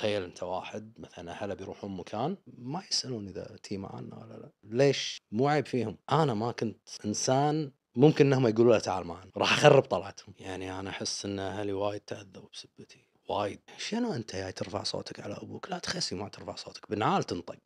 تخيل انت واحد مثلا اهله بيروحون مكان ما يسالون اذا تي معنا ولا لا ليش مو عيب فيهم انا ما كنت انسان ممكن انهم يقولوا له تعال معنا راح اخرب طلعتهم يعني انا احس ان اهلي وايد تاذوا بسبتي وايد شنو انت جاي ترفع صوتك على ابوك لا تخسي ما ترفع صوتك بنعال تنطق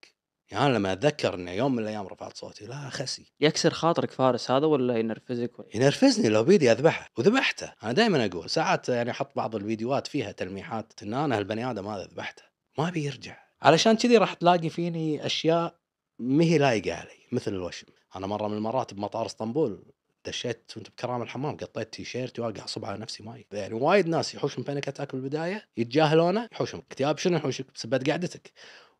يعني انا لما اتذكر انه يوم من الايام رفعت صوتي لا خسي يكسر خاطرك فارس هذا ولا ينرفزك ولا؟ ينرفزني لو بيدي اذبحه وذبحته انا دائما اقول ساعات يعني احط بعض الفيديوهات فيها تلميحات ان انا هالبني ادم هذا ذبحته ما بيرجع علشان كذي راح تلاقي فيني اشياء ما هي لايقه علي مثل الوشم انا مره من المرات بمطار اسطنبول دشيت وانت بكرام الحمام قطيت شيرت واقع اصب على نفسي ماي يعني وايد ناس يحوشهم بانيك اتاك بالبدايه يتجاهلونه يحوشهم اكتئاب شنو يحوشك بسبب قعدتك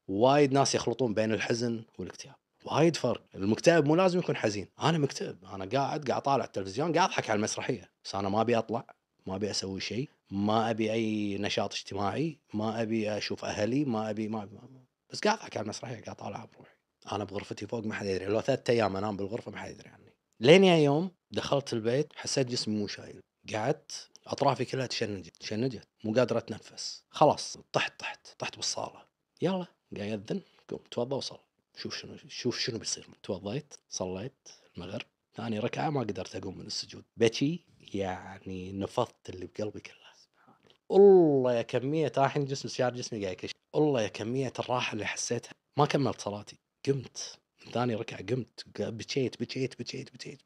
وايد ناس يخلطون بين الحزن والاكتئاب وايد فرق المكتئب مو لازم يكون حزين انا مكتئب انا قاعد قاعد اطالع التلفزيون قاعد اضحك على المسرحيه بس انا ما ابي اطلع ما ابي اسوي شيء ما ابي اي نشاط اجتماعي ما ابي اشوف اهلي ما ابي ما أبي. بس قاعد اضحك على المسرحيه قاعد اطالع بروحي انا بغرفتي فوق ما حد يدري لو ثلاث ايام انام بالغرفه ما حد يدري عني لين يا يوم دخلت البيت حسيت جسمي مو شايل قعدت اطرافي كلها تشنجت تشنجت مو قادر اتنفس خلاص طحت طحت طحت بالصاله يلا قاعد يأذن قوم توضى وصل شوف شنو شوف شنو بيصير توضيت صليت المغرب ثاني ركعة ما قدرت أقوم من السجود بكي يعني نفضت اللي بقلبي كله الله يا كمية طاحن جسمي شعر جسمي قاعد يكش الله يا كمية الراحة اللي حسيتها ما كملت صلاتي قمت ثاني ركعة قمت بكيت بكيت بكيت بكيت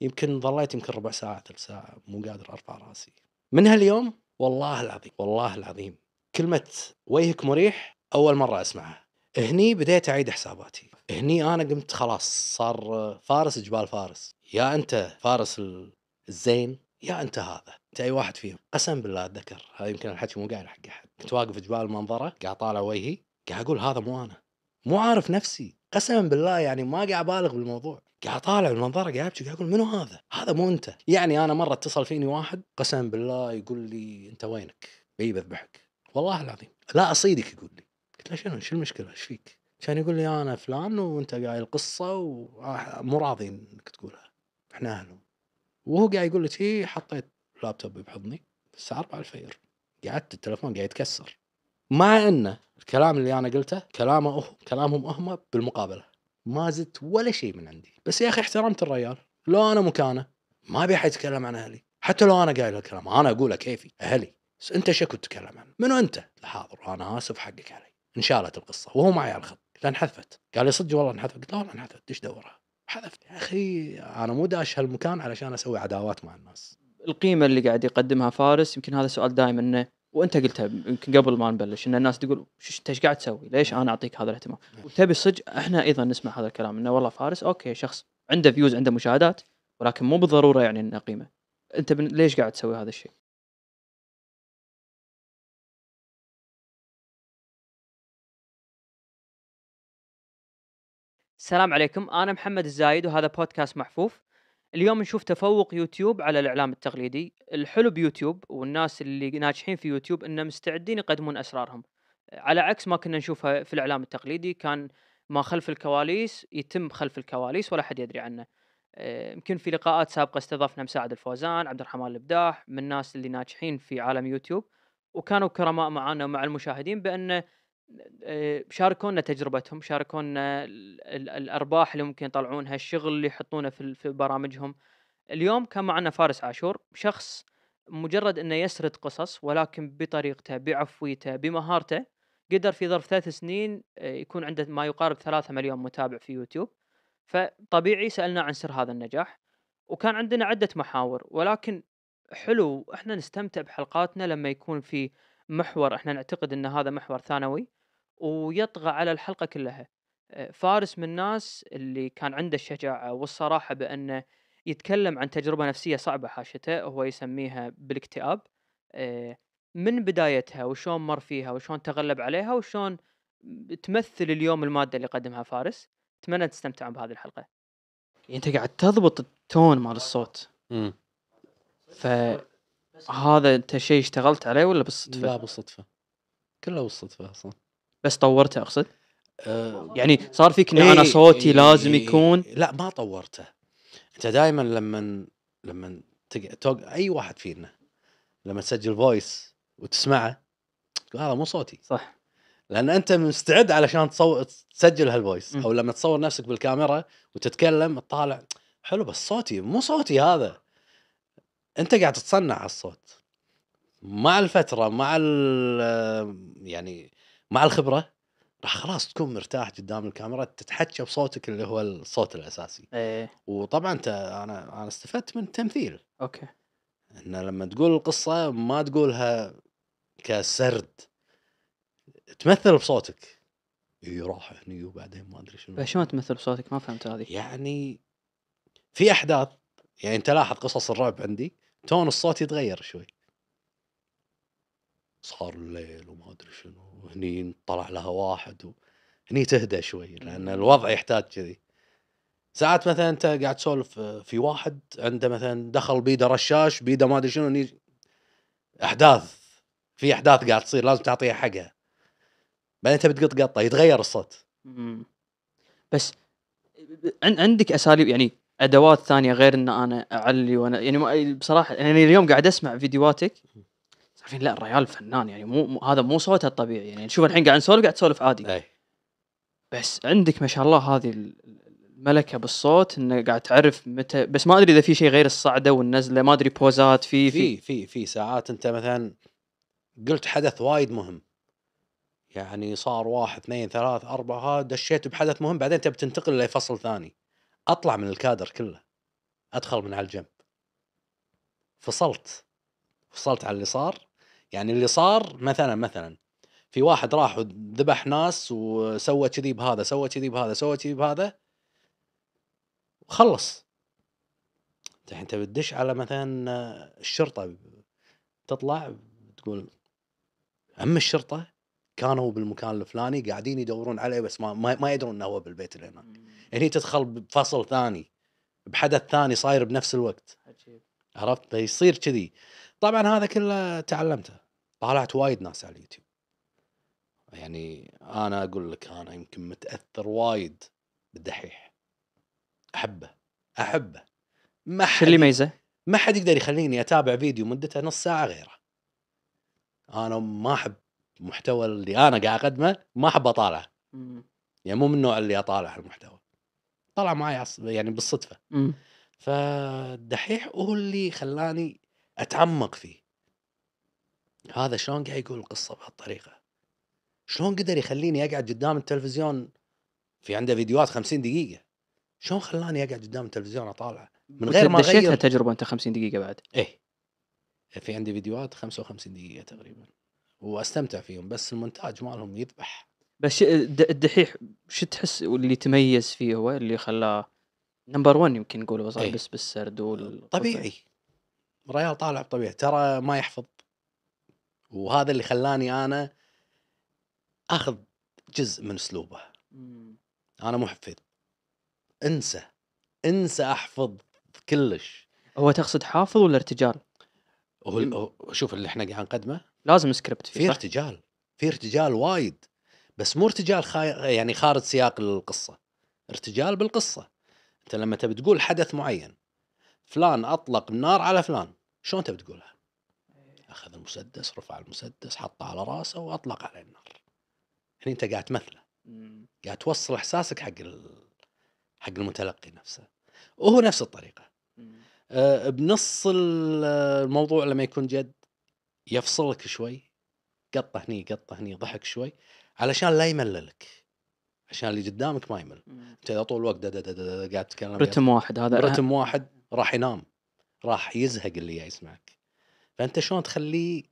يمكن ظليت يمكن ربع ساعة ثلث ساعة مو قادر أرفع راسي من هاليوم والله العظيم والله العظيم كلمة وجهك مريح اول مره اسمعها هني بديت اعيد حساباتي هني انا قمت خلاص صار فارس جبال فارس يا انت فارس الزين يا انت هذا انت اي واحد فيهم قسم بالله اتذكر هذا يمكن الحكي مو قاعد حق احد كنت واقف جبال المنظره قاعد طالع وجهي قاعد اقول هذا مو انا مو عارف نفسي قسما بالله يعني ما قاعد ابالغ بالموضوع قاعد طالع المنظره قاعد ابكي قاعد اقول منو هذا؟ هذا مو انت يعني انا مره اتصل فيني واحد قسما بالله يقول لي انت وينك؟ بيبذبحك والله العظيم لا اصيدك يقول لي قلت له شنو شو المشكله ايش فيك؟ كان يقول لي انا فلان وانت قايل قصه ومو راضي انك تقولها احنا اهله وهو قاعد يقول لي شي حطيت لابتوب بحضني الساعه 4 الفجر قعدت التلفون قاعد يتكسر مع انه الكلام اللي انا قلته كلامه أه كلامهم هم بالمقابله ما زدت ولا شيء من عندي بس يا اخي احترمت الرجال لو انا مكانه ما ابي احد يتكلم عن اهلي حتى لو انا قايل الكلام انا اقوله كيفي اهلي بس انت شكو تتكلم عنه منو انت حاضر انا اسف حقك عليه انشالت القصه وهو معي على الخط قلت انحذفت قال لي صدق والله انحذفت قلت له والله انحذفت ايش دورها؟ حذفت يا اخي انا مو داش هالمكان علشان اسوي عداوات مع الناس القيمه اللي قاعد يقدمها فارس يمكن هذا سؤال دائما انه وانت قلتها يمكن قبل ما نبلش ان الناس تقول انت ايش قاعد تسوي؟ ليش نعم. انا اعطيك هذا الاهتمام؟ نعم. وتبي صدق احنا ايضا نسمع هذا الكلام انه والله فارس اوكي شخص عنده فيوز عنده مشاهدات ولكن مو بالضروره يعني انه قيمه. انت ليش قاعد تسوي هذا الشيء؟ السلام عليكم أنا محمد الزايد وهذا بودكاست محفوف اليوم نشوف تفوق يوتيوب على الإعلام التقليدي الحلو بيوتيوب والناس اللي ناجحين في يوتيوب أنهم مستعدين يقدمون أسرارهم على عكس ما كنا نشوفها في الإعلام التقليدي كان ما خلف الكواليس يتم خلف الكواليس ولا حد يدري عنه آه، يمكن في لقاءات سابقة استضفنا مساعد الفوزان عبد الرحمن الابداح من الناس اللي ناجحين في عالم يوتيوب وكانوا كرماء معنا ومع المشاهدين بأنه شاركونا تجربتهم شاركونا الارباح اللي ممكن يطلعونها الشغل اللي يحطونه في في برامجهم اليوم كان معنا فارس عاشور شخص مجرد انه يسرد قصص ولكن بطريقته بعفويته بمهارته قدر في ظرف ثلاث سنين آه، يكون عنده ما يقارب ثلاثة مليون متابع في يوتيوب فطبيعي سألنا عن سر هذا النجاح وكان عندنا عدة محاور ولكن حلو احنا نستمتع بحلقاتنا لما يكون في محور احنا نعتقد ان هذا محور ثانوي ويطغى على الحلقة كلها آه، فارس من الناس اللي كان عنده الشجاعة والصراحة بأنه يتكلم عن تجربة نفسية صعبة حاشته هو يسميها بالاكتئاب آه، من بدايتها وشون مر فيها وشون تغلب عليها وشون تمثل اليوم المادة اللي قدمها فارس أتمنى تستمتعون بهذه الحلقة يعني أنت قاعد تضبط التون مال الصوت امم فهذا أنت شيء اشتغلت عليه ولا بالصدفة؟ لا بالصدفة كله بالصدفة أصلا بس طورته اقصد آه، يعني صار فيك ان انا إيه، صوتي إيه، لازم إيه. يكون لا ما طورته انت دائما لما لما تق... اي واحد فينا لما تسجل فويس وتسمعه تقول هذا مو صوتي صح لان انت مستعد علشان تصور تسجل هالفويس او لما تصور نفسك بالكاميرا وتتكلم تطالع حلو بس صوتي مو صوتي هذا انت قاعد تتصنع الصوت مع الفتره مع يعني مع الخبره راح خلاص تكون مرتاح قدام الكاميرا تتحكى بصوتك اللي هو الصوت الاساسي ايه وطبعا انت انا انا استفدت من التمثيل اوكي ان لما تقول القصه ما تقولها كسرد تمثل بصوتك اي راح هني وبعدين ما ادري شنو شلون تمثل بصوتك ما فهمت هذه يعني في احداث يعني انت لاحظ قصص الرعب عندي تون الصوت يتغير شوي صار الليل وما ادري شنو وهني طلع لها واحد وهني هني تهدى شوي لان الوضع يحتاج كذي ساعات مثلا انت قاعد تسولف في واحد عنده مثلا دخل بيده رشاش بيده ما ادري شنو احداث في احداث قاعد تصير لازم تعطيها حقها بعدين انت بتقط قطه يتغير الصوت بس عندك اساليب يعني ادوات ثانيه غير ان انا اعلي وانا يعني بصراحه يعني اليوم قاعد اسمع فيديوهاتك عارفين لا الريال فنان يعني مو, هذا مو صوته الطبيعي يعني شوف الحين قاعد نسولف قاعد تسولف عادي أي. بس عندك ما شاء الله هذه الملكه بالصوت انه قاعد تعرف متى بس ما ادري اذا في شيء غير الصعده والنزله ما ادري بوزات في في في في ساعات انت مثلا قلت حدث وايد مهم يعني صار واحد اثنين ثلاث اربعة دشيت بحدث مهم بعدين تبي تنتقل لفصل ثاني اطلع من الكادر كله ادخل من على الجنب فصلت فصلت على اللي صار يعني اللي صار مثلا مثلا في واحد راح وذبح ناس وسوى كذي بهذا سوى كذي بهذا سوى كذي بهذا وخلص الحين انت بتدش على مثلا الشرطه تطلع تقول اما الشرطه كانوا بالمكان الفلاني قاعدين يدورون عليه بس ما ما يدرون انه هو بالبيت اللي هناك هني يعني تدخل بفصل ثاني بحدث ثاني صاير بنفس الوقت عجيب. عرفت فيصير كذي طبعا هذا كله تعلمته طالعت وايد ناس على اليوتيوب يعني انا اقول لك انا يمكن متاثر وايد بالدحيح احبه احبه ما شو اللي يميزه؟ ما حد يقدر يخليني اتابع فيديو مدته نص ساعه غيره انا ما احب المحتوى اللي انا قاعد اقدمه ما احب اطالعه يعني مو من النوع اللي اطالع المحتوى طلع معي يعني بالصدفه فالدحيح هو اللي خلاني اتعمق فيه هذا شلون قاعد يقول القصه بهالطريقه شلون قدر يخليني اقعد قدام التلفزيون في عنده فيديوهات 50 دقيقه شلون خلاني اقعد قدام التلفزيون اطالعه من غير ما غير تجربه انت 50 دقيقه بعد ايه في عندي فيديوهات 55 دقيقه تقريبا واستمتع فيهم بس المونتاج مالهم يذبح بس الدحيح شو تحس اللي تميز فيه هو اللي خلاه نمبر 1 يمكن نقول وصل ايه. بس بالسرد طبيعي ريال طالع بطبيعه ترى ما يحفظ وهذا اللي خلاني انا اخذ جزء من اسلوبه انا محفظ انسى انسى احفظ كلش هو تقصد حافظ ولا ارتجال؟ هو يم... شوف اللي احنا قاعد نقدمه لازم سكريبت في ارتجال في ارتجال وايد بس مو ارتجال خا... يعني خارج سياق القصه ارتجال بالقصه انت لما تبي تقول حدث معين فلان اطلق النار على فلان شلون انت بتقولها؟ اخذ المسدس رفع المسدس حطه على راسه واطلق عليه النار يعني انت قاعد تمثله قاعد توصل احساسك حق حق المتلقي نفسه وهو نفس الطريقه أه بنص الموضوع لما يكون جد يفصلك شوي قطه هني قطه هني ضحك شوي علشان لا يمللك عشان اللي قدامك ما يمل انت اذا طول الوقت قاعد تتكلم رتم واحد هذا رتم واحد راح ينام راح يزهق اللي جاي يسمعك فانت شلون تخليه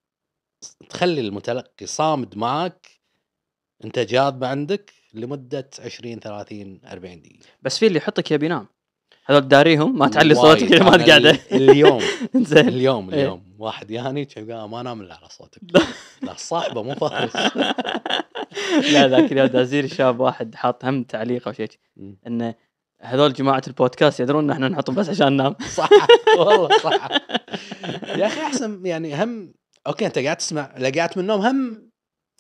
تخلي المتلقي صامد معك انت جاذبه عندك لمده 20 30 40 دقيقه بس في اللي يحطك يبي ينام هذول داريهم ما تعلي صوتك ما يعني تقعده اليوم زين اليوم إيه. اليوم ايه؟ واحد يهاني قال آه، ما نام الا على صوتك لا صاحبه مو فارس لا ذاك اليوم دازير شاب واحد حاط هم تعليق او شيء انه هذول جماعة البودكاست يدرون ان احنا نحطهم بس عشان ننام صح والله صح يا اخي احسن يعني هم اوكي انت قاعد تسمع لقعت من النوم هم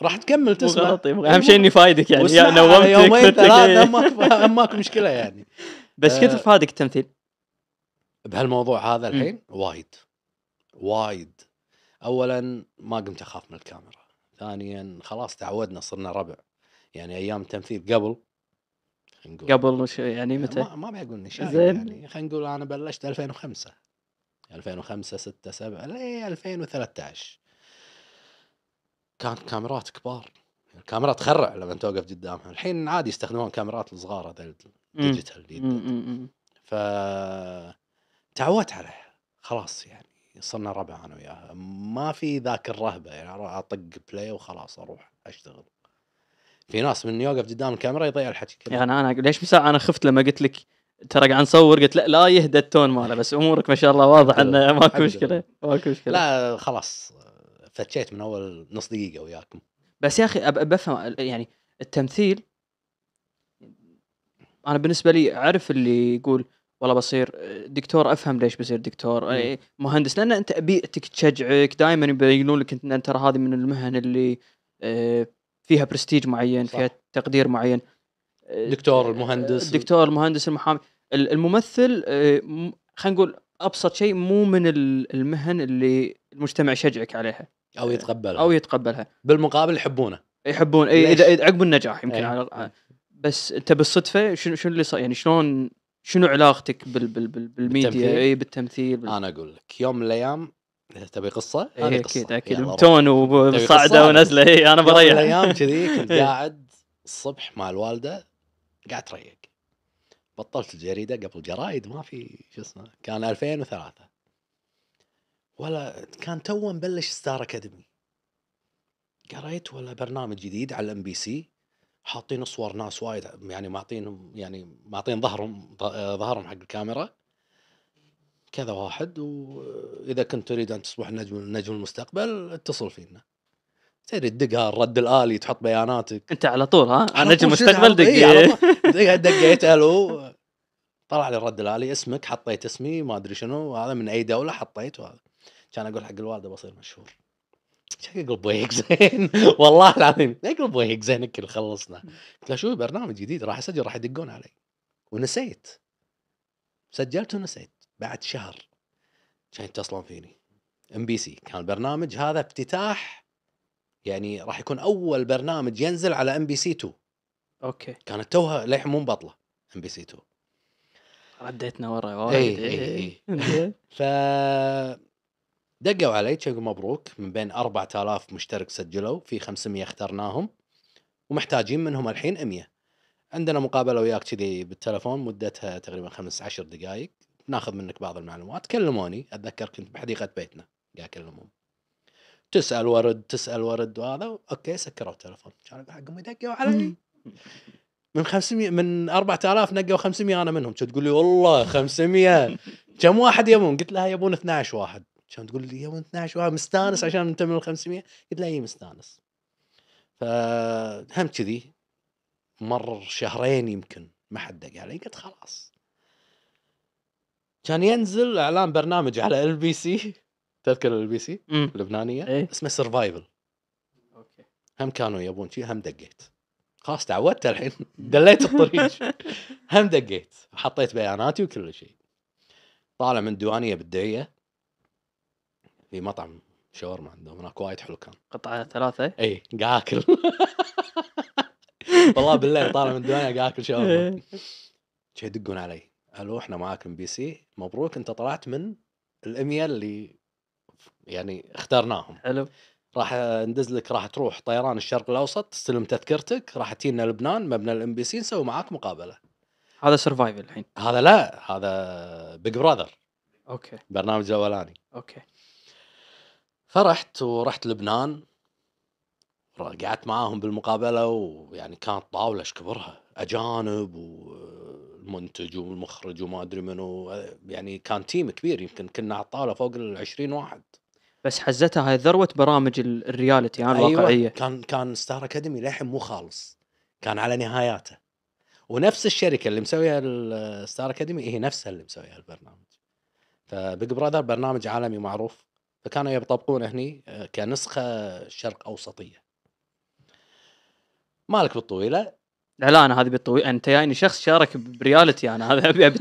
راح تكمل تسمع اهم شيء اني فايدك يعني يا نومتك يومين ثلاثة ما ماك مشكلة يعني بس كثر آه. فادك التمثيل بهالموضوع هذا الحين وايد وايد اولا ما قمت اخاف من الكاميرا ثانيا خلاص تعودنا صرنا ربع يعني ايام التمثيل قبل نقول قبل مش يعني, يعني متى؟ ما, بقول نشاري زين يعني خلينا نقول انا بلشت 2005 2005 6 7 ل 2013 كانت كاميرات كبار الكاميرا يعني تخرع لما توقف قدامها الحين عادي يستخدمون كاميرات الصغار هذول الديجيتال جدا ف تعودت عليها خلاص يعني صرنا ربع انا وياها ما في ذاك الرهبه يعني اطق بلاي وخلاص اروح اشتغل في ناس من يوقف قدام الكاميرا يضيع الحكي كله يعني انا ليش مساء انا خفت لما قلت لك ترى قاعد نصور قلت لا لا يهدى التون ماله بس امورك ما شاء الله واضح انه ماكو مشكله ماكو مشكله لا خلاص فتشيت من اول نص دقيقه وياكم بس يا اخي بفهم يعني التمثيل انا بالنسبه لي اعرف اللي يقول والله بصير دكتور افهم ليش بصير دكتور إيه، مهندس لان انت بيئتك تشجعك دائما يبينون لك ان ترى هذه من المهن اللي إيه، فيها برستيج معين صح. فيها تقدير معين دكتور آه، المهندس الدكتور المهندس المحامي الممثل آه، خلينا نقول ابسط شيء مو من المهن اللي المجتمع يشجعك عليها او يتقبلها او يتقبلها بالمقابل يحبونه يحبون اي اذا عقب النجاح يمكن إيه. على آه. بس انت بالصدفه شنو شنو اللي صار يعني شلون شنو علاقتك بال بال بال بالميديا بالتمثيل. اي بالتمثيل بال... انا اقول لك يوم من الايام تبي قصه؟ اي اكيد اكيد تون وصاعده ونزله اي انا بريح الايام كذي كنت إيه. قاعد الصبح مع الوالده قاعد تريق بطلت الجريده قبل جرايد ما في شو اسمه كان 2003 ولا كان تو مبلش ستار اكاديمي قريت ولا برنامج جديد على الام بي سي حاطين صور ناس وايد يعني معطينهم يعني معطين ظهرهم آه، ظهرهم حق الكاميرا كذا واحد واذا كنت تريد ان تصبح نجم نجم المستقبل اتصل فينا تدري تدقها الرد الالي تحط بياناتك انت على طول ها على نجم المستقبل دق إيه دقيت الو طلع لي الرد الالي اسمك حطيت اسمي ما ادري شنو هذا من اي دوله حطيت وهذا كان اقول حق الوالده بصير مشهور يقلب بويك زين والله العظيم يقلب بويك زين كل خلصنا قلت له شو برنامج جديد راح اسجل راح يدقون علي ونسيت سجلت ونسيت بعد شهر كان يتصلون فيني ام بي سي كان البرنامج هذا افتتاح يعني راح يكون اول برنامج ينزل على ام بي سي 2 اوكي كانت توها للحين مو مبطله ام بي سي 2 رديتنا ورا وايد اي اي اي ف دقوا علي يقول مبروك من بين 4000 مشترك سجلوا في 500 اخترناهم ومحتاجين منهم الحين 100 عندنا مقابله وياك كذي بالتلفون مدتها تقريبا 15 دقائق ناخذ منك بعض المعلومات كلموني اتذكر كنت بحديقه بيتنا قاعد اكلمهم تسال ورد تسال ورد وهذا اوكي سكروا التليفون كان حقهم يدقوا علي من 500 من 4000 نقوا 500 انا منهم تقول لي والله 500 كم واحد يبون؟ قلت لها يبون 12 واحد كان تقول لي يبون 12 واحد مستانس عشان انت من ال 500 قلت لها اي مستانس فهم كذي مر شهرين يمكن ما حد دق علي قلت خلاص كان ينزل اعلان برنامج على ال بي سي تذكر ال بي سي اللبنانيه إيه؟ اسمه سرفايفل اوكي هم كانوا يبون شيء هم دقيت خلاص تعودت الحين دليت الطريق هم دقيت حطيت بياناتي وكل شيء طالع من الديوانيه بالدعيه في مطعم شاورما عندهم هناك وايد حلو كان قطعه ثلاثه اي قاعد اكل والله بالليل طالع من الديوانيه قاعد اكل شاورما إيه. يدقون علي الو احنا معاك ام بي سي مبروك انت طلعت من الاميال اللي يعني اخترناهم حلو راح ندز لك راح تروح طيران الشرق الاوسط تستلم تذكرتك راح تجينا لبنان مبنى الام بي سي نسوي معاك مقابله هذا سرفايفل الحين هذا لا هذا بيج براذر اوكي برنامج الاولاني اوكي فرحت ورحت لبنان قعدت معاهم بالمقابله ويعني كانت طاوله ايش كبرها اجانب و المنتج والمخرج وما ادري منو يعني كان تيم كبير يمكن كنا عطاله فوق ال 20 واحد بس حزتها هاي ذروه برامج الرياليتي يعني أيوة الواقعيه كان كان ستار اكاديمي للحين مو خالص كان على نهاياته ونفس الشركه اللي مسويها الستار اكاديمي هي نفسها اللي مسويها البرنامج فبيج براذر برنامج عالمي معروف فكانوا يطبقونه هني آه، كنسخه شرق اوسطيه مالك بالطويله لا لا انا هذه بالطويل انت جايني يعني شخص شارك بريالتي انا هذا ابي ابي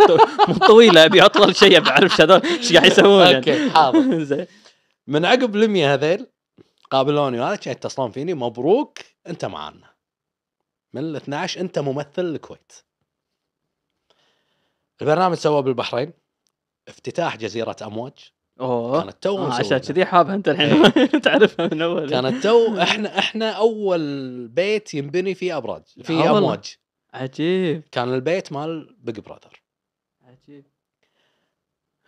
مو طويله ابي اطول شيء ابي اعرف هذول ايش قاعد يسوون يعني. اوكي حاضر زين من عقب لمية هذيل قابلوني وهذا يتصلون فيني مبروك انت معنا من ال 12 انت ممثل الكويت البرنامج سواه بالبحرين افتتاح جزيره امواج اوه كانت تو آه عشان كذي حابها انت الحين إيه. تعرفها من اول كانت تو احنا احنا اول بيت ينبني فيه ابراج فيه امواج عجيب كان البيت مال بيج براذر عجيب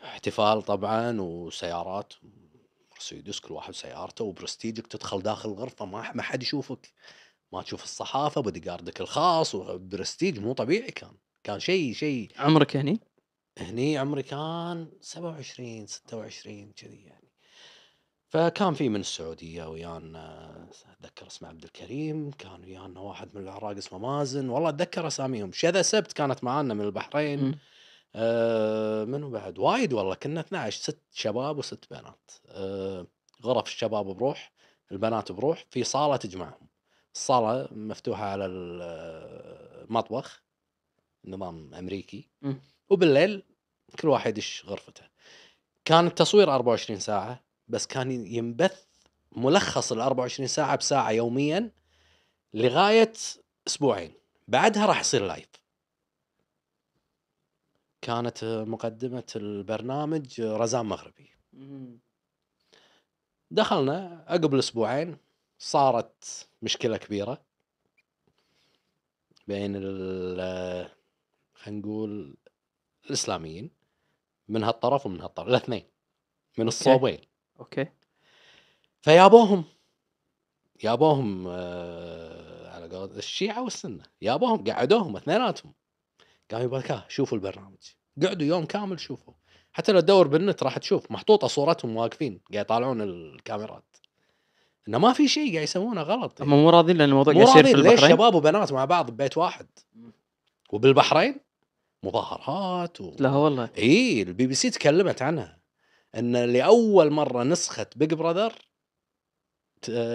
احتفال طبعا وسيارات مرسيدس كل واحد سيارته وبرستيجك تدخل داخل الغرفه ما ما حد يشوفك ما تشوف الصحافه بودي جاردك الخاص وبرستيج مو طبيعي كان كان شيء شيء عمرك هني؟ يعني؟ هني عمري كان 27 26 كذي يعني فكان في من السعوديه ويانا اتذكر اسمه عبد الكريم كان ويانا واحد من العراق اسمه مازن والله اتذكر اساميهم شذا سبت كانت معانا من البحرين آه منو بعد وايد والله كنا 12 ست شباب وست بنات آه غرف الشباب بروح البنات بروح في صاله تجمعهم الصاله مفتوحه على المطبخ آه، نظام امريكي م. وبالليل كل واحد يدش غرفته كان التصوير 24 ساعه بس كان ينبث ملخص ال 24 ساعه بساعه يوميا لغايه اسبوعين بعدها راح يصير لايف كانت مقدمه البرنامج رزان مغربي دخلنا عقب اسبوعين صارت مشكله كبيره بين ال خلينا نقول الاسلاميين من هالطرف ومن هالطرف الاثنين من الصوبين اوكي فيابوهم يابوهم آه، على قول الشيعه والسنه يابوهم قعدوهم اثنيناتهم قام يبغى آه، شوفوا البرنامج قعدوا يوم كامل شوفوا حتى لو تدور بالنت راح تشوف محطوطه صورتهم واقفين قاعد يطالعون الكاميرات انه ما في شيء قاعد يسوونه غلط هم مو راضين لان الموضوع قاعد يصير في البحرين ليش شباب وبنات مع بعض ببيت واحد وبالبحرين مظاهرات و... لا والله اي البي بي سي تكلمت عنها ان لاول مره نسخه بيج براذر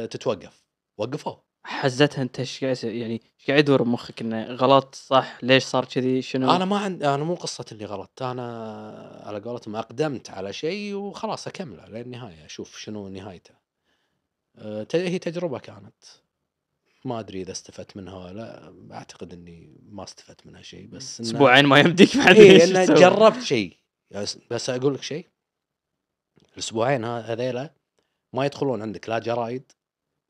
تتوقف وقفوه حزتها انت ايش قاعد يعني ايش قاعد يدور بمخك انه غلط صح ليش صار كذي شنو انا ما عند انا مو قصه اللي غلط انا على قولتهم اقدمت على شيء وخلاص اكمله للنهايه اشوف شنو نهايته أه، هي تجربه كانت ما ادري اذا استفدت منها ولا اعتقد اني ما استفدت منها شيء بس اسبوعين ما يمديك بعد اي جربت شيء بس اقول لك شيء الاسبوعين هذيلا ما يدخلون عندك لا جرايد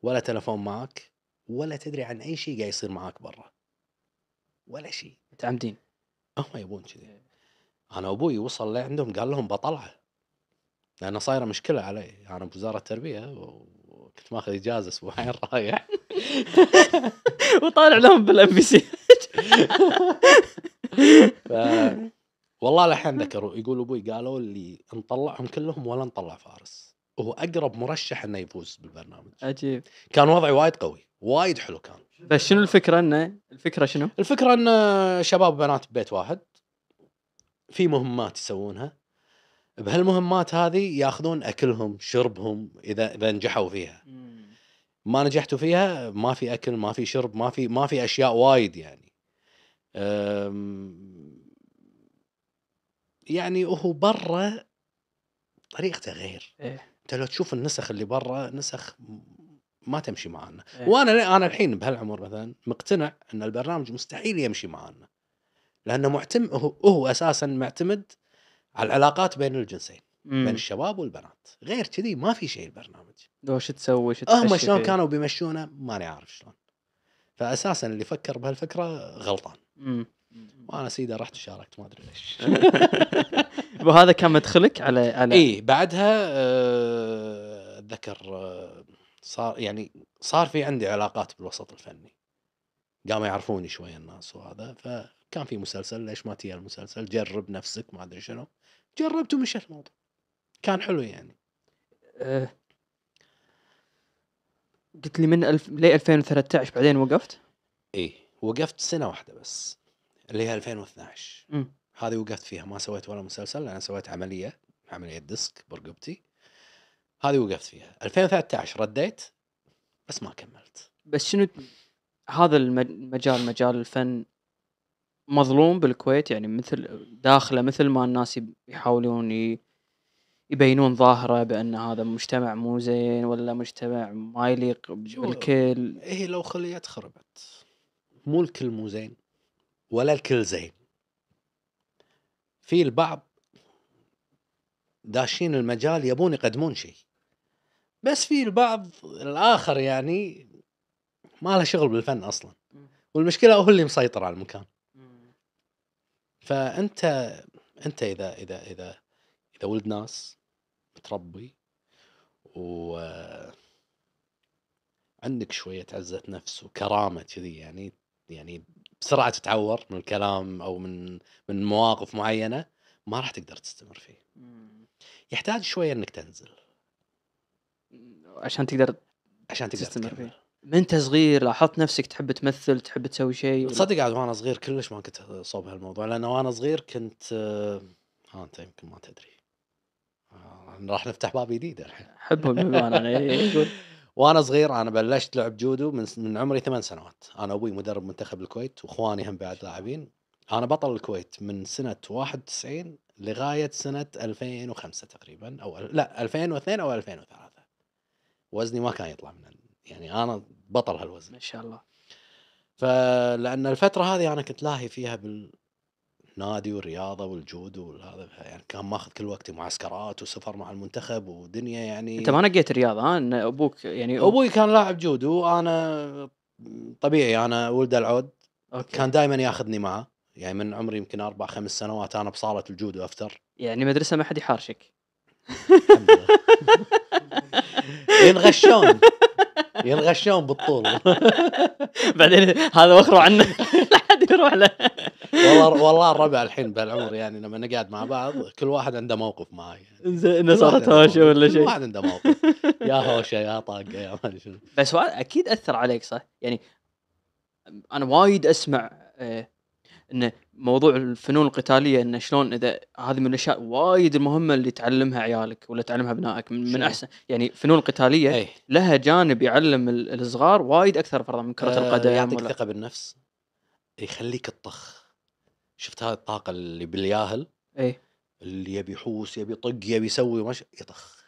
ولا تلفون معك ولا تدري عن اي شيء قاعد يصير معك برا ولا شيء متعمدين هم يبون كذي انا ابوي وصل لعندهم قال لهم بطلعه لانه صايره مشكله علي انا يعني بوزاره التربيه كنت ماخذ اجازه اسبوعين رايح وطالع لهم بالام بي سي ف... والله الحين ذكروا يقول ابوي قالوا لي نطلعهم كلهم ولا نطلع فارس وهو اقرب مرشح انه يفوز بالبرنامج عجيب كان وضعي وايد قوي وايد حلو كان بس شنو الفكره انه الفكره شنو؟ الفكره ان شباب بنات ببيت واحد في مهمات يسوونها بهالمهمات هذه ياخذون اكلهم شربهم اذا اذا نجحوا فيها ما نجحتوا فيها ما في اكل ما في شرب ما في ما في اشياء وايد يعني يعني هو برا طريقته غير إيه؟ انت لو تشوف النسخ اللي برا نسخ ما تمشي معانا إيه؟ وانا انا الحين بهالعمر مثلا مقتنع ان البرنامج مستحيل يمشي معانا لانه معتمد هو, هو اساسا معتمد العلاقات بين الجنسين مم. بين الشباب والبنات غير كذي ما في شيء البرنامج لو شو تسوي شو هم شلون كانوا بيمشونه ماني عارف شلون فاساسا اللي فكر بهالفكره غلطان مم. وانا سيده رحت شاركت ما ادري ليش وهذا كان مدخلك على على اي بعدها آه، اتذكر آه، صار يعني صار في عندي علاقات بالوسط الفني قاموا يعرفوني شويه الناس وهذا فكان في مسلسل ليش ما تيجي المسلسل جرب نفسك ما ادري شنو جربت ومشى الموضوع كان حلو يعني أه قلت لي من الف... ليه 2013 بعدين وقفت؟ ايه وقفت سنه واحده بس اللي هي 2012 م. هذه وقفت فيها ما سويت ولا مسلسل لان سويت عمليه عمليه ديسك برقبتي هذه وقفت فيها 2013 رديت بس ما كملت بس شنو هذا المجال مجال الفن مظلوم بالكويت يعني مثل داخله مثل ما الناس يحاولون يبينون ظاهره بان هذا مجتمع مو زين ولا مجتمع ما يليق بالكل هي إيه، لو خليت خربت مو الكل مو زين ولا الكل زين في البعض داشين المجال يبون يقدمون شيء بس في البعض الاخر يعني ما له شغل بالفن اصلا والمشكله هو اللي مسيطر على المكان فانت انت اذا اذا اذا اذا ولد ناس متربي و عندك شوية عزة نفس وكرامة كذي يعني يعني بسرعة تتعور من الكلام أو من من مواقف معينة ما راح تقدر تستمر فيه. يحتاج شوية إنك تنزل. عشان تقدر عشان تقدر تستمر تكمل. فيه. من انت صغير لاحظت نفسك تحب تمثل تحب تسوي شيء تصدق عاد وانا صغير كلش ما كنت صوب هالموضوع لان وانا صغير كنت آه، ها انت يمكن ما تدري آه، راح نفتح باب جديد الحين حبهم انا إيه، وانا صغير انا بلشت لعب جودو من من عمري ثمان سنوات انا ابوي مدرب منتخب الكويت واخواني هم بعد لاعبين انا بطل الكويت من سنه 91 لغايه سنه 2005 تقريبا او لا 2002 او 2003 وزني ما كان يطلع من يعني انا بطل هالوزن ما شاء الله فلان الفتره هذه انا كنت لاهي فيها بالنادي والرياضه والجودو وهذا يعني كان ماخذ كل وقتي معسكرات وسفر مع المنتخب ودنيا يعني انت ما نقيت الرياضه ها ابوك يعني ابوي كان لاعب جودو وانا طبيعي انا ولد العود أوكي. كان دائما ياخذني معه يعني من عمري يمكن اربع خمس سنوات انا بصاله الجودو افتر يعني مدرسه ما حد يحارشك ينغشون ينغشون بالطول بعدين هذا وخروا عنه لا حد يروح له والله والله الربع الحين بهالعمر يعني لما نقعد مع بعض كل واحد عنده موقف معي انه صارت هوشه ولا شيء كل واحد عنده موقف يا هوشه يا طاقه يا ما شنو بس اكيد اثر عليك صح؟ يعني انا وايد اسمع آه، انه موضوع الفنون القتاليه انه شلون اذا هذه من الاشياء وايد المهمه اللي تعلمها عيالك ولا تعلمها ابنائك من, من احسن يعني الفنون القتاليه أي. لها جانب يعلم الصغار وايد اكثر فرضا من كره أه القدم يعطيك ثقه بالنفس يخليك الطخ شفت هذه الطاقه اللي بالياهل اي اللي يبي يحوس يبي يطق يبي يسوي مش يطخ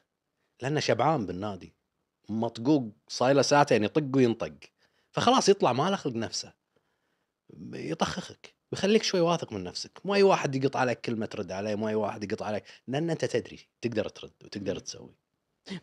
لانه شبعان بالنادي مطقوق صايله ساعتين يطق وينطق فخلاص يطلع ما له خلق نفسه يطخخك ويخليك شوي واثق من نفسك مو اي واحد يقط عليك كلمه ترد عليه مو اي واحد يقط عليك لان انت تدري تقدر ترد وتقدر تسوي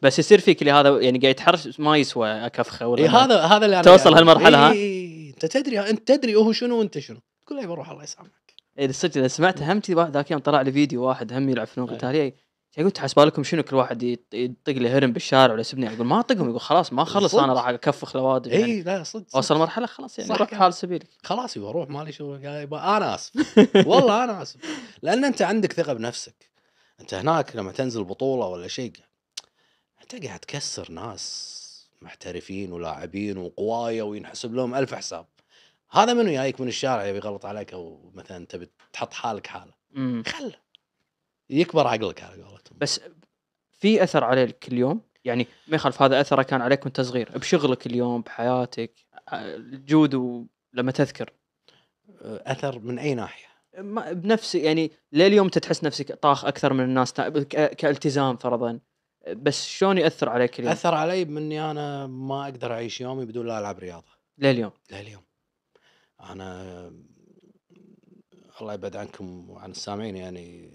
بس يصير فيك اللي هذا يعني قاعد يتحرش ما يسوى كفخه ولا إيه هذا هذا اللي توصل يعني هالمرحله إيه ها انت تدري انت تدري هو شنو وانت شنو تقول له بروح الله يسامحك اذا صدق اذا سمعت هم ذاك يوم طلع لي فيديو واحد هم يلعب فنون قتاليه قلت حسب لكم شنو كل واحد يطق لي هرم بالشارع ولا يسبني اقول ما اطقهم يقول خلاص ما اخلص انا راح اكفخ لوادم يعني اي لا صدق وصل مرحله خلاص يعني روح حال سبيلك خلاص يبا روح مالي شغل انا اسف والله انا اسف لان انت عندك ثقه بنفسك انت هناك لما تنزل بطوله ولا شيء انت قاعد تكسر ناس محترفين ولاعبين وقوايا وينحسب لهم ألف حساب هذا منو جايك من الشارع يبي يغلط عليك او مثلا تبي تحط حالك حاله خله يكبر عقلك على قولتهم بس في اثر عليك اليوم يعني ما يخالف هذا اثره كان عليك وانت صغير بشغلك اليوم بحياتك الجود لما تذكر اثر من اي ناحيه ما بنفسي يعني لليوم انت تحس نفسك طاخ اكثر من الناس كالتزام فرضا بس شلون ياثر عليك اليوم؟ اثر علي باني انا ما اقدر اعيش يومي بدون لا العب رياضه لليوم لليوم انا الله يبعد عنكم وعن السامعين يعني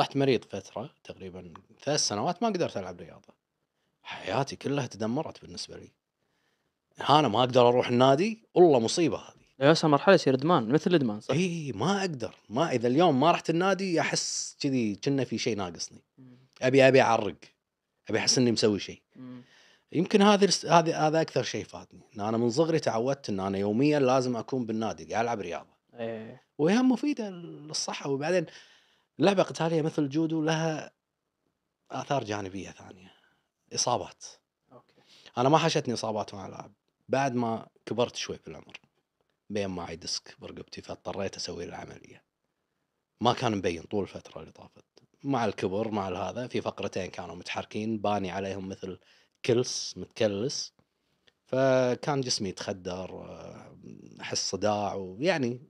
طحت مريض فترة تقريبا ثلاث سنوات ما قدرت ألعب رياضة حياتي كلها تدمرت بالنسبة لي أنا ما أقدر أروح النادي والله مصيبة هذه يوصل مرحلة يصير إدمان مثل الإدمان صح؟ إي ما أقدر ما إذا اليوم ما رحت النادي أحس كذي كنا في شيء ناقصني أبي أبي أعرق أبي أحس إني مسوي شيء يمكن هذا هذا هذا اكثر شيء فاتني ان انا من صغري تعودت ان انا يوميا لازم اكون بالنادي قاعد العب رياضه أيه. وهي مفيده للصحه وبعدين اللعبة قتالية مثل جودو لها آثار جانبية ثانية إصابات أوكي. أنا ما حشتني إصابات وأنا ألعب بعد ما كبرت شوي في العمر بين معي ديسك برقبتي فاضطريت أسوي العملية ما كان مبين طول الفترة اللي طافت مع الكبر مع هذا في فقرتين كانوا متحركين باني عليهم مثل كلس متكلس فكان جسمي يتخدر آه، احس صداع ويعني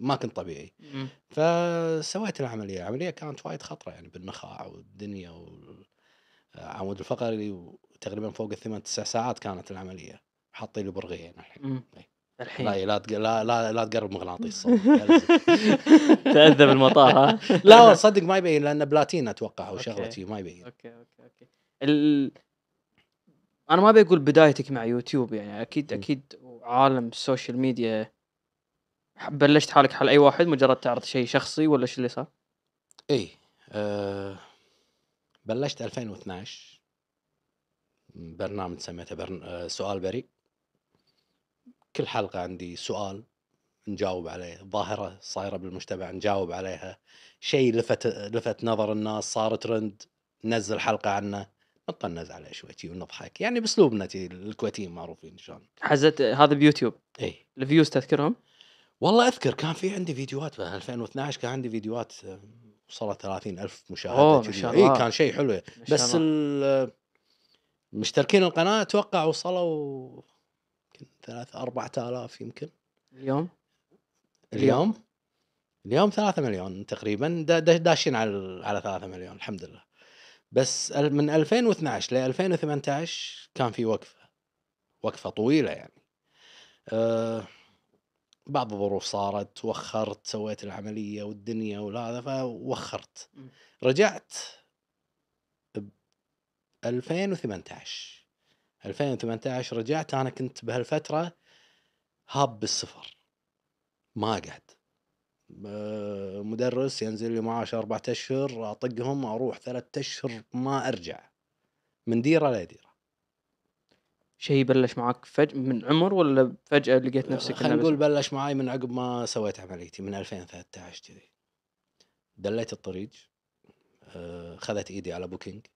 ما كنت طبيعي فسويت العمليه العمليه كانت وايد خطره يعني بالنخاع والدنيا والعمود الفقري وتقريبا فوق الثمان تسع ساعات كانت العمليه حاطين لي برغيين الحين الحين لا لا لا لا, تقرب مغناطيس تاذى بالمطار ها لا صدق ما يبين لانه بلاتين اتوقع او شغلتي ما يبين اوكي اوكي اوكي ال... انا ما بقول بدايتك مع يوتيوب يعني اكيد اكيد عالم السوشيال ميديا بلشت حالك حال اي واحد مجرد تعرض شيء شخصي ولا ايش اللي صار؟ اي أه بلشت 2012 برنامج سميته برن... آه، سؤال بريء كل حلقه عندي سؤال نجاوب عليه ظاهره صايره بالمجتمع نجاوب عليها شيء لفت لفت نظر الناس صار ترند ننزل حلقه عنه نطنز عليه شوي ونضحك يعني باسلوبنا الكويتيين معروفين شلون حزت هذا بيوتيوب اي الفيوز تذكرهم؟ والله اذكر كان في عندي فيديوهات في 2012 كان عندي فيديوهات آه، وصلت 30 الف مشاهده شاء الله اي كان شيء حلو بس مشتركين القناه اتوقع وصلوا يمكن 3 4000 يمكن اليوم اليوم اليوم 3 مليون تقريبا داشين على على 3 مليون الحمد لله بس من 2012 ل 2018 كان في وقفه وقفه طويله يعني أه بعض الظروف صارت توخرت سويت العمليه والدنيا وهذا فوخرت رجعت ب 2018 2018 رجعت انا كنت بهالفتره هاب بالسفر ما قعد آه، مدرس ينزل لي معاش أربعة أشهر أطقهم أروح ثلاثة أشهر ما أرجع من ديرة لديرة شيء بلش معك فج من عمر ولا فجأة لقيت آه، نفسك خلينا نقول بلش معي من عقب ما سويت عمليتي من 2013 كذي دليت الطريق آه، خذت ايدي على بوكينج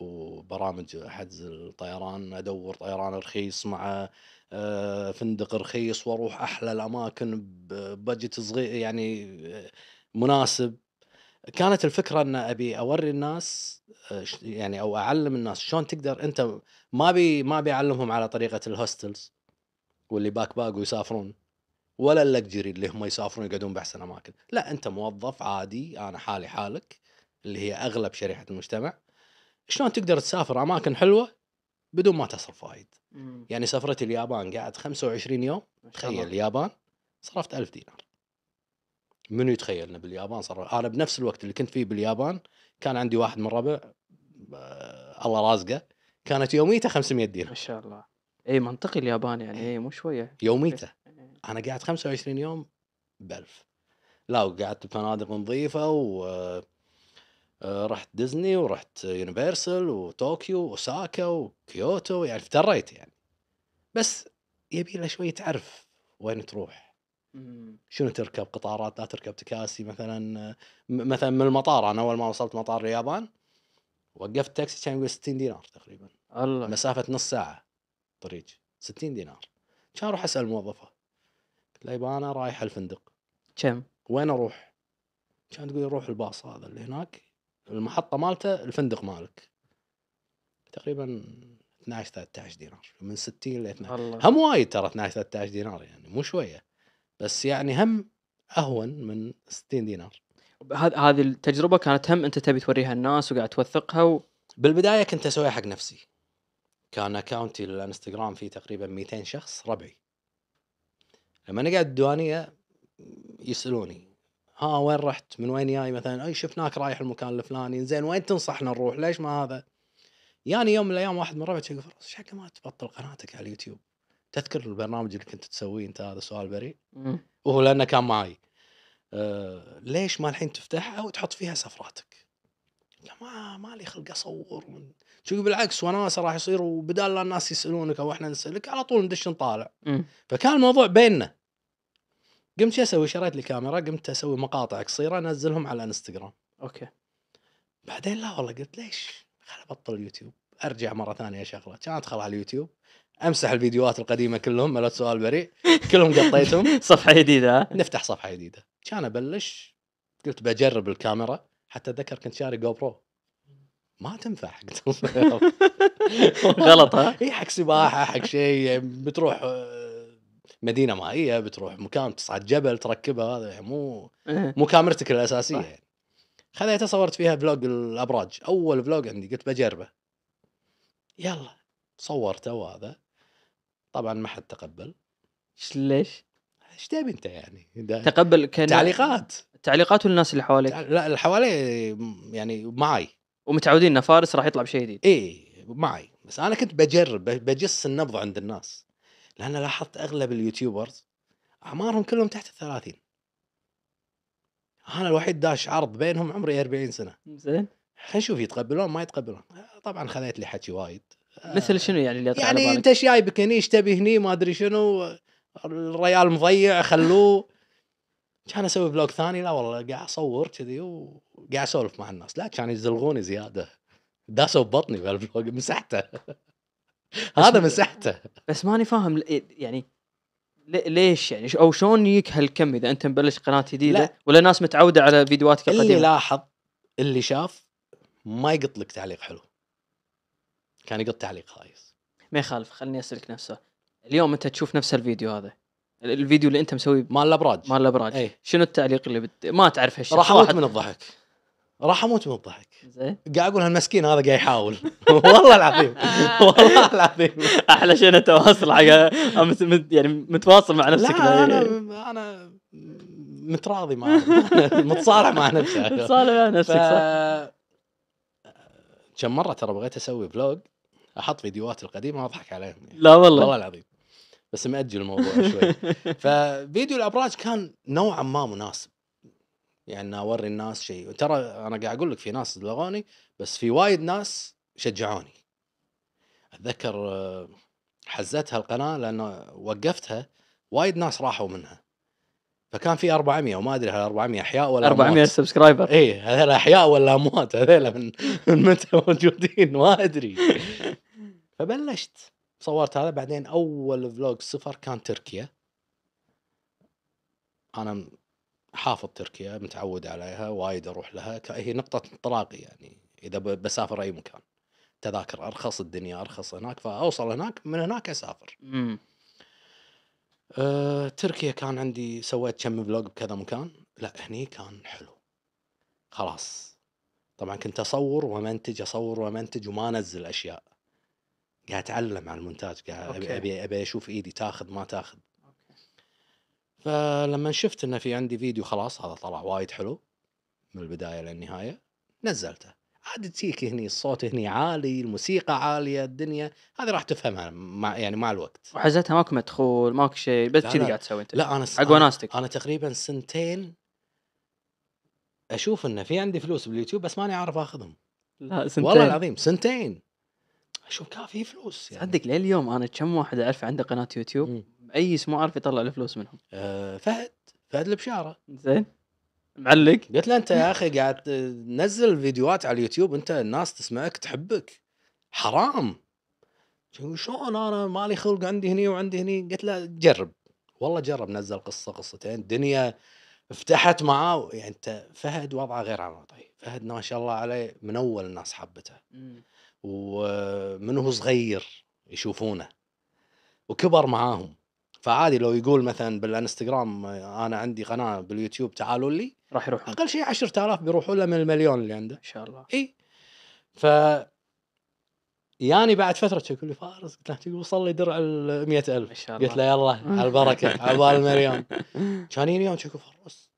وبرامج حجز الطيران ادور طيران رخيص مع آه، فندق رخيص واروح احلى الاماكن ببجت صغير يعني مناسب كانت الفكره ان ابي اوري الناس يعني او اعلم الناس شلون تقدر انت ما بي ما بيعلمهم على طريقه الهوستلز واللي باك باك ويسافرون ولا اللكجري اللي هم يسافرون يقعدون باحسن اماكن لا انت موظف عادي انا حالي حالك اللي هي اغلب شريحه المجتمع شلون تقدر تسافر اماكن حلوه بدون ما تصرف وايد يعني سفره اليابان قعدت 25 يوم تخيل اليابان صرفت 1000 دينار منو يتخيلنا باليابان صار انا بنفس الوقت اللي كنت فيه باليابان كان عندي واحد من ربع الله رازقه كانت يوميته 500 دينار ما شاء الله اي منطقي اليابان يعني اي مو شويه يوميته إيه. انا قعدت 25 يوم ب 1000 لا وقعدت بفنادق نظيفه و آه، رحت ديزني ورحت يونيفرسال وطوكيو واوساكا وكيوتو يعني افتريت يعني بس يبي له شويه تعرف وين تروح شنو تركب قطارات لا تركب تكاسي مثلا مثلا من المطار انا اول ما وصلت مطار اليابان وقفت تاكسي كان يقول 60 دينار تقريبا الله مسافه نص ساعه طريق 60 دينار كان اروح اسال موظفه قلت لها يبا انا رايح الفندق كم؟ وين اروح؟ كان تقول روح الباص هذا اللي هناك المحطه مالته الفندق مالك تقريبا 12 13 دينار من 60 ل 12 هم وايد ترى 12 13 دينار يعني مو شويه بس يعني هم اهون من 60 دينار هذه التجربه كانت هم انت تبي توريها الناس وقاعد توثقها و... بالبدايه كنت اسويها حق نفسي كان اكاونتي للانستغرام فيه تقريبا 200 شخص ربعي لما انا قاعد الديوانيه يسالوني ها وين رحت من وين جاي مثلا اي شفناك رايح المكان الفلاني زين وين تنصحنا نروح ليش ما هذا يعني يوم من الايام واحد من ربعي يقول ايش ما تبطل قناتك على اليوتيوب تذكر البرنامج اللي كنت تسويه انت هذا سؤال بريء وهو لانه كان معي آه، ليش ما الحين تفتحها وتحط فيها سفراتك ما ما لي خلق اصور من شو بالعكس وناسه راح يصير وبدال لا الناس يسالونك او احنا نسالك على طول ندش نطالع فكان الموضوع بيننا قمت شو اسوي شريت لي كاميرا قمت اسوي مقاطع قصيره انزلهم على انستغرام اوكي بعدين لا والله قلت ليش خل ابطل اليوتيوب ارجع مره ثانيه اشغله كان ادخل على اليوتيوب امسح الفيديوهات القديمه كلهم مالت سؤال بريء كلهم قطيتهم صفحه جديده نفتح صفحه جديده كان ابلش قلت بجرب الكاميرا حتى اتذكر كنت شاري جو برو ما تنفع قلت غلط ها؟ اي حق سباحه حق شيء بتروح آه، مدينه مائيه بتروح مكان تصعد جبل تركبها هذا يعني مو إيه. مو كاميرتك الاساسيه يعني خذيتها صورت فيها فلوج الابراج اول فلوج عندي قلت بجربه يلا صورته وهذا طبعا ما حد تقبل ليش؟ ايش تبي انت يعني؟ تقبل كان تعليقات تعليقات والناس اللي حواليك؟ لا اللي حوالي يعني معي ومتعودين ان فارس راح يطلع بشيء جديد إيه، اي معي بس انا كنت بجرب بجس النبض عند الناس لان لاحظت اغلب اليوتيوبرز اعمارهم كلهم تحت ال 30 انا الوحيد داش عرض بينهم عمري 40 سنه زين خلينا نشوف يتقبلون ما يتقبلون طبعا خذيت لي حكي وايد مثل شنو يعني اللي يطلع يعني انت ايش جايبك هني ايش تبي هني ما ادري شنو الريال مضيع خلوه كان اسوي بلوك ثاني لا والله قاعد اصور كذي وقاعد اسولف مع الناس لا كانوا يزلغوني زياده داسوا ببطني بهالبلوج مسحته هذا مسحته بس ماني فاهم يعني ليش يعني او شلون يجيك هالكم اذا انت مبلش قناه جديده ولا ناس متعوده على فيديوهاتك القديمه اللي لاحظ اللي شاف ما يقط لك تعليق حلو كان يقط تعليق خايس ما يخالف خليني اسالك نفسه اليوم انت تشوف نفس الفيديو هذا الفيديو اللي انت مسويه مال الابراج مال الابراج ايه؟ شنو التعليق اللي بت... ما تعرف هالشيء راح اموت من الضحك راح اموت من الضحك زين قاعد اقول هالمسكين هذا قاعد يحاول والله العظيم والله العظيم احلى شيء انه تواصل حق يعني متواصل مع نفسك لا انا يعني. انا متراضي مع متصالح مع نفسي متصالح مع نفسك صح كم مره ترى بغيت اسوي فلوج احط فيديوهات القديمه واضحك عليهم يعني. لا والله والله العظيم بس مأجل الموضوع شوي ففيديو الابراج كان نوعا ما مناسب يعني اوري الناس شيء وترى انا قاعد اقول لك في ناس بلغوني بس في وايد ناس شجعوني اتذكر آه، حزتها القناه لانه وقفتها وايد ناس راحوا منها فكان في 400 وما ادري هل 400 احياء ولا 400 أموات. سبسكرايبر اي هذول احياء ولا اموات هذول من من متى موجودين ما ادري فبلشت صورت هذا بعدين اول فلوج سفر كان تركيا انا حافظ تركيا متعود عليها وايد اروح لها هي نقطه انطلاقي يعني اذا بسافر اي مكان تذاكر ارخص الدنيا ارخص هناك فاوصل هناك من هناك اسافر آه، تركيا كان عندي سويت كم فلوج بكذا مكان، لأ هني كان حلو، خلاص طبعًا كنت أصوّر وأمنتج، أصوّر وأمنتج وما أنزّل أشياء، قاعد أتعلّم على المونتاج قاعد أبي أبي أبي أشوف إيدي تاخذ ما تاخذ. فلما شفت انه في عندي فيديو خلاص هذا طلع وايد حلو من البداية للنهاية، نزّلته. عاد تجيك هني الصوت هني عالي الموسيقى عاليه الدنيا هذه راح تفهمها مع يعني مع الوقت وحزتها ماكو مدخول ماكو شيء بس كذي قاعد تسوي انت لا انا س... انا, أنا تقريبا سنتين اشوف انه في عندي فلوس باليوتيوب بس ماني عارف اخذهم لا سنتين والله العظيم سنتين اشوف كان في فلوس يعني صدق لليوم انا كم واحد اعرف عنده قناه يوتيوب اي اسم عارف يطلع الفلوس منهم أه فهد فهد البشاره زين معلق قلت له انت يا اخي قاعد تنزل فيديوهات على اليوتيوب انت الناس تسمعك تحبك حرام شلون انا مالي خلق عندي هني وعندي هني قلت له جرب والله جرب نزل قصه قصتين الدنيا فتحت معاه يعني انت فهد وضعه غير عن وضعي طيب، فهد ما شاء الله عليه من اول الناس حبته ومن هو صغير يشوفونه وكبر معاهم فعادي لو يقول مثلا بالانستغرام انا عندي قناه باليوتيوب تعالوا لي راح يروح اقل شيء 10000 بيروحوا له من المليون اللي عنده ان شاء الله اي ف ياني بعد فتره يقول لي فارس قلت له وصل لي درع ال 100000 ان شاء الله قلت له يلا على البركه على بال المليون كان يجيني يوم يقول فارس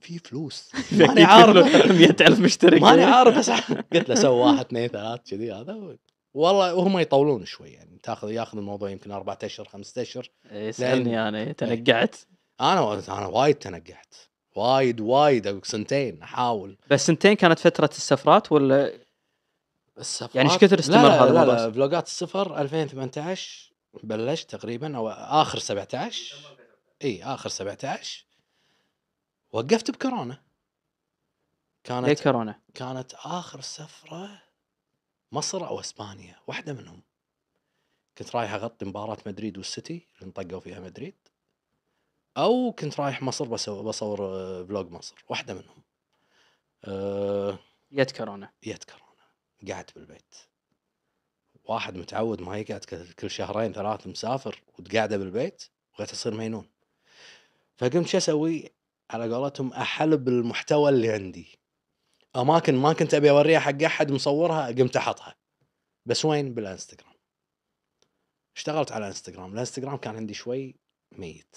في فلوس ماني عارف 100000 مشترك ماني عارف بس قلت له سوى واحد اثنين ثلاث كذي هذا والله وهم يطولون شوي يعني تاخذ ياخذ الموضوع يمكن اربعة اشهر خمسة اشهر اسالني إيه، انا إيه، إيه. تنقعت انا انا وايد تنقعت وايد وايد سنتين احاول بس سنتين كانت فتره السفرات ولا السفرات يعني ايش كثر استمر هذا الموضوع؟ لا لا, فلوجات السفر 2018 بلشت تقريبا او اخر 17 اي اخر 17 وقفت بكورونا كانت ليه كورونا؟ كانت اخر سفره مصر او اسبانيا واحده منهم كنت رايح اغطي مباراه مدريد والسيتي اللي انطقوا فيها مدريد او كنت رايح مصر بصور, بصور آه، فلوج مصر واحده منهم أه يد كورونا يد كورونا قعدت بالبيت واحد متعود ما يقعد كل شهرين ثلاث مسافر وتقعده بالبيت بغيت اصير مينون فقمت شو اسوي على قولتهم احلب المحتوى اللي عندي اماكن ما كنت ابي اوريها حق احد مصورها قمت احطها بس وين بالانستغرام اشتغلت على انستغرام الانستغرام كان عندي شوي ميت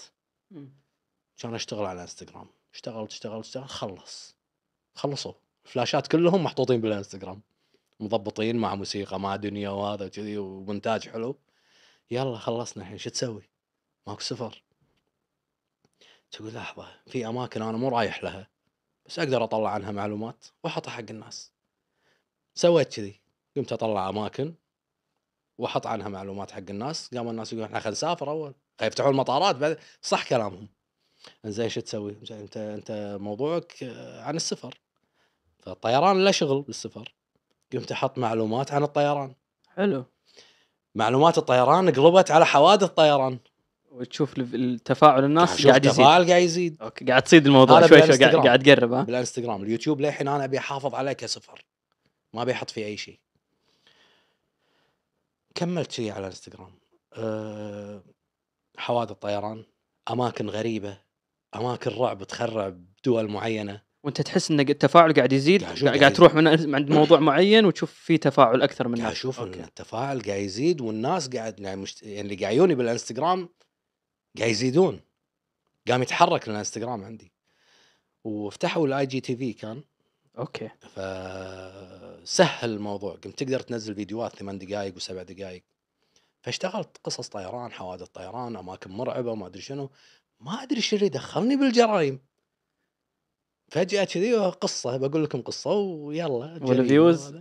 كان اشتغل على انستغرام اشتغلت اشتغلت اشتغلت خلص خلصوا الفلاشات كلهم محطوطين بالانستغرام مضبطين مع موسيقى مع دنيا وهذا وكذي ومونتاج حلو يلا خلصنا الحين شو تسوي؟ ماكو سفر تقول لحظه في اماكن انا مو رايح لها بس اقدر اطلع عنها معلومات واحطها حق الناس سويت كذي قمت اطلع اماكن واحط عنها معلومات حق الناس قام الناس يقولون احنا خلينا نسافر اول خلينا طيب يفتحون المطارات بعد صح كلامهم زين شو تسوي؟ زين انت انت موضوعك آه، عن السفر فالطيران له شغل بالسفر قمت احط معلومات عن الطيران حلو معلومات الطيران قلبت على حوادث طيران وتشوف التفاعل الناس قاعد يزيد التفاعل قاعد يزيد اوكي قاعد تصيد الموضوع شوي شوي قاعد, قاعد تقرب ها بالانستغرام اليوتيوب للحين انا ابي احافظ عليه كصفر ما ابي احط فيه اي شيء كملت شيء على الانستغرام أه حوادث طيران اماكن غريبه اماكن رعب تخرع بدول معينه وانت تحس ان التفاعل قاعد يزيد قاعد, قاعد, تروح من عند موضوع معين وتشوف في تفاعل اكثر من قاعد اشوف ان التفاعل قاعد يزيد والناس قاعد يعني, مشت... يعني اللي قاعد يجوني بالانستغرام قاعد يزيدون قام يتحرك الانستغرام عندي وفتحوا الاي جي تي في كان اوكي فسهل الموضوع قمت تقدر تنزل فيديوهات ثمان دقائق وسبع دقائق فاشتغلت قصص طيران حوادث طيران اماكن مرعبه ما ادري شنو ما ادري شو اللي دخلني بالجرائم فجاه كذي قصه بقول لكم قصه ويلا والفيوز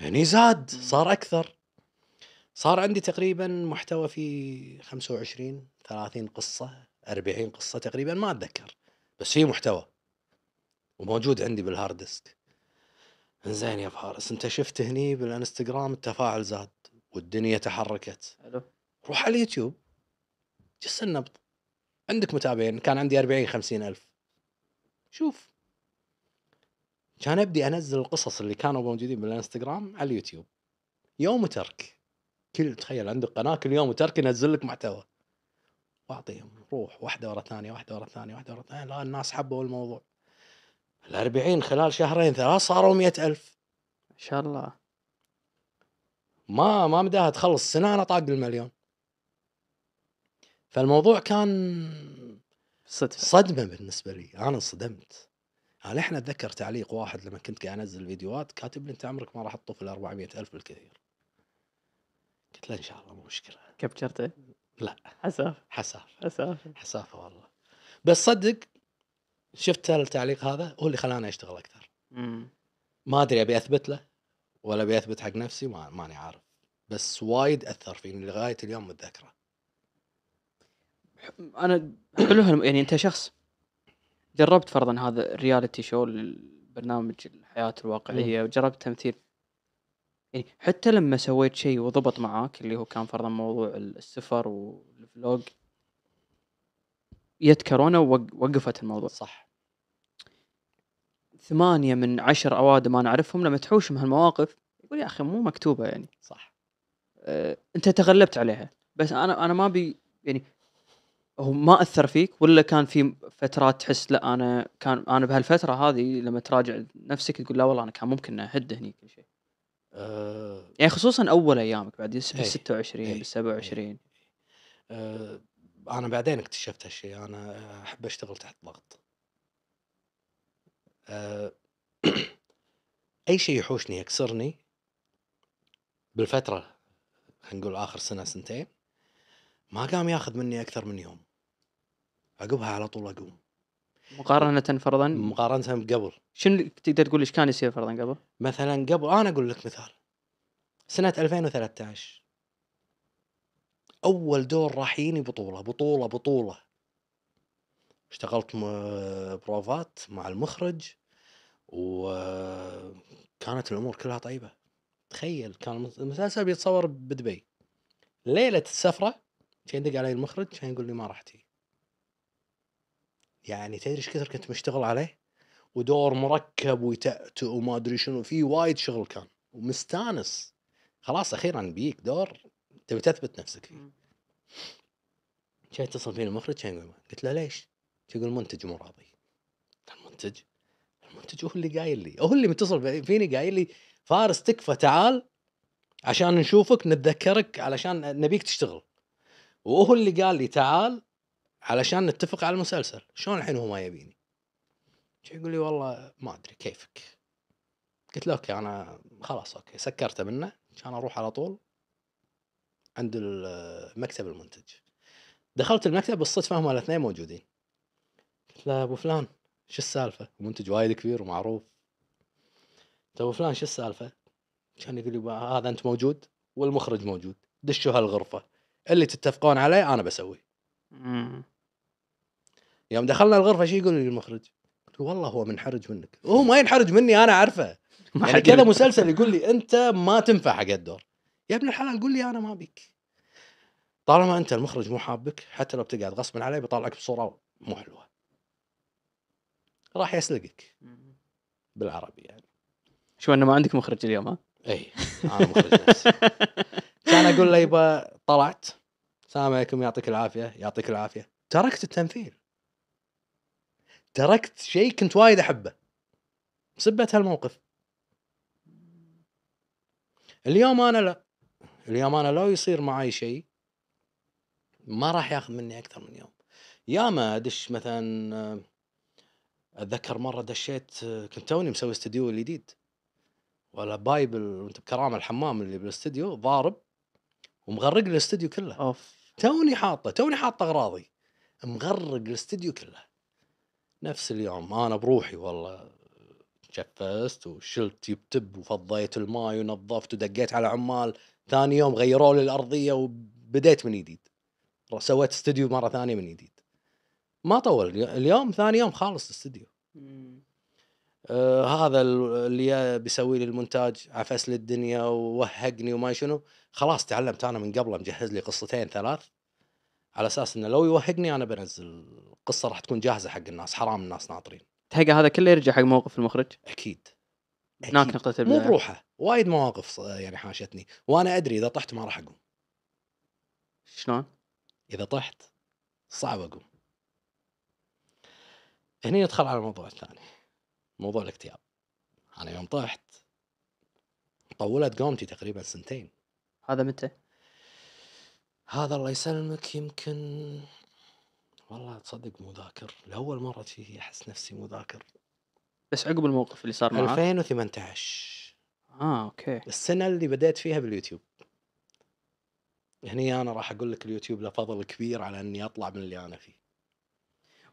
هني زاد صار اكثر صار عندي تقريبا محتوى في 25 30 قصه 40 قصه تقريبا ما اتذكر بس في محتوى وموجود عندي بالهارد ديسك زين يا فارس انت شفت هني بالانستغرام التفاعل زاد والدنيا تحركت حلو روح على اليوتيوب جس النبض عندك متابعين كان عندي 40 50 الف شوف كان ابدي انزل القصص اللي كانوا موجودين بالانستغرام على اليوتيوب يوم وترك كل تخيل عندك قناه كل يوم وترك ينزل لك محتوى واعطيهم روح واحده ورا ثانيه واحده ورا ثانيه واحده ورا ثانيه لا الناس حبوا الموضوع الأربعين خلال شهرين ثلاث صاروا مئة ألف إن شاء الله ما ما مداها تخلص سنة أنا طاق المليون فالموضوع كان صدفة صدمة بالنسبة لي أنا انصدمت أنا يعني إحنا أتذكر تعليق واحد لما كنت قاعد أنزل فيديوهات كاتب لي أنت عمرك ما راح تطوف ال ألف بالكثير قلت له إن شاء الله مو مشكلة كبشرته لا حسافه حسافه حسافه حسافه والله بس صدق شفت التعليق هذا هو اللي خلاني اشتغل اكثر مم. ما ادري ابي اثبت له ولا ابي اثبت حق نفسي ما ماني عارف بس وايد اثر فيني لغايه اليوم متذكره انا حلو يعني انت شخص جربت فرضا هذا الرياليتي شو البرنامج الحياه الواقعيه مم. وجربت تمثيل يعني حتى لما سويت شيء وضبط معاك اللي هو كان فرضا موضوع السفر والفلوج يد كورونا ووقفت الموضوع صح ثمانية من عشر أوادم ما نعرفهم لما تحوشهم هالمواقف يقول يا أخي مو مكتوبة يعني صح أه أنت تغلبت عليها بس أنا أنا ما بي يعني هو ما أثر فيك ولا كان في فترات تحس لا أنا كان أنا بهالفترة هذه لما تراجع نفسك تقول لا والله أنا كان ممكن أهد هني كل شيء آه يعني خصوصا اول ايامك بعد بال 26 بال 27 انا بعدين اكتشفت هالشيء انا احب اشتغل تحت ضغط آه اي شيء يحوشني يكسرني بالفتره خلينا نقول اخر سنه سنتين ما قام ياخذ مني اكثر من يوم عقبها على طول اقوم مقارنة فرضا مقارنة بقبل شنو تقدر تقول ايش كان يصير فرضا قبل؟ مثلا قبل انا اقول لك مثال سنة 2013 اول دور راح يجيني بطولة بطولة بطولة اشتغلت بروفات مع المخرج وكانت الامور كلها طيبة تخيل كان المسلسل بيتصور بدبي ليلة السفرة كان يدق علي المخرج كان يقول لي ما راح تجي يعني تدري ايش كثر كنت مشتغل عليه ودور مركب ويتأتئ وما ادري شنو في وايد شغل كان ومستانس خلاص اخيرا بيك دور تبي تثبت نفسك فيه كان يتصل فيني المخرج كان يقول قلت له ليش؟ يقول المنتج مو راضي المنتج المنتج هو اللي قايل لي هو اللي متصل فيني قايل لي فارس تكفى تعال عشان نشوفك نتذكرك علشان نبيك تشتغل وهو اللي قال لي تعال علشان نتفق على المسلسل شلون الحين هو ما يبيني يقول لي والله ما ادري كيفك قلت له اوكي انا خلاص اوكي سكرته منه كان اروح على طول عند آه، مكتب المنتج دخلت المكتب بالصدفه هم الاثنين موجودين قلت له ابو فلان شو السالفه المنتج وايد كبير ومعروف قلت ابو فلان شو السالفه كان يقول لي هذا انت موجود والمخرج موجود دشوا هالغرفه اللي تتفقون عليه انا بسويه يوم دخلنا الغرفه شو يقول لي المخرج؟ قلت والله هو منحرج منك هو ما ينحرج مني انا اعرفه يعني كذا مسلسل يقول لي انت ما تنفع حق الدور يا ابن الحلال قول لي انا ما بيك طالما انت المخرج مو حابك حتى لو بتقعد غصبا عليه بيطلعك بصوره مو حلوه راح يسلقك بالعربي يعني شو انه ما عندك مخرج اليوم ها؟ اي انا مخرج نفسي كان اقول له يبا طلعت السلام عليكم يعطيك العافيه يعطيك العافيه تركت التمثيل تركت شيء كنت وايد احبه سبت هالموقف اليوم انا لا اليوم انا لو يصير معي شيء ما راح ياخذ مني اكثر من يوم ياما ادش مثلا آه، اتذكر مره دشيت آه، كنت توني مسوي استديو الجديد ولا بايبل وانت بكرامه الحمام اللي بالاستديو ضارب ومغرق الاستديو كله اوف توني حاطه توني حاطه اغراضي مغرق الاستديو كله نفس اليوم انا بروحي والله جفست وشلت يبتب وفضيت الماي ونظفت ودقيت على عمال ثاني يوم غيروا لي الارضيه وبديت من جديد سويت استوديو مره ثانيه من جديد ما طول اليوم ثاني يوم خالص الاستوديو آه هذا اللي بيسوي لي المونتاج عفس لي الدنيا ووهقني وما شنو خلاص تعلمت انا من قبله مجهز لي قصتين ثلاث على اساس انه لو يوهقني انا بنزل القصه راح تكون جاهزه حق الناس حرام الناس ناطرين تلقى هذا كله يرجع حق موقف المخرج اكيد هناك نقطه البدايه مو بروحه وايد مواقف يعني حاشتني وانا ادري اذا طحت ما راح اقوم شلون اذا طحت صعب اقوم هني ندخل على الموضوع الثاني موضوع الاكتئاب انا يوم طحت طولت قومتي تقريبا سنتين هذا متى هذا الله يسلمك يمكن والله تصدق مو ذاكر لأول مرة فيه أحس نفسي مو ذاكر بس عقب الموقف اللي صار معك 2018 اه اوكي السنة اللي بديت فيها باليوتيوب هني انا راح اقول لك اليوتيوب له فضل كبير على اني اطلع من اللي انا فيه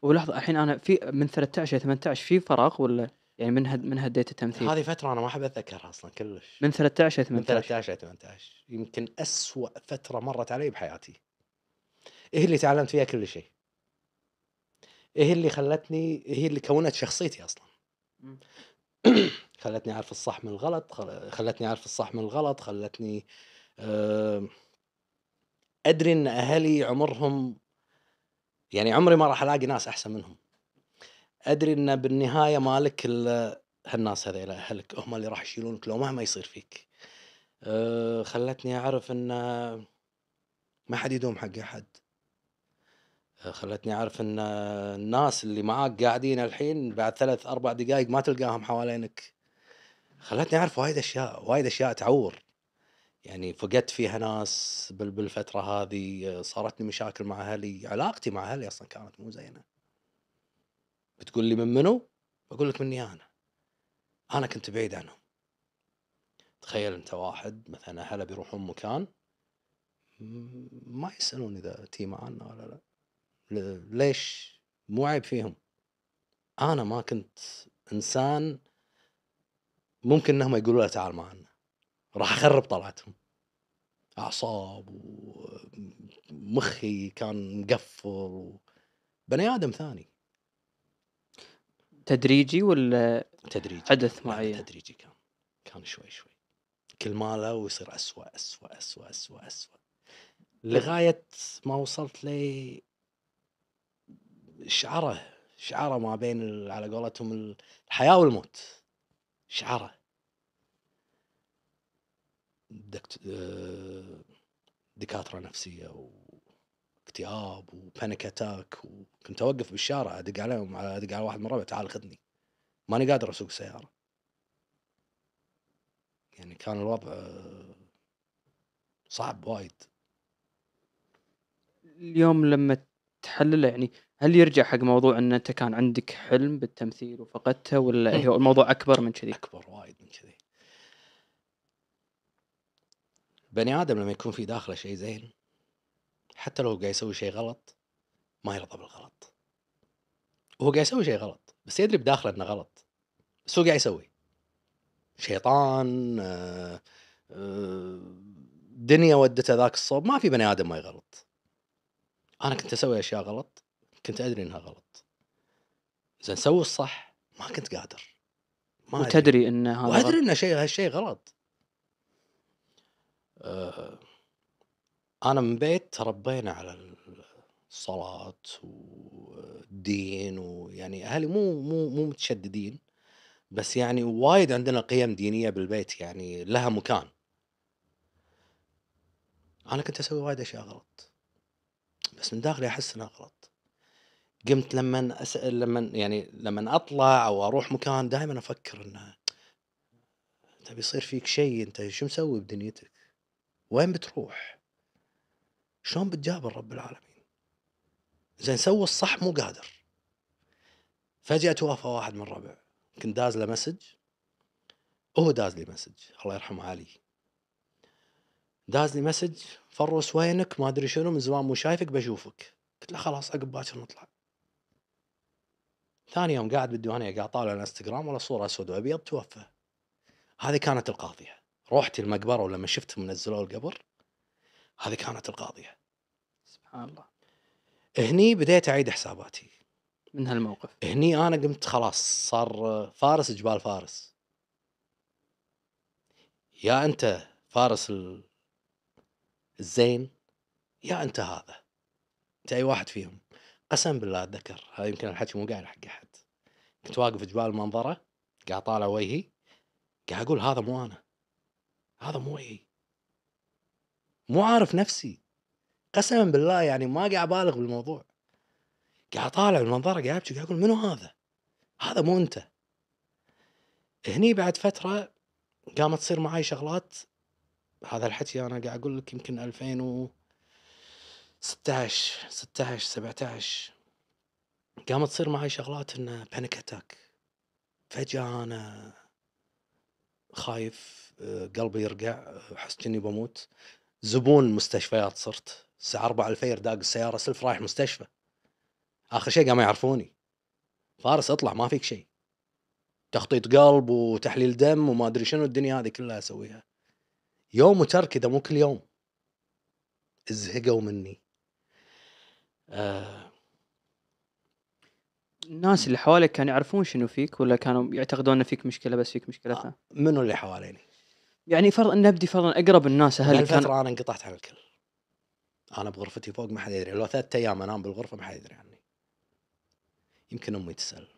ولحظة الحين انا في من 13 ل 18 في فراغ ولا؟ يعني من هد من هديت التمثيل هذه فتره انا ما احب اتذكرها اصلا كلش من 13 ل 18 من 13 ل 18 يمكن اسوء فتره مرت علي بحياتي هي إيه اللي تعلمت فيها كل شيء هي إيه اللي خلتني هي إيه اللي كونت شخصيتي اصلا خلتني اعرف الصح من الغلط خلتني اعرف الصح من الغلط خلتني ادري ان اهلي عمرهم يعني عمري ما راح الاقي ناس احسن منهم ادري ان بالنهايه مالك الا هالناس هذيلا اهلك هم اللي راح يشيلونك لو مهما يصير فيك آه، خلتني اعرف ان ما حد يدوم حق احد آه، خلتني اعرف ان الناس اللي معاك قاعدين الحين بعد ثلاث اربع دقائق ما تلقاهم حوالينك خلتني اعرف وايد اشياء وايد اشياء تعور يعني فقدت فيها ناس بالفتره هذه آه، صارت لي مشاكل مع اهلي علاقتي مع اهلي اصلا كانت مو زينه بتقول لي من منو؟ بقول لك مني انا انا كنت بعيد عنهم تخيل انت واحد مثلا اهله بيروحون مكان ما يسالون اذا تي معنا ولا لا ليش؟ مو عيب فيهم انا ما كنت انسان ممكن انهم يقولوا له تعال معنا راح اخرب طلعتهم اعصاب ومخي كان مقفل بني ادم ثاني تدريجي ولا تدريجي حدث معين؟ تدريجي كان كان شوي شوي كل ماله ويصير اسوء اسوء اسوء اسوء اسوء لغاية ما وصلت لي شعره شعره ما بين على قولتهم الحياة والموت شعره دكتور آه، دكاتره نفسيه و اكتئاب وبانيك اتاك وكنت اوقف بالشارع ادق عليهم ادق على واحد من ربعي تعال خذني ماني قادر اسوق سياره يعني كان الوضع صعب وايد اليوم لما تحلله يعني هل يرجع حق موضوع ان انت كان عندك حلم بالتمثيل وفقدته ولا هي الموضوع اكبر من كذي؟ اكبر وايد من كذي. بني ادم لما يكون في داخله شيء زين حتى لو قاعد يسوي شيء غلط ما يرضى بالغلط هو قاعد يسوي شيء غلط بس يدري بداخله انه غلط بس هو قاعد يسوي شيطان آه، آه، دنيا ودته ذاك الصوب ما في بني ادم ما يغلط انا كنت اسوي اشياء غلط كنت ادري انها غلط زين سوي الصح ما كنت قادر ما وتدري ان هذا وادري ان شيء هالشيء غلط أه أنا من بيت تربينا على الصلاة والدين ويعني أهلي مو مو مو متشددين بس يعني وايد عندنا قيم دينية بالبيت يعني لها مكان أنا كنت أسوي وايد أشياء غلط بس من داخلي أحس إنها غلط قمت لما أسأل لما يعني لما أطلع أو أروح مكان دائما أفكر إنه أنت بيصير فيك شيء أنت شو مسوي بدنيتك؟ وين بتروح؟ شلون بتجابر رب العالمين زين سوى الصح مو قادر فجأة توفى واحد من ربع كنت داز له مسج هو داز لي مسج الله يرحمه علي داز لي مسج فروس وينك ما ادري شنو من زمان مو شايفك بشوفك قلت له خلاص عقب باكر نطلع ثاني يوم قاعد بالديوانيه قاعد طالع الانستغرام ولا صوره اسود وابيض توفى هذه كانت القاضيه رحت المقبره ولما شفت نزلوا القبر هذه كانت القاضيه سبحان الله هني بديت اعيد حساباتي من هالموقف هني انا قمت خلاص صار فارس جبال فارس يا انت فارس الزين يا انت هذا انت اي واحد فيهم قسم بالله اتذكر هذا يمكن الحكي مو قاعد حق احد كنت واقف جبال المنظره قاعد طالع وجهي قاعد اقول هذا مو انا هذا مو وجهي مو عارف نفسي قسما بالله يعني ما قاعد ابالغ بالموضوع قاعد اطالع المنظره قاعد ابكي قاعد اقول منو هذا؟ هذا مو انت هني بعد فتره قامت تصير معي شغلات هذا الحكي انا قاعد اقول لك يمكن 2016 16 17 قامت تصير معي شغلات انه بانيك اتاك فجاه انا خايف قلبي يرقع احس اني بموت زبون مستشفيات صرت الساعه 4 الفجر داق السياره سلف رايح مستشفى اخر شيء قاموا يعرفوني فارس اطلع ما فيك شيء تخطيط قلب وتحليل دم وما ادري شنو الدنيا هذه كلها اسويها يوم وترك اذا مو كل يوم ازهقوا مني آه. الناس اللي حواليك كانوا يعرفون شنو فيك ولا كانوا يعتقدون ان فيك مشكله بس فيك مشكلتها؟ آه. منو اللي حواليني؟ يعني فرض نبدي فرضا اقرب الناس اهلك كان انا انقطعت عن الكل انا بغرفتي فوق ما حد يدري لو ثلاث ايام انام بالغرفه ما حد يدري عني يمكن امي تسال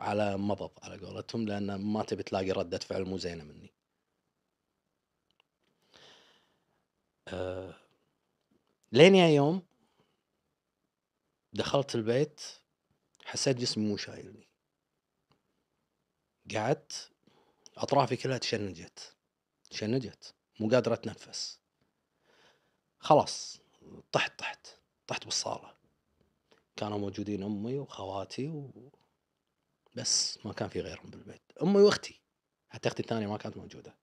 على مضض على قولتهم لان ما تبي تلاقي رده فعل مو زينه مني أه لين يا يوم دخلت البيت حسيت جسمي مو شايلني قعدت أطرافي كلها تشنجت تشنجت مو قادرة أتنفس خلاص طحت طحت طحت بالصالة كانوا موجودين أمي وخواتي و... بس ما كان في غيرهم بالبيت أمي وأختي حتى أختي الثانية ما كانت موجودة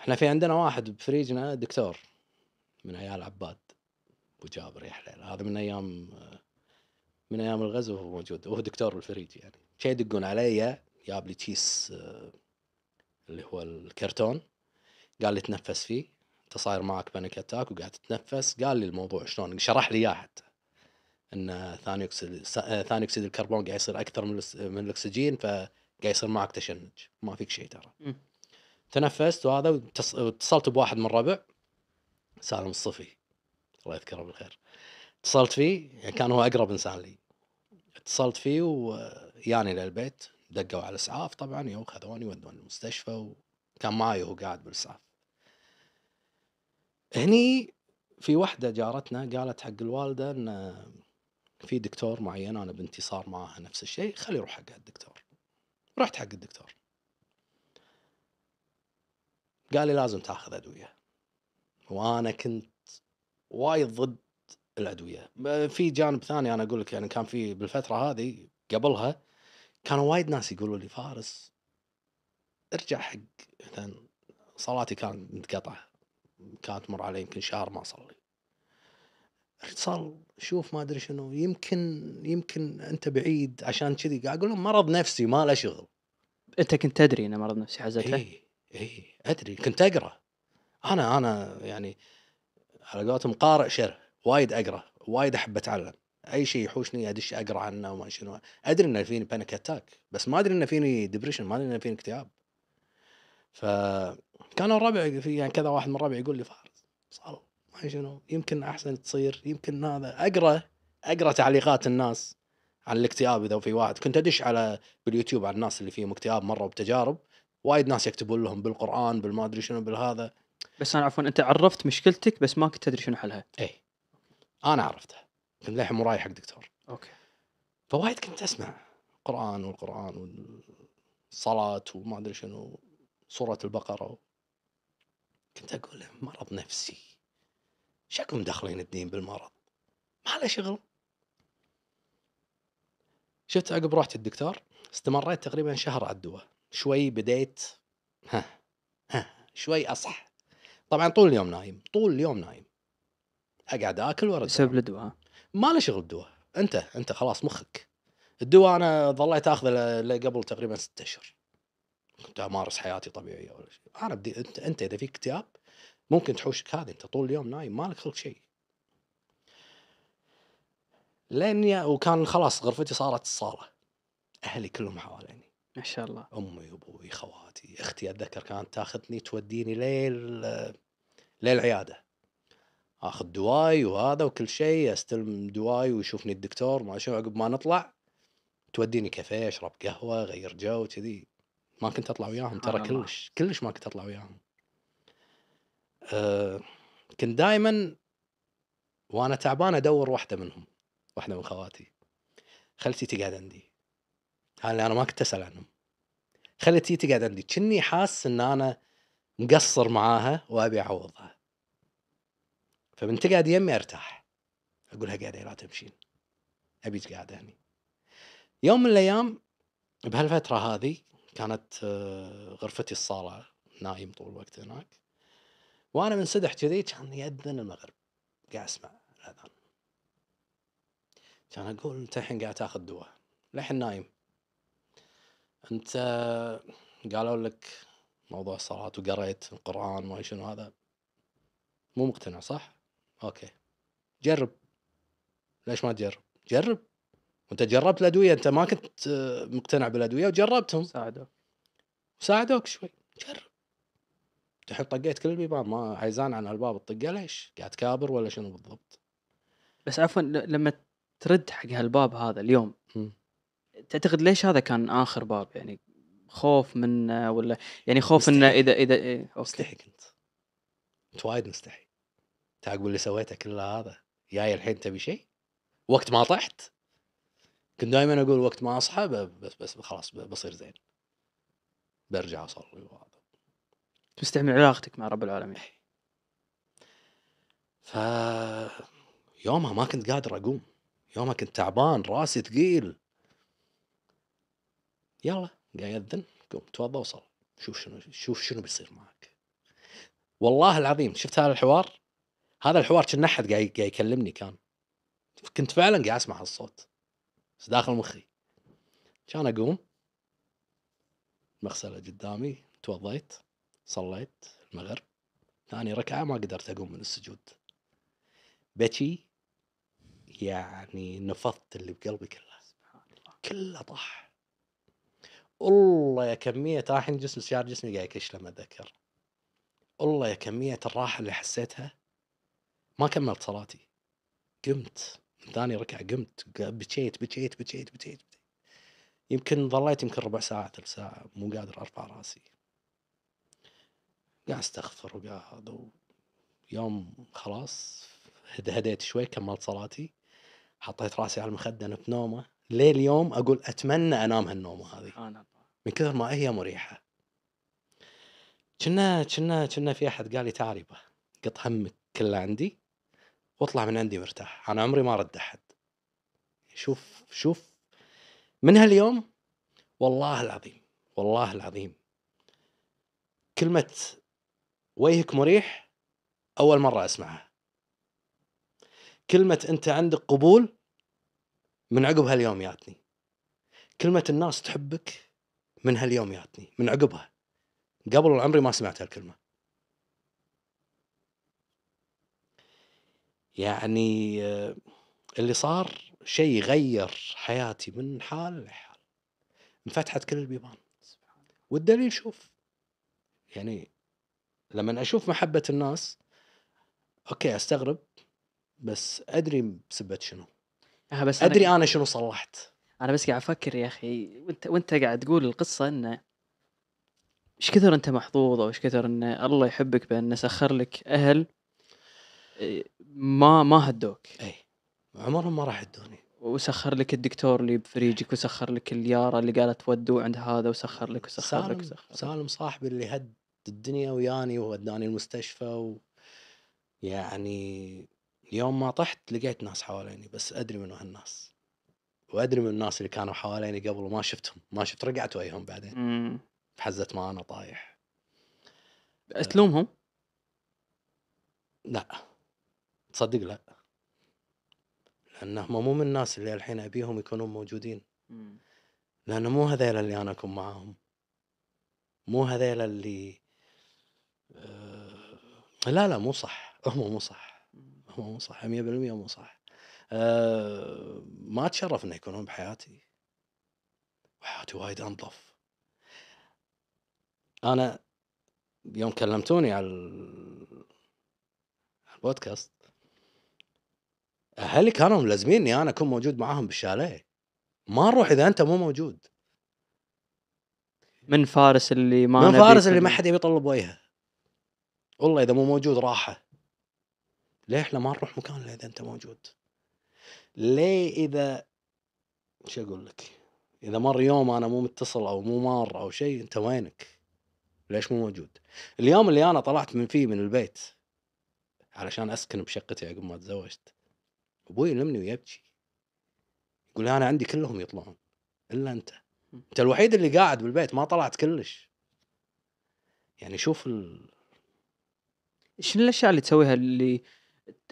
احنا في عندنا واحد بفريجنا دكتور من عيال عباد ابو جابر يا حليل هذا من ايام من ايام الغزو وهو موجود وهو دكتور بالفريج يعني شي يدقون علي جاب لي كيس آه، اللي هو الكرتون قال لي تنفس فيه انت صاير معك بانيك اتاك وقاعد تتنفس قال لي الموضوع شلون شرح لي اياه حتى ان ثاني اكسيد ثاني اكسيد الكربون قاعد يصير اكثر من من الاكسجين فقاعد يصير معك تشنج ما فيك شيء ترى تنفست وهذا واتصلت بواحد من ربع سالم الصفي الله يذكره بالخير اتصلت فيه يعني كان هو اقرب انسان لي اتصلت فيه وياني للبيت دقوا على الاسعاف طبعا يوم خذوني ودوني المستشفى وكان معي وهو قاعد بالاسعاف هني في وحده جارتنا قالت حق الوالده ان في دكتور معين انا بنتي صار معاها نفس الشيء خلي يروح حق الدكتور رحت حق الدكتور قال لي لازم تاخذ ادويه وانا كنت وايد ضد الادويه في جانب ثاني انا اقول لك يعني كان في بالفتره هذه قبلها كانوا وايد ناس يقولوا لي فارس ارجع حق مثلا صلاتي كانت متقطعه كانت مر علي يمكن شهر ما اصلي صل شوف ما ادري شنو يمكن يمكن انت بعيد عشان كذي قاعد اقول لهم مرض نفسي ما له شغل انت كنت تدري انه مرض نفسي حزتها؟ اي اي ادري كنت اقرا انا انا يعني على قولتهم قارئ شر وايد اقرا وايد احب اتعلم اي شيء يحوشني ادش اقرا عنه وما شنو ادري انه فيني بانيك اتاك بس ما ادري انه فيني ديبريشن ما ادري انه فيني اكتئاب فكان الربع في يعني كذا واحد من ربعي يقول لي فارس صار ما شنو يمكن احسن تصير يمكن هذا اقرا اقرا تعليقات الناس عن الاكتئاب اذا في واحد كنت ادش على باليوتيوب على الناس اللي فيهم اكتئاب مره وبتجارب وايد ناس يكتبون لهم بالقران بالما ادري شنو بالهذا بس انا عفوا انت عرفت مشكلتك بس ما كنت تدري شنو حلها اي انا عرفتها للحين مو حق دكتور اوكي فوايد كنت اسمع قران والقران والصلاه وما ادري شنو سوره البقره كنت اقول مرض نفسي شكم داخلين الدين بالمرض ما له شغل شفت عقب رحت الدكتور استمريت تقريبا شهر على الدواء شوي بديت ها ها شوي اصح طبعا طول اليوم نايم طول اليوم نايم اقعد اكل وارد بسبب الدواء ما له شغل الدواء انت انت خلاص مخك الدواء انا ظليت اخذه قبل تقريبا ستة اشهر كنت امارس حياتي طبيعيه ولا شيء انا بدي انت انت اذا فيك اكتئاب ممكن تحوشك هذه انت طول اليوم نايم مالك خلق شيء لاني وكان خلاص غرفتي صارت الصاله اهلي كلهم حواليني ما شاء الله امي وابوي خواتي اختي اتذكر كانت تاخذني توديني ليل للعياده اخذ دواي وهذا وكل شيء استلم دواي ويشوفني الدكتور ما شو عقب ما نطلع توديني كافيه اشرب قهوه غير جو كذي ما كنت اطلع وياهم ترى كلش كلش ما كنت اطلع وياهم أه كنت دائما وانا تعبان ادور واحده منهم واحده من خواتي خلتي تقعد عندي هاي انا ما كنت اسال عنهم خلتي تقعد عندي كني حاس ان انا مقصر معاها وابي اعوضها فمن تقعد يمي ارتاح اقول قاعده لا تمشين ابيك قاعده هني يوم من الايام بهالفتره هذه كانت آه، غرفتي الصاله نايم طول الوقت هناك وانا منسدح كذي كان ياذن المغرب قاعد اسمع الاذان كان اقول انت الحين قاعد تاخذ دواء للحين نايم انت آه، قالوا لك موضوع الصلاة وقريت القرآن وما شنو هذا مو مقتنع صح؟ اوكي جرب ليش ما تجرب؟ جرب وانت جربت الادويه انت ما كنت آه، مقتنع بالادويه وجربتهم ساعدوك ساعدوك شوي جرب الحين طقيت كل البيبان ما عايزان عن الباب الطقه ليش؟ قاعد كابر ولا شنو بالضبط؟ بس عفوا لما ترد حق هالباب هذا اليوم تعتقد ليش هذا كان اخر باب يعني خوف منه ولا يعني خوف انه اذا اذا إيه اوكي مستحي كنت كنت وايد مستحي تعقب اللي سويته كل هذا جاي الحين تبي شيء وقت ما طحت كنت دائما اقول وقت ما اصحى بس بس خلاص بصير زين برجع اصلي وهذا تستعمل علاقتك مع رب العالمين إيه. ف يومها ما كنت قادر اقوم يومها كنت تعبان راسي ثقيل يلا قاعد يأذن قوم توضى وصل شوف شنو شوف شنو بيصير معك والله العظيم شفت هذا الحوار هذا الحوار كان احد قاعد قاعد يكلمني كان كنت فعلا قاعد اسمع هالصوت بس داخل مخي كان اقوم المغسله قدامي توضيت صليت المغرب ثاني ركعه ما قدرت اقوم من السجود بكي يعني نفضت اللي بقلبي كله كله طاح الله يا كمية طاحن جسم سيار جسمي قاعد يكش لما أتذكر الله يا كمية الراحة اللي حسيتها ما كملت صلاتي قمت ثاني ركعه قمت بكيت بكيت بكيت بكيت يمكن ظليت يمكن ربع ساعه ثلث ساعه مو قادر ارفع راسي قاعد استغفر وقاعد يوم خلاص هديت شوي كملت صلاتي حطيت راسي على المخده انا بنومه ليه اليوم اقول اتمنى انام هالنومه هذه من كثر ما هي مريحه كنا كنا كنا في احد قال لي تعريبه قط همك كله عندي واطلع من عندي مرتاح انا عمري ما رد احد شوف شوف من هاليوم والله العظيم والله العظيم كلمة وجهك مريح أول مرة أسمعها كلمة أنت عندك قبول من عقب هاليوم ياتني كلمة الناس تحبك من هاليوم ياتني من عقبها قبل عمري ما سمعت هالكلمة يعني آه، اللي صار شيء غير حياتي من حال لحال انفتحت كل البيبان والدليل شوف يعني لما اشوف محبه الناس اوكي استغرب بس ادري بسبت شنو أه بس ادري أنا, انا شنو صلحت انا بس قاعد افكر يا اخي وانت وانت قاعد تقول القصه انه ايش كثر انت محظوظ او ايش كثر انه الله يحبك بانه سخر لك اهل إيه، ما ما هدوك اي عمرهم ما راح يهدوني وسخر لك الدكتور اللي بفريجك وسخر لك اليارة اللي قالت ودوا عند هذا وسخر لك وسخر سالم لك وسخر سالم صاحبي اللي هد الدنيا وياني ووداني المستشفى و يعني يوم ما طحت لقيت ناس حواليني بس ادري منو هالناس وادري من الناس اللي كانوا حواليني قبل وما شفتهم ما شفت رقعت وياهم بعدين مم. بحزة ما انا طايح تلومهم؟ أه لا تصدق لا لانهم مو من الناس اللي الحين ابيهم يكونون موجودين لانه مو هذيلا اللي انا اكون معاهم مو هذيلا اللي آه لا لا مو صح هم مو صح هم مو صح 100% مو صح آه ما اتشرف انه يكونون بحياتي وحياتي وايد انظف انا يوم كلمتوني على البودكاست اهلي كانوا ملازميني انا اكون موجود معاهم بالشاليه ما اروح اذا انت مو موجود من فارس اللي ما من فارس اللي ما حد يبي يطلب وجهه والله اذا مو موجود راحه ليه احنا ما نروح مكان الا اذا انت موجود ليه اذا شو اقول لك اذا مر يوم انا مو متصل او مو مار او شيء انت وينك ليش مو موجود اليوم اللي انا طلعت من فيه من البيت علشان اسكن بشقتي عقب ما تزوجت أبوي يلمني ويبكي يقول أنا عندي كلهم يطلعون إلا أنت أنت الوحيد اللي قاعد بالبيت ما طلعت كلش يعني شوف ال... شنو الأشياء اللي تسويها اللي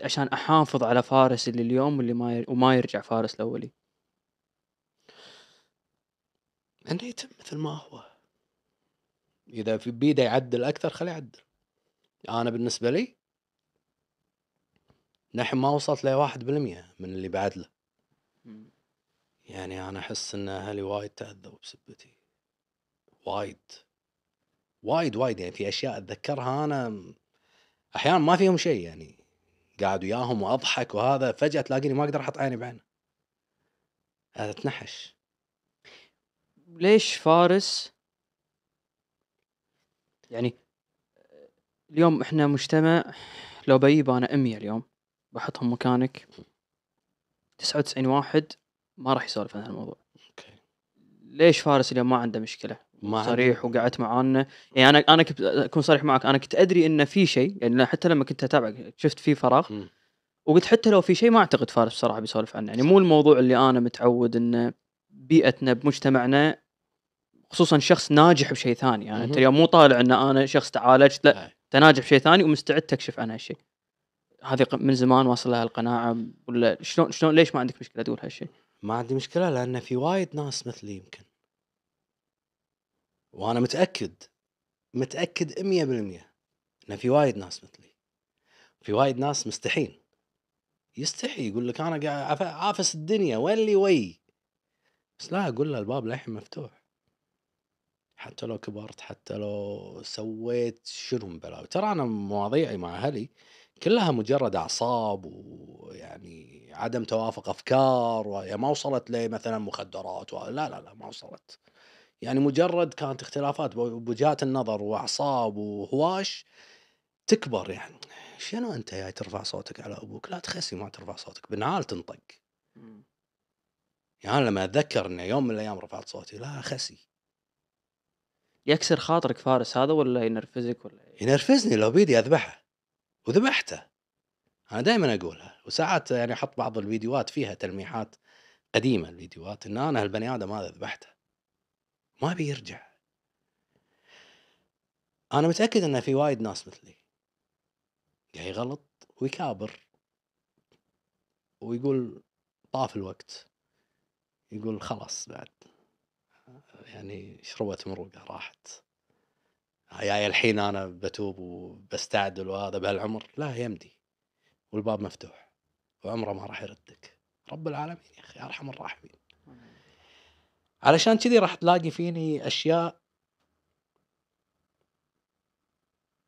عشان أحافظ على فارس اللي اليوم اللي ما ير... وما يرجع فارس الأولي أنه يتم مثل ما هو إذا في بيده يعدل أكثر خليه يعدل أنا بالنسبة لي نحن ما وصلت ل 1% من اللي بعد له يعني أنا أحس أن أهلي وايد تأذوا بسبتي وايد وايد وايد يعني في أشياء أتذكرها أنا أحيانا ما فيهم شيء يعني قاعد وياهم وأضحك وهذا فجأة تلاقيني ما أقدر أحط عيني بعين هذا تنحش ليش فارس يعني اليوم احنا مجتمع لو بيب انا امي اليوم بحطهم مكانك 99 واحد ما راح يسولف عن هالموضوع اوكي ليش فارس اليوم ما عنده مشكله ما صريح وقعدت معانا يعني انا انا كنت اكون صريح معك انا كنت ادري انه في شيء يعني حتى لما كنت اتابعك شفت في فراغ م. وقلت حتى لو في شيء ما اعتقد فارس بصراحه بيسولف عنه يعني مو الموضوع اللي انا متعود انه بيئتنا بمجتمعنا خصوصا شخص ناجح بشيء ثاني يعني انت اليوم مو طالع ان انا شخص تعالجت لا انت ناجح بشيء ثاني ومستعد تكشف عن هالشيء هذه من زمان واصل لها القناعه ولا شلون شلون ليش ما عندك مشكله تقول هالشيء؟ ما عندي مشكله لان في وايد ناس مثلي يمكن وانا متاكد متاكد 100% ان في وايد ناس مثلي في وايد ناس مستحين يستحي يقول لك انا قاعد عافس الدنيا وين لي وي بس لا اقول له الباب للحين مفتوح حتى لو كبرت حتى لو سويت شنو بلاوي ترى انا مواضيعي مع اهلي كلها مجرد اعصاب ويعني عدم توافق افكار وهي يعني ما وصلت لمثلا مخدرات و... لا لا لا ما وصلت يعني مجرد كانت اختلافات بوجهات النظر واعصاب وهواش تكبر يعني شنو انت جاي ترفع صوتك على ابوك لا تخسي ما ترفع صوتك بنعال تنطق يعني أنا لما اتذكر انه يوم من الايام رفعت صوتي لا خسي يكسر خاطرك فارس هذا ولا ينرفزك ولا ينرفزني لو بيدي اذبحه وذبحته انا دائما اقولها وساعات يعني احط بعض الفيديوهات فيها تلميحات قديمه الفيديوهات ان انا هالبني ادم هذا ذبحته ما بيرجع انا متاكد ان في وايد ناس مثلي قاعد يغلط ويكابر ويقول طاف الوقت يقول خلاص بعد يعني شربت مروقه راحت يا الحين انا بتوب وبستعدل وهذا بهالعمر لا يمدي والباب مفتوح وعمره ما راح يردك رب العالمين يا اخي ارحم الراحمين علشان كذي راح تلاقي فيني اشياء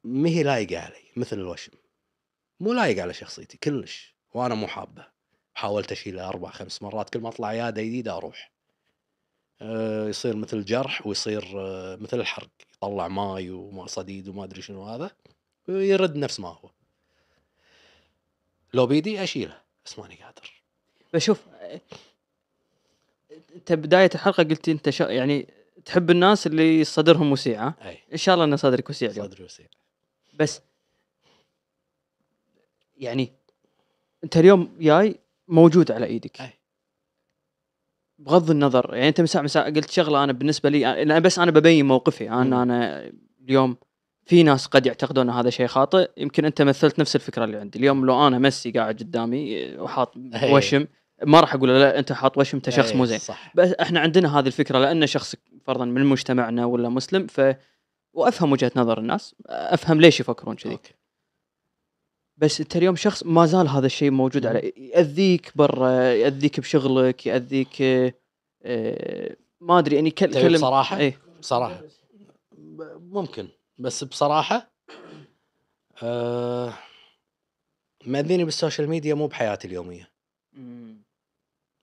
ما هي لايقه علي مثل الوشم مو لايق على شخصيتي كلش وانا مو حابه حاولت اشيله اربع خمس مرات كل ما اطلع عياده جديده اروح آه، يصير مثل جرح ويصير آه، مثل الحرق يطلع ماي وما صديد وما ادري شنو هذا ويرد نفس ما هو لو بيدي اشيله بس ماني قادر بشوف انت بدايه الحلقه قلت انت شا... يعني تحب الناس اللي صدرهم وسيع أي. ان شاء الله ان صدرك وسيع صدري وسيع بس يعني انت اليوم جاي موجود على ايدك أي. بغض النظر يعني انت مساء مساء قلت شغله انا بالنسبه لي انا بس انا ببين موقفي انا م. انا اليوم في ناس قد يعتقدون هذا شيء خاطئ يمكن انت مثلت نفس الفكره اللي عندي اليوم لو انا ميسي قاعد قدامي آه، وحاط وشم ما راح اقول لا انت حاط وشم انت شخص مو زين بس احنا عندنا هذه الفكره لان شخص فرضا من مجتمعنا ولا مسلم ف وافهم وجهه نظر الناس افهم ليش يفكرون كذي بس انت اليوم شخص ما زال هذا الشيء موجود على ياذيك برا ياذيك بشغلك ياذيك آه، آه، ما ادري اني يعني كل طيب كلم بصراحة؟ ايه بصراحه ممكن بس بصراحه آه مأذيني بالسوشيال ميديا مو بحياتي اليوميه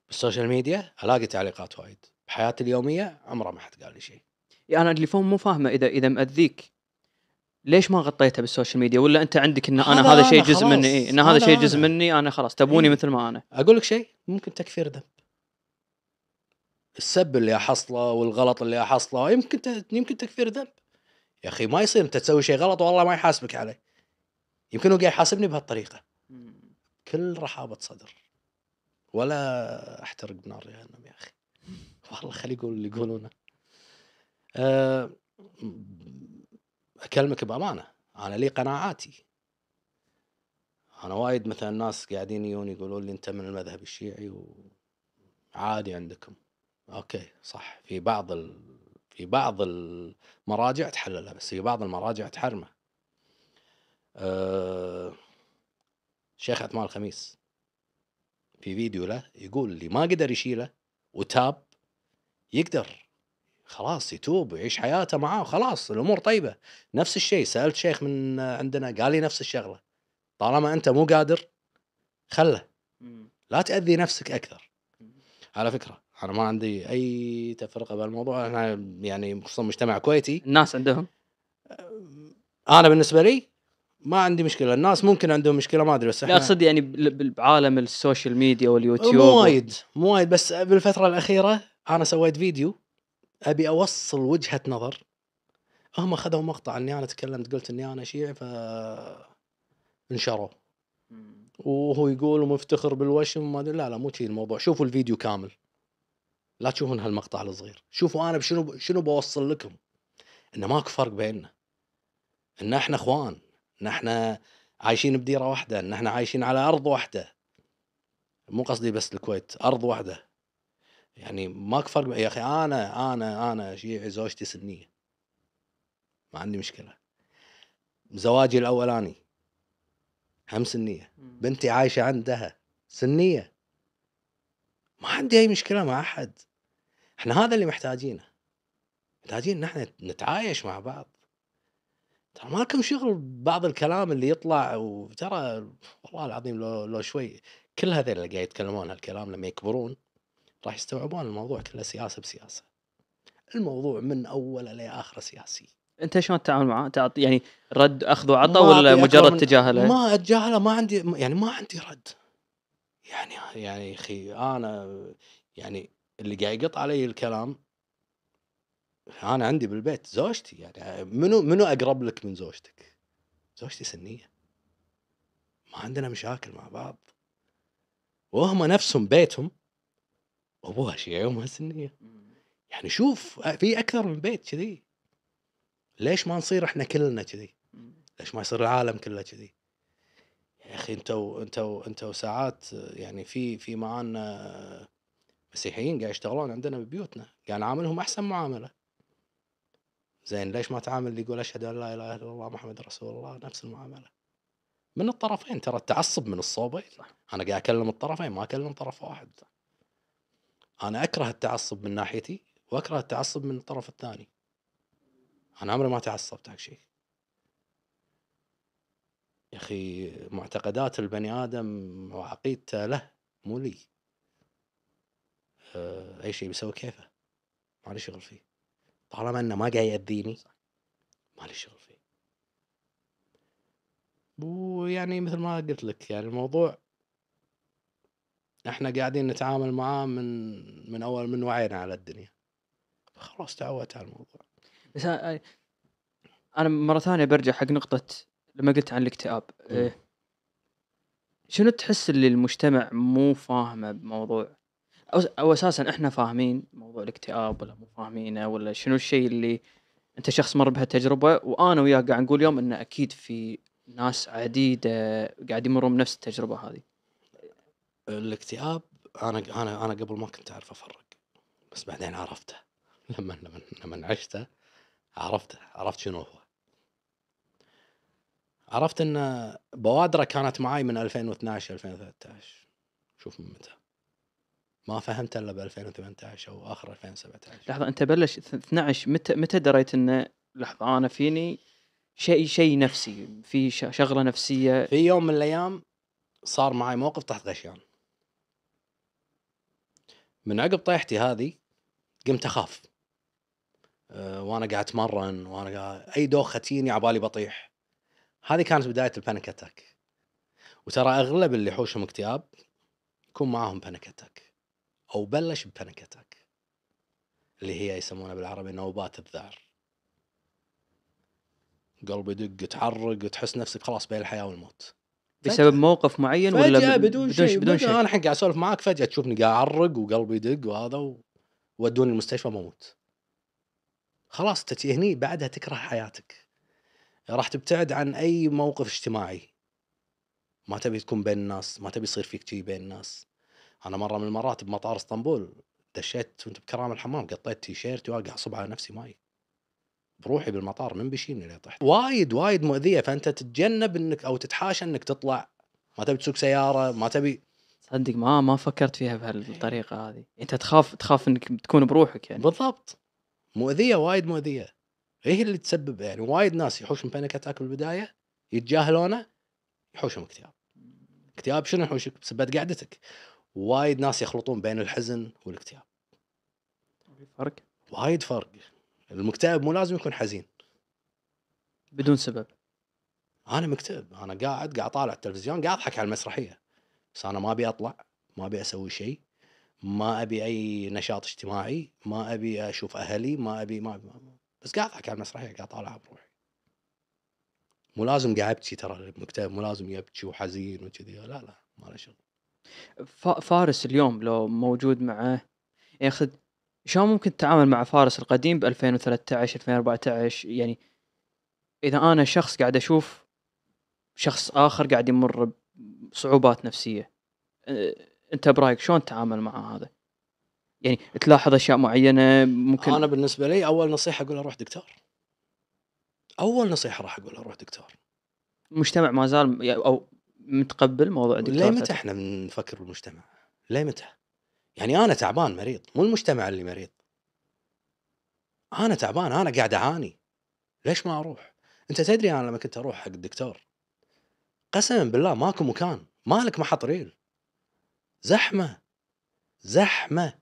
بالسوشيال ميديا الاقي تعليقات وايد بحياتي اليوميه عمره ما حد قال لي شيء يعني انا اللي فهم مو فاهمه اذا اذا ماذيك ليش ما غطيتها بالسوشيال ميديا ولا انت عندك ان انا هذا, شيء جزء مني إيه؟ ان هذا شيء جزء مني انا خلاص تبوني إيه؟ مثل ما انا اقول لك شيء ممكن تكفير ذنب السب اللي حصله والغلط اللي حصله يمكن ت... يمكن تكفير ذنب يا اخي ما يصير انت تسوي شيء غلط والله ما يحاسبك عليه يمكن هو قاعد يحاسبني بهالطريقه كل رحابه صدر ولا احترق بنار جهنم يا اخي والله خلي يقول اللي يقولونه أه اكلمك بامانه انا لي قناعاتي انا وايد مثلا ناس قاعدين يجون يقولون لي انت من المذهب الشيعي وعادي عندكم اوكي صح في بعض ال... في بعض المراجع تحللها بس في بعض المراجع تحرمه أه... شيخ عثمان الخميس في فيديو له يقول اللي ما قدر يشيله وتاب يقدر خلاص يتوب ويعيش حياته معاه وخلاص الامور طيبه نفس الشيء سالت شيخ من عندنا قال لي نفس الشغله طالما انت مو قادر خله لا تاذي نفسك اكثر على فكره انا ما عندي اي تفرقه بالموضوع احنا يعني خصوصا مجتمع كويتي الناس عندهم انا بالنسبه لي ما عندي مشكله الناس ممكن عندهم مشكله ما ادري بس لا اقصد يعني بعالم السوشيال ميديا واليوتيوب مو وايد مو وايد بس بالفتره الاخيره انا سويت فيديو ابي اوصل وجهه نظر هم اخذوا مقطع اني انا تكلمت قلت اني انا شيعي ف انشروه وهو يقول ومفتخر بالوشم ما لا لا مو شيء الموضوع شوفوا الفيديو كامل لا تشوفون هالمقطع الصغير شوفوا انا بشنو شنو بوصل لكم انه ماكو فرق بيننا ان احنا اخوان ان احنا عايشين بديره واحده ان احنا عايشين على ارض واحده مو قصدي بس الكويت ارض واحده يعني ماك فرق يا اخي انا انا انا شيعي زوجتي سنيه ما عندي مشكله زواجي الاولاني هم سنيه بنتي عايشه عندها سنيه ما عندي اي مشكله مع احد احنا هذا اللي محتاجينه محتاجين نحن نتعايش مع بعض ترى ما لكم شغل بعض الكلام اللي يطلع وترى والله العظيم لو لو شوي كل هذول اللي قاعد يتكلمون هالكلام لما يكبرون راح يستوعبون الموضوع كله سياسه بسياسه الموضوع من اوله لاخره سياسي انت شلون تتعامل معاه؟ تعطي يعني رد اخذ وعطى ولا مجرد تجاهله؟ ما اتجاهله ما عندي يعني ما عندي رد يعني يعني اخي انا يعني اللي قاعد يقط علي الكلام انا عندي بالبيت زوجتي يعني منو منو اقرب لك من زوجتك؟ زوجتي سنيه ما عندنا مشاكل مع بعض وهم نفسهم بيتهم ابوها شيعي وامها سنيه يعني شوف في اكثر من بيت كذي ليش ما نصير احنا كلنا كذي ليش ما يصير العالم كله كذي يا اخي انتوا انتوا انتوا ساعات يعني في في معانا مسيحيين قاعد يشتغلون عندنا ببيوتنا قاعد نعاملهم احسن معامله زين ليش ما تعامل اللي يقول اشهد ان لا اله الا الله محمد رسول الله نفس المعامله من الطرفين ترى التعصب من الصوبين صح. انا قاعد اكلم الطرفين ما اكلم طرف واحد صح. انا اكره التعصب من ناحيتي واكره التعصب من الطرف الثاني انا عمري ما تعصبت حق شيء يا اخي معتقدات البني ادم وعقيدته له مو لي أه اي شيء بيسوي كيفه ما لي شغل فيه طالما انه ما قاعد ياذيني ما لي شغل فيه ويعني مثل ما قلت لك يعني الموضوع احنا قاعدين نتعامل معاه من من اول من وعينا على الدنيا خلاص تعودت على الموضوع بس انا مره ثانيه برجع حق نقطه لما قلت عن الاكتئاب إيه شنو تحس اللي المجتمع مو فاهمه بموضوع أو, اساسا احنا فاهمين موضوع الاكتئاب ولا مو فاهمينه ولا شنو الشيء اللي انت شخص مر بهالتجربه وانا وياك قاعد نقول اليوم انه اكيد في ناس عديده قاعد يمرون بنفس التجربه هذه الاكتئاب انا انا انا قبل ما كنت اعرف افرق بس بعدين عرفته لما لما لما عشته عرفته عرفت شنو هو عرفت ان بوادره كانت معاي من 2012 2013 شوف من متى ما فهمت الا ب 2018 او اخر 2017 لحظه انت بلش 12 متى متى دريت انه لحظه انا فيني شيء شيء نفسي في شغله نفسيه في يوم من الايام صار معي موقف تحت غشيان من عقب طيحتي هذه قمت اخاف آه، وانا قاعد اتمرن وانا قاعد اي دوخه تجيني عبالي بطيح هذه كانت بدايه البانيك اتاك وترى اغلب اللي حوشهم اكتئاب يكون معاهم بانيك اتاك او بلش ببانيك اتاك اللي هي يسمونها بالعربي نوبات الذعر قلبي يدق تحرق وتحس نفسك خلاص بين الحياه والموت بسبب موقف معين ولا فجأة بدون, بدون شيء بدون شيء انا الحين قاعد اسولف معاك فجاه تشوفني قاعد اعرق وقلبي يدق وهذا وودوني المستشفى بموت خلاص تتي هني بعدها تكره حياتك راح تبتعد عن اي موقف اجتماعي ما تبي تكون بين الناس ما تبي يصير فيك شيء بين الناس انا مره من المرات بمطار اسطنبول دشيت وانت بكرامه الحمام قطيت تيشيرتي واقع اصب على نفسي ماي بروحي بالمطار من بيشيلني اللي طحت وايد وايد مؤذيه فانت تتجنب انك او تتحاشى انك تطلع ما تبي تسوق سياره ما تبي صدق ما ما فكرت فيها بهالطريقه إيه. هذه انت تخاف تخاف انك تكون بروحك يعني بالضبط مؤذيه وايد مؤذيه هي اللي تسبب يعني وايد ناس يحوشون بانيك اتاك بالبدايه يتجاهلونه يحوشهم اكتئاب اكتئاب شنو يحوشك بسبب قعدتك وايد ناس يخلطون بين الحزن والاكتئاب فرق وايد فرق المكتئب مو لازم يكون حزين بدون سبب انا مكتئب انا قاعد قاعد اطالع التلفزيون قاعد اضحك على المسرحيه بس انا ما ابي اطلع ما ابي اسوي شيء ما ابي اي نشاط اجتماعي ما ابي اشوف اهلي ما ابي ما, أبي بس قاعد اضحك على المسرحيه قاعد اطالع بروحي مو لازم قاعد ابكي ترى المكتئب مو لازم يبكي وحزين وكذي لا لا ما له شغل فارس اليوم لو موجود معه ياخذ يعني شلون ممكن تتعامل مع فارس القديم ب 2013 2014 يعني اذا انا شخص قاعد اشوف شخص اخر قاعد يمر بصعوبات نفسيه انت برايك شلون تتعامل مع هذا؟ يعني تلاحظ اشياء معينه ممكن انا بالنسبه لي اول نصيحه اقولها روح دكتور اول نصيحه راح اقولها روح دكتور المجتمع ما زال او متقبل موضوع الدكتور ليه متى احنا بنفكر بالمجتمع؟ ليه متى؟ يعني انا تعبان مريض مو المجتمع اللي مريض انا تعبان انا قاعد اعاني ليش ما اروح انت تدري انا لما كنت اروح حق الدكتور قسما بالله ماكو مكان مالك محط ريل زحمه زحمه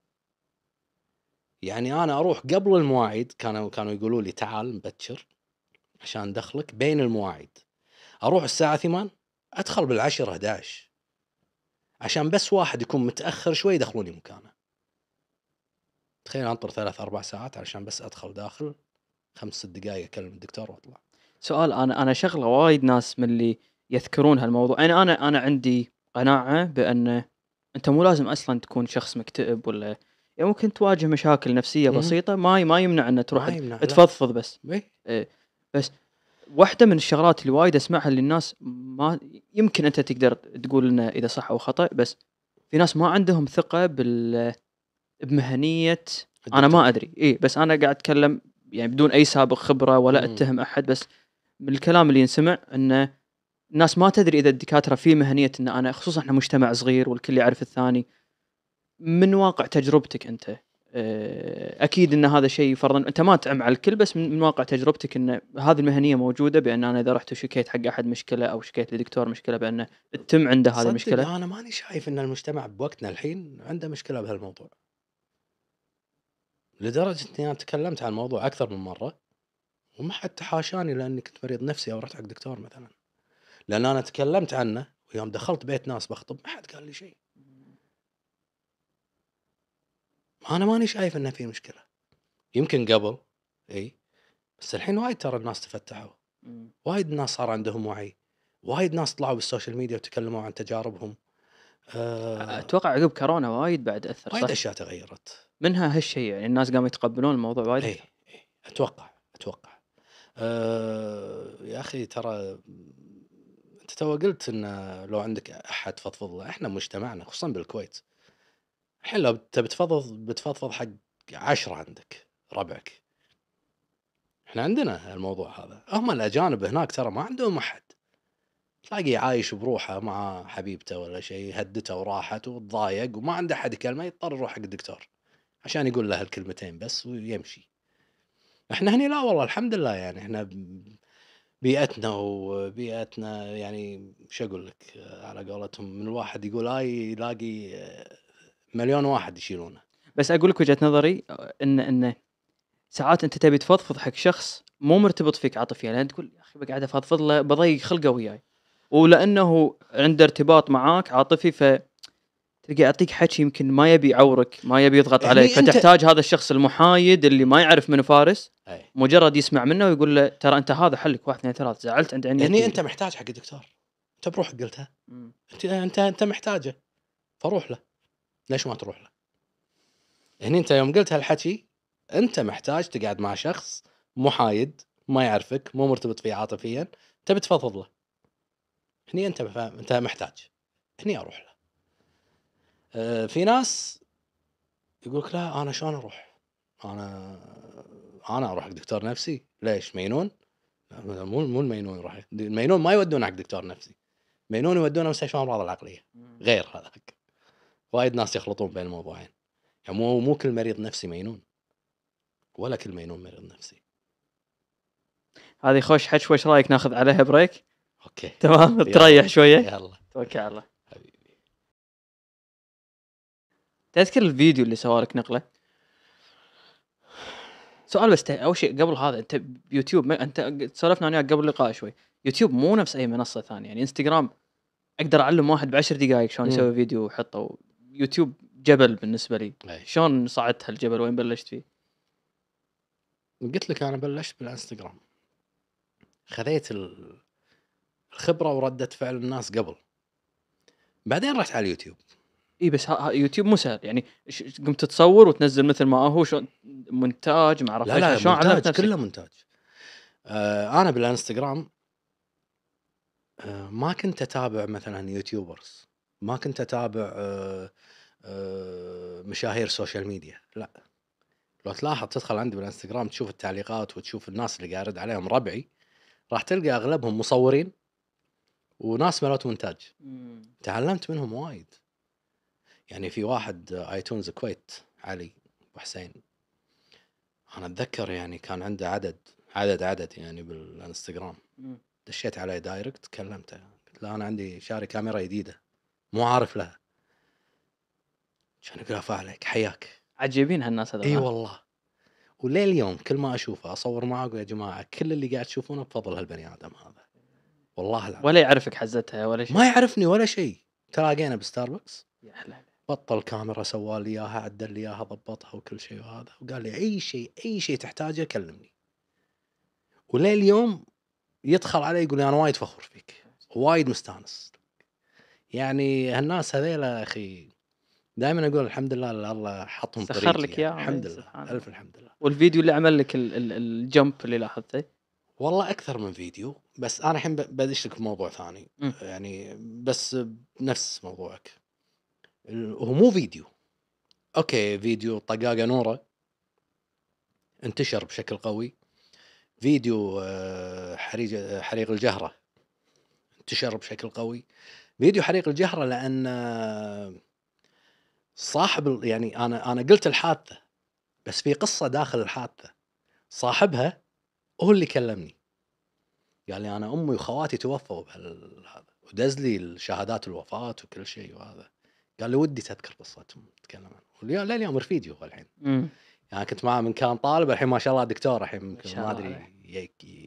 يعني انا اروح قبل المواعيد كانوا كانوا يقولوا لي تعال مبكر عشان دخلك بين المواعيد اروح الساعه 8 ادخل بالعشرة 11 عشان بس واحد يكون متاخر شوي يدخلوني مكانه تخيل انطر ثلاث اربع ساعات عشان بس ادخل داخل خمس ست دقائق اكلم الدكتور واطلع سؤال انا انا شغله وايد ناس من اللي يذكرون هالموضوع يعني انا انا عندي قناعه بان انت مو لازم اصلا تكون شخص مكتئب ولا يعني ممكن تواجه مشاكل نفسيه بسيطه ما ما يمنع ان تروح تفضفض بس إيه, إيه، بس واحده من الشغلات اللي وايد اسمعها للناس ما يمكن انت تقدر تقول لنا اذا صح او خطا بس في ناس ما عندهم ثقه بال بمهنيه انا ما ادري اي بس انا قاعد اتكلم يعني بدون اي سابق خبره ولا اتهم احد بس من الكلام اللي ينسمع انه الناس ما تدري اذا الدكاتره في مهنيه ان انا خصوصا احنا مجتمع صغير والكل يعرف الثاني من واقع تجربتك انت آه، اكيد ان هذا شيء فرضا انت ما تعم على الكل بس من واقع تجربتك ان هذه المهنيه موجوده بان انا اذا رحت وشكيت حق احد مشكله او شكيت لدكتور مشكله بانه تتم عنده هذه المشكله انا ماني شايف ان المجتمع بوقتنا الحين عنده مشكله بهالموضوع لدرجه اني انا تكلمت عن الموضوع اكثر من مره وما حد تحاشاني لاني كنت مريض نفسي او رحت حق دكتور مثلا لان انا تكلمت عنه ويوم دخلت بيت ناس بخطب ما حد قال لي شيء انا ماني شايف انه في مشكله يمكن قبل اي بس الحين وايد ترى الناس تفتحوا وايد ناس صار عندهم وعي وايد ناس طلعوا بالسوشيال ميديا وتكلموا عن تجاربهم أه اتوقع عقب كورونا وايد بعد اثر وايد اشياء تغيرت منها هالشيء يعني الناس قاموا يتقبلون الموضوع وايد اي اي اتوقع اتوقع أه يا اخي ترى انت تو قلت ان لو عندك احد فضفض له احنا مجتمعنا خصوصا بالكويت الحين لو بتفضل بتفضفض حق عشرة عندك ربعك احنا عندنا الموضوع هذا هم الاجانب هناك ترى ما عندهم احد تلاقي عايش بروحه مع حبيبته ولا شيء هدته وراحت وتضايق وما عنده احد يكلمه يضطر يروح حق الدكتور عشان يقول له الكلمتين بس ويمشي احنا هني لا والله الحمد لله يعني احنا بيئتنا وبيئتنا يعني شو اقول لك على قولتهم من الواحد يقول اي يلاقي مليون واحد يشيلونه بس اقول لك وجهه نظري ان ان ساعات انت تبي تفضفض حق شخص مو مرتبط فيك عاطفيا لان يعني تقول يا اخي بقعد افضفض له بضيق خلقه وياي ولانه عنده ارتباط معاك عاطفي ف تلقى يعطيك حكي يمكن ما يبي يعورك ما يبي يضغط يعني عليك فتحتاج هذا الشخص المحايد اللي ما يعرف من فارس أي. مجرد يسمع منه ويقول له ترى انت هذا حلك واحد اثنين ثلاث زعلت عند عيني يعني انت محتاج حق الدكتور انت بروحك قلتها انت انت انت محتاجه فروح له ليش ما تروح له؟ هني انت يوم قلت هالحكي انت محتاج تقعد مع شخص محايد ما يعرفك مو مرتبط فيه عاطفيا تبي تفضفض له هني انت فاهم انت محتاج هني اروح له آه، في ناس يقولك لا انا شلون اروح انا انا اروح حق دكتور نفسي ليش مينون مو مو المينون يروح المينون ما يودون حق دكتور نفسي مينون يودونه مستشفى الامراض العقليه غير هذاك وايد ناس يخلطون بين الموضوعين يعني مو مو كل مريض نفسي مجنون ولا كل مجنون مريض نفسي هذه خوش حشوه ايش رايك ناخذ عليها بريك؟ اوكي تمام تريح شويه يلا توكل على الله حبيبي تذكر الفيديو اللي سوالك نقله؟ سؤال بس اول شيء قبل هذا انت يوتيوب انت سولفنا انا قبل اللقاء شوي يوتيوب مو نفس اي منصه ثانيه يعني انستغرام اقدر اعلم واحد بعشر دقائق شلون يسوي فيديو ويحطه يوتيوب جبل بالنسبه لي شلون صعدت هالجبل وين بلشت فيه قلت لك انا بلشت بالانستغرام خذيت الخبره ورده فعل الناس قبل بعدين رحت على اليوتيوب اي بس يوتيوب مو سهل يعني قمت تصور وتنزل مثل ما هو شلون مونتاج ما اعرف لا لا شلون مونتاج كله مونتاج آه انا بالانستغرام آه ما كنت اتابع مثلا يوتيوبرز ما كنت اتابع آه، آه، مشاهير سوشيال ميديا لا لو تلاحظ تدخل عندي بالانستغرام تشوف التعليقات وتشوف الناس اللي قاعد عليهم ربعي راح تلقى اغلبهم مصورين وناس مالت مونتاج تعلمت منهم وايد يعني في واحد ايتونز آه، كويت علي وحسين حسين انا اتذكر يعني كان عنده عدد عدد عدد يعني بالانستغرام دشيت عليه دايركت كلمته قلت له انا عندي شاري كاميرا جديده مو عارف لها عشان اقول عليك حياك عجيبين هالناس هذول اي والله ولليوم كل ما اشوفه اصور معاه اقول يا جماعه كل اللي قاعد تشوفونه بفضل هالبني ادم هذا والله العظيم ولا يعرفك حزتها ولا شيء ما يعرفني ولا شيء تلاقينا بستاربكس يا حلال بطل كاميرا سوى لي اياها عدل لي اياها ضبطها وكل شيء وهذا وقال لي اي شيء اي شيء تحتاجه كلمني ولليوم يدخل علي يقول لي انا وايد فخور فيك وايد مستانس يعني هالناس هذيلا اخي دائما اقول الحمد لله اللي الله حطهم سخر لك اياه يعني. الحمد لله الف الحمد لله والفيديو اللي عمل لك الجمب اللي لاحظته والله اكثر من فيديو بس انا الحين بدش لك موضوع ثاني م. يعني بس نفس موضوعك هو مو فيديو اوكي فيديو طقاقه نوره انتشر بشكل قوي فيديو آه، حريق حريق الجهره انتشر بشكل قوي فيديو حريق الجهره لان صاحب يعني انا انا قلت الحادثه بس في قصه داخل الحادثه صاحبها هو اللي كلمني قال لي انا امي وخواتي توفوا بهذا ودز لي شهادات الوفاه وكل شيء وهذا قال لي ودي تذكر قصتهم تكلم عنهم لا اليوم رفيدي هو الحين يعني كنت معاه من كان طالب الحين ما شاء الله دكتور الحين ما ادري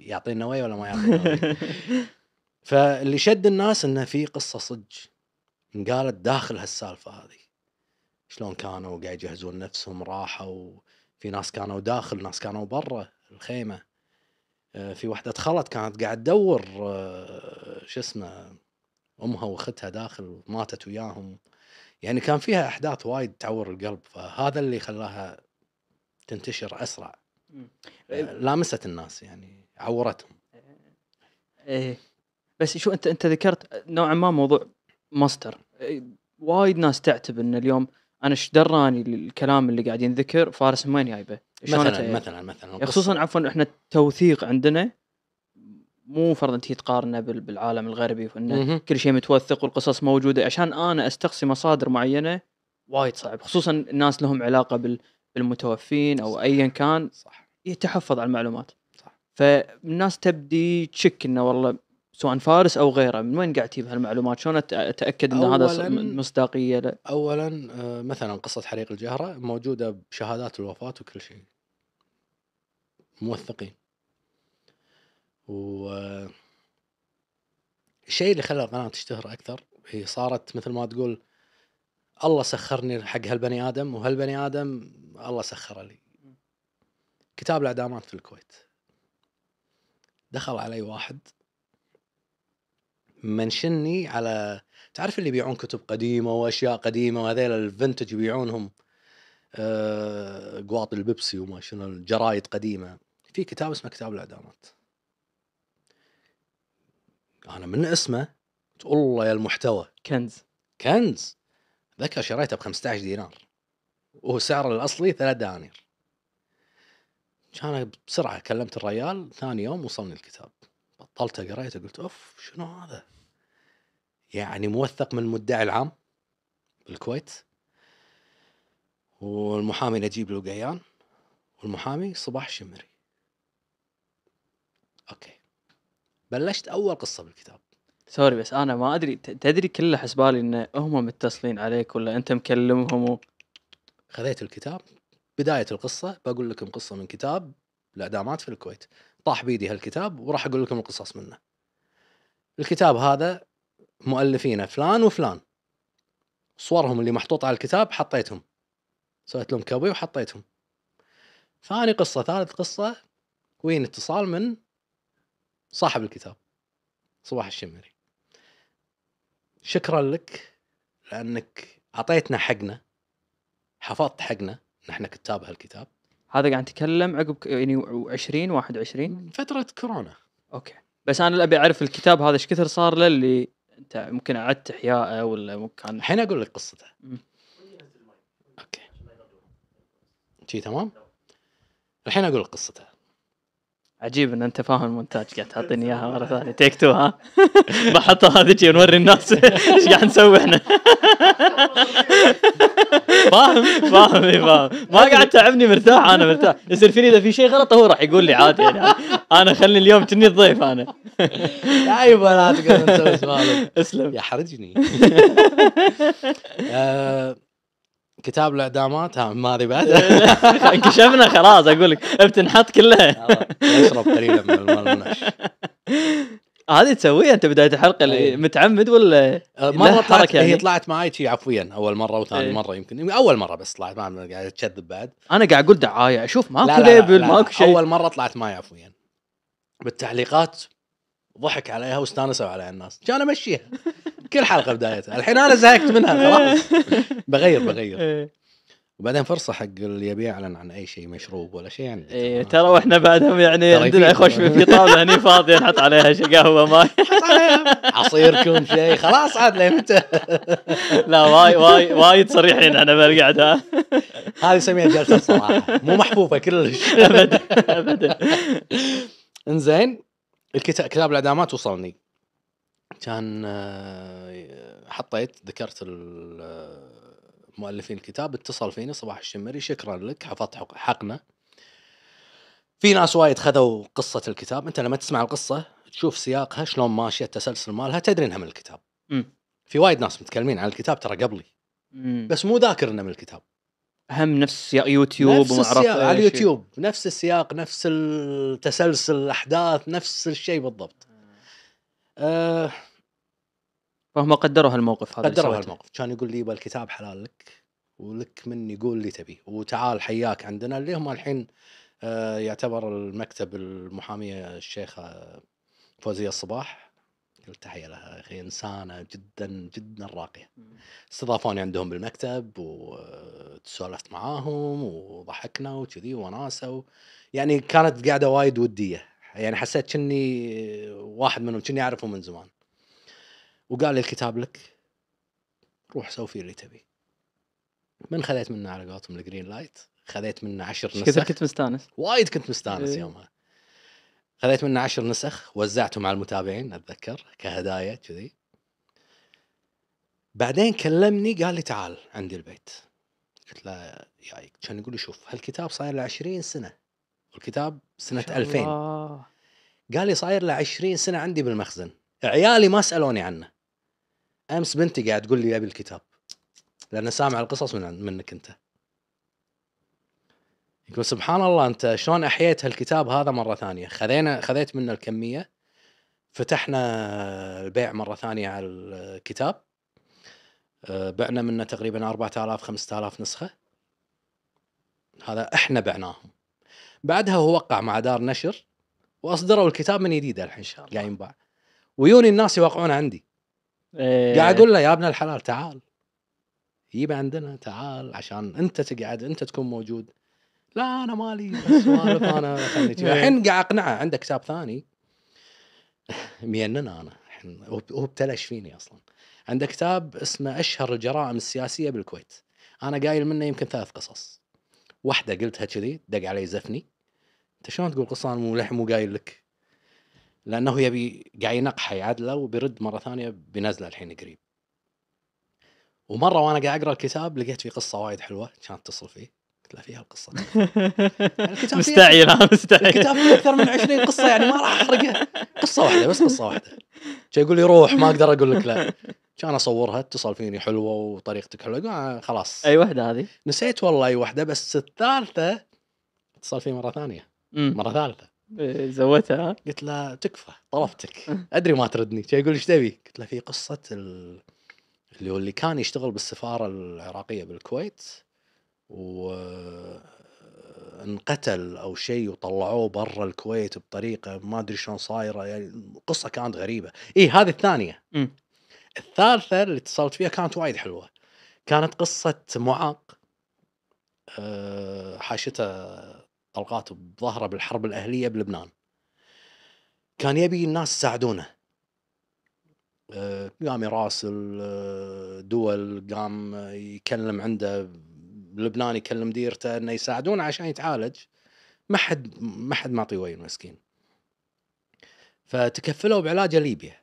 يعطينا وي ولا ما يعطينا فاللي شد الناس انه في قصه صدق انقالت داخل هالسالفه هذه شلون كانوا قاعد يجهزون نفسهم راحوا في ناس كانوا داخل ناس كانوا برا الخيمه آه، في وحده دخلت كانت قاعد تدور آه، شو اسمه امها واختها داخل ماتت وياهم يعني كان فيها احداث وايد تعور القلب فهذا اللي خلاها تنتشر اسرع آه، لامست الناس يعني عورتهم ايه بس شو انت انت ذكرت نوعا ما موضوع مصدر وايد ناس تعتب ان اليوم انا ايش دراني الكلام اللي قاعد ينذكر فارس من وين جايبه؟ مثلا مثلا مثلا خصوصا عفوا احنا التوثيق عندنا مو فرضا انت تقارنه بالعالم الغربي وانه كل شيء متوثق والقصص موجوده عشان انا استقصي مصادر معينه وايد صعب خصوصا الناس لهم علاقه بالمتوفين او ايا كان صح يتحفظ على المعلومات صح فالناس تبدي تشك انه والله سواء فارس او غيره من وين قاعد تجيب هالمعلومات شلون اتاكد ان هذا مصداقيه لا؟ اولا آه، مثلا قصه حريق الجهره موجوده بشهادات الوفاه وكل شيء موثقين و آه، الشيء اللي خلى القناه تشتهر اكثر هي صارت مثل ما تقول الله سخرني حق هالبني ادم وهالبني ادم الله سخره لي كتاب الاعدامات في الكويت دخل علي واحد منشني على تعرف اللي يبيعون كتب قديمه واشياء قديمه وهذيل الفنتج يبيعونهم أه البيبسي وما شنو الجرايد قديمه في كتاب اسمه كتاب الاعدامات انا من اسمه والله يا المحتوى كنز كنز ذكر شريته ب 15 دينار وهو سعره الاصلي ثلاث دنانير كان بسرعه كلمت الريال ثاني يوم وصلني الكتاب بطلته قريته قلت اوف شنو هذا؟ يعني موثق من المدعي العام بالكويت والمحامي نجيب الوقيان والمحامي صباح الشمري اوكي بلشت اول قصه بالكتاب سوري بس انا ما ادري تدري كله حسبالي ان هم متصلين عليك ولا انت مكلمهم و... خذيت الكتاب بدايه القصه بقول لكم قصه من كتاب الاعدامات في الكويت طاح بيدي هالكتاب وراح اقول لكم القصص منه الكتاب هذا مؤلفينه فلان وفلان صورهم اللي محطوطه على الكتاب حطيتهم سويت لهم كوبي وحطيتهم ثاني قصه ثالث قصه وين اتصال من صاحب الكتاب صباح الشمري شكرا لك لانك اعطيتنا حقنا حفظت حقنا نحن كتاب هالكتاب هذا قاعد نتكلم عقب يعني 20 21 فتره كورونا اوكي بس انا اللي ابي اعرف الكتاب هذا ايش كثر صار له اللي انت ممكن اعدت احيائه ولا ممكن الحين اقول لك قصته اوكي شي تمام الحين اقول لك قصته عجيب ان انت فاهم المونتاج قاعد تعطيني اياها مره ثانيه تيك تو ها بحطها هذه ونوري الناس ايش قاعد نسوي احنا فاهم فاهم اي فاهم ما قاعد تعبني مرتاح انا مرتاح يصير فيني اذا في شيء غلط هو راح يقول لي عادي يعني انا خلي اليوم كني الضيف انا يا اي بنات اسلم يحرجني آه، كتاب الاعدامات ما ادري بعد انكشفنا خلاص اقول لك بتنحط كلها اشرب قليلا من المال هذه تسويها انت بدايه الحلقه اللي إيه. متعمد ولا أه، مره طلعت يعني؟ هي طلعت معي شي عفويا اول مره وثاني ايه. مره يمكن اول مره بس طلعت معي قاعد تشذب بعد انا قاعد اقول دعايه اشوف ماكو ليبل ماكو شيء اول مره طلعت معي عفويا بالتعليقات ضحك عليها واستانسوا عليها الناس كان امشيها كل حلقه بدايتها الحين انا زهقت منها خلاص بغير بغير إيه. وبعدين فرصه حق اللي يبي يعلن عن اي شيء مشروب ولا شيء يعني إيه ترى واحنا بعدهم يعني عندنا خوش في طاوله هني يعني فاضيه نحط عليها شيء قهوه ماي عصيركم شيء خلاص عاد لين متى لا واي واي وايد صريحين احنا بالقعد ها هذه سميها جلسه صراحه مو محفوفه كلش ابدا ابدا انزين الكتاب كتاب الاعدامات وصلني كان آه، حطيت ذكرت مؤلفين الكتاب اتصل فيني صباح الشمري شكرا لك حفظت حقنا في ناس وايد خذوا قصه الكتاب انت لما تسمع القصه تشوف سياقها شلون ماشيه التسلسل مالها تدري انها من الكتاب م. في وايد ناس متكلمين عن الكتاب ترى قبلي م. بس مو ذاكر انه من الكتاب هم نفس يوتيوب نفس السياق على اليوتيوب نفس السياق نفس التسلسل الاحداث نفس الشيء بالضبط أه, آه، فهم قدروا هالموقف هذا قدروا هالموقف كان يقول لي يبا الكتاب حلال لك ولك من يقول لي تبي وتعال حياك عندنا اللي هم الحين آه، يعتبر المكتب المحاميه الشيخه فوزيه الصباح قلت تحيه لها اخي انسانه جدا جدا راقيه استضافوني عندهم بالمكتب وتسولفت آه، معاهم وضحكنا وكذي وناسه يعني كانت قاعده وايد وديه يعني حسيت كني آه، واحد منهم كني اعرفه من زمان وقال لي الكتاب لك روح سوي فيه اللي تبيه من خذيت منه على قولتهم الجرين لايت خذيت منه عشر نسخ كثر كنت مستانس وايد كنت مستانس إيه. يومها خذيت منه عشر نسخ وزعتهم على المتابعين اتذكر كهدايا كذي بعدين كلمني قال لي تعال عندي البيت قلت له جايك كان يقول لي شوف هالكتاب صاير له 20 سنه والكتاب سنه 2000 قال لي صاير له 20 سنه عندي بالمخزن عيالي ما سالوني عنه امس بنتي قاعد تقول لي ابي الكتاب لان سامع القصص من منك انت يقول سبحان الله انت شلون احييت هالكتاب هذا مره ثانيه خذينا خذيت منه الكميه فتحنا البيع مره ثانيه على الكتاب آه، بعنا منه تقريبا 4000 5000 نسخه هذا احنا بعناهم بعدها هو وقع مع دار نشر واصدروا الكتاب من جديد الحين ان شاء الله قاعد ينباع ويوني الناس يوقعون عندي إيه. قاعد اقول له يا ابن الحلال تعال يجيب عندنا تعال عشان انت تقعد انت تكون موجود لا انا مالي بس انا إيه. الحين قاعد اقنعه عنده كتاب ثاني ميننا انا الحين هو ابتلش فيني اصلا عنده كتاب اسمه اشهر الجرائم السياسيه بالكويت انا قايل منه يمكن ثلاث قصص واحده قلتها كذي دق علي زفني انت شلون تقول قصه انا مو قايل لك لانه يبي قاعد ينقحها يعدله وبيرد مره ثانيه بنزله الحين قريب ومره وانا قاعد اقرا الكتاب لقيت فيه قصه وايد حلوه كانت تصل فيه قلت له فيها القصه الكتاب مستعجل مستعجل الكتاب فيه اكثر من 20 قصه يعني ما راح احرقها قصه واحده بس قصه واحده كان يقول لي روح ما اقدر اقول لك لا كان اصورها اتصل فيني حلوه وطريقتك حلوه آه، خلاص اي واحده هذه؟ نسيت والله اي واحده بس الثالثه اتصل فيه مره ثانيه مره ثالثه زودتها قلت له تكفى طلبتك ادري ما تردني كان يقول ايش تبي؟ قلت له في قصه اللي هو اللي كان يشتغل بالسفاره العراقيه بالكويت وانقتل او شيء وطلعوه برا الكويت بطريقه ما ادري شلون صايره يعني قصه كانت غريبه اي هذه الثانيه م. الثالثه اللي اتصلت فيها كانت وايد حلوه كانت قصه معاق آه، حاشته طلقات بظهره بالحرب الاهليه بلبنان كان يبي الناس يساعدونه آه، قام يراسل آه، دول قام يكلم عنده لبنان يكلم ديرته انه يساعدونه عشان يتعالج ما حد ما حد معطي وين مسكين فتكفلوا بعلاجه ليبيا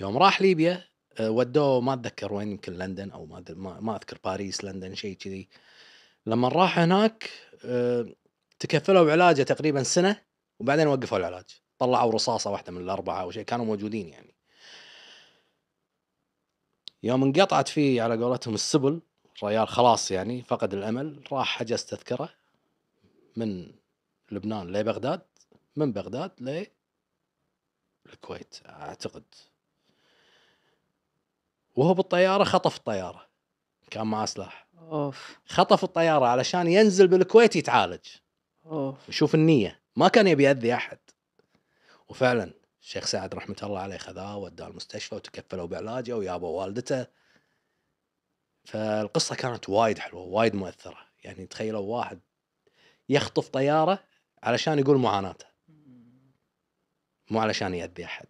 يوم راح ليبيا آه، ودوه ما اتذكر وين يمكن لندن او ما ما اذكر باريس لندن شيء كذي لما راح هناك تكفلوا بعلاجه تقريبا سنه وبعدين وقفوا العلاج طلعوا رصاصه واحده من الاربعه او شيء كانوا موجودين يعني يوم انقطعت فيه على قولتهم السبل الريال خلاص يعني فقد الامل راح حجز تذكره من لبنان لبغداد من بغداد ل الكويت اعتقد وهو بالطياره خطف الطياره كان معاه سلاح اوف خطف الطياره علشان ينزل بالكويت يتعالج أوه. شوف النيه ما كان يبي ياذي احد وفعلا الشيخ سعد رحمه الله عليه خذاه وداه المستشفى وتكفلوا بعلاجه ويابوا والدته فالقصه كانت وايد حلوه وايد مؤثره يعني تخيلوا واحد يخطف طياره علشان يقول معاناته مو علشان يأذي احد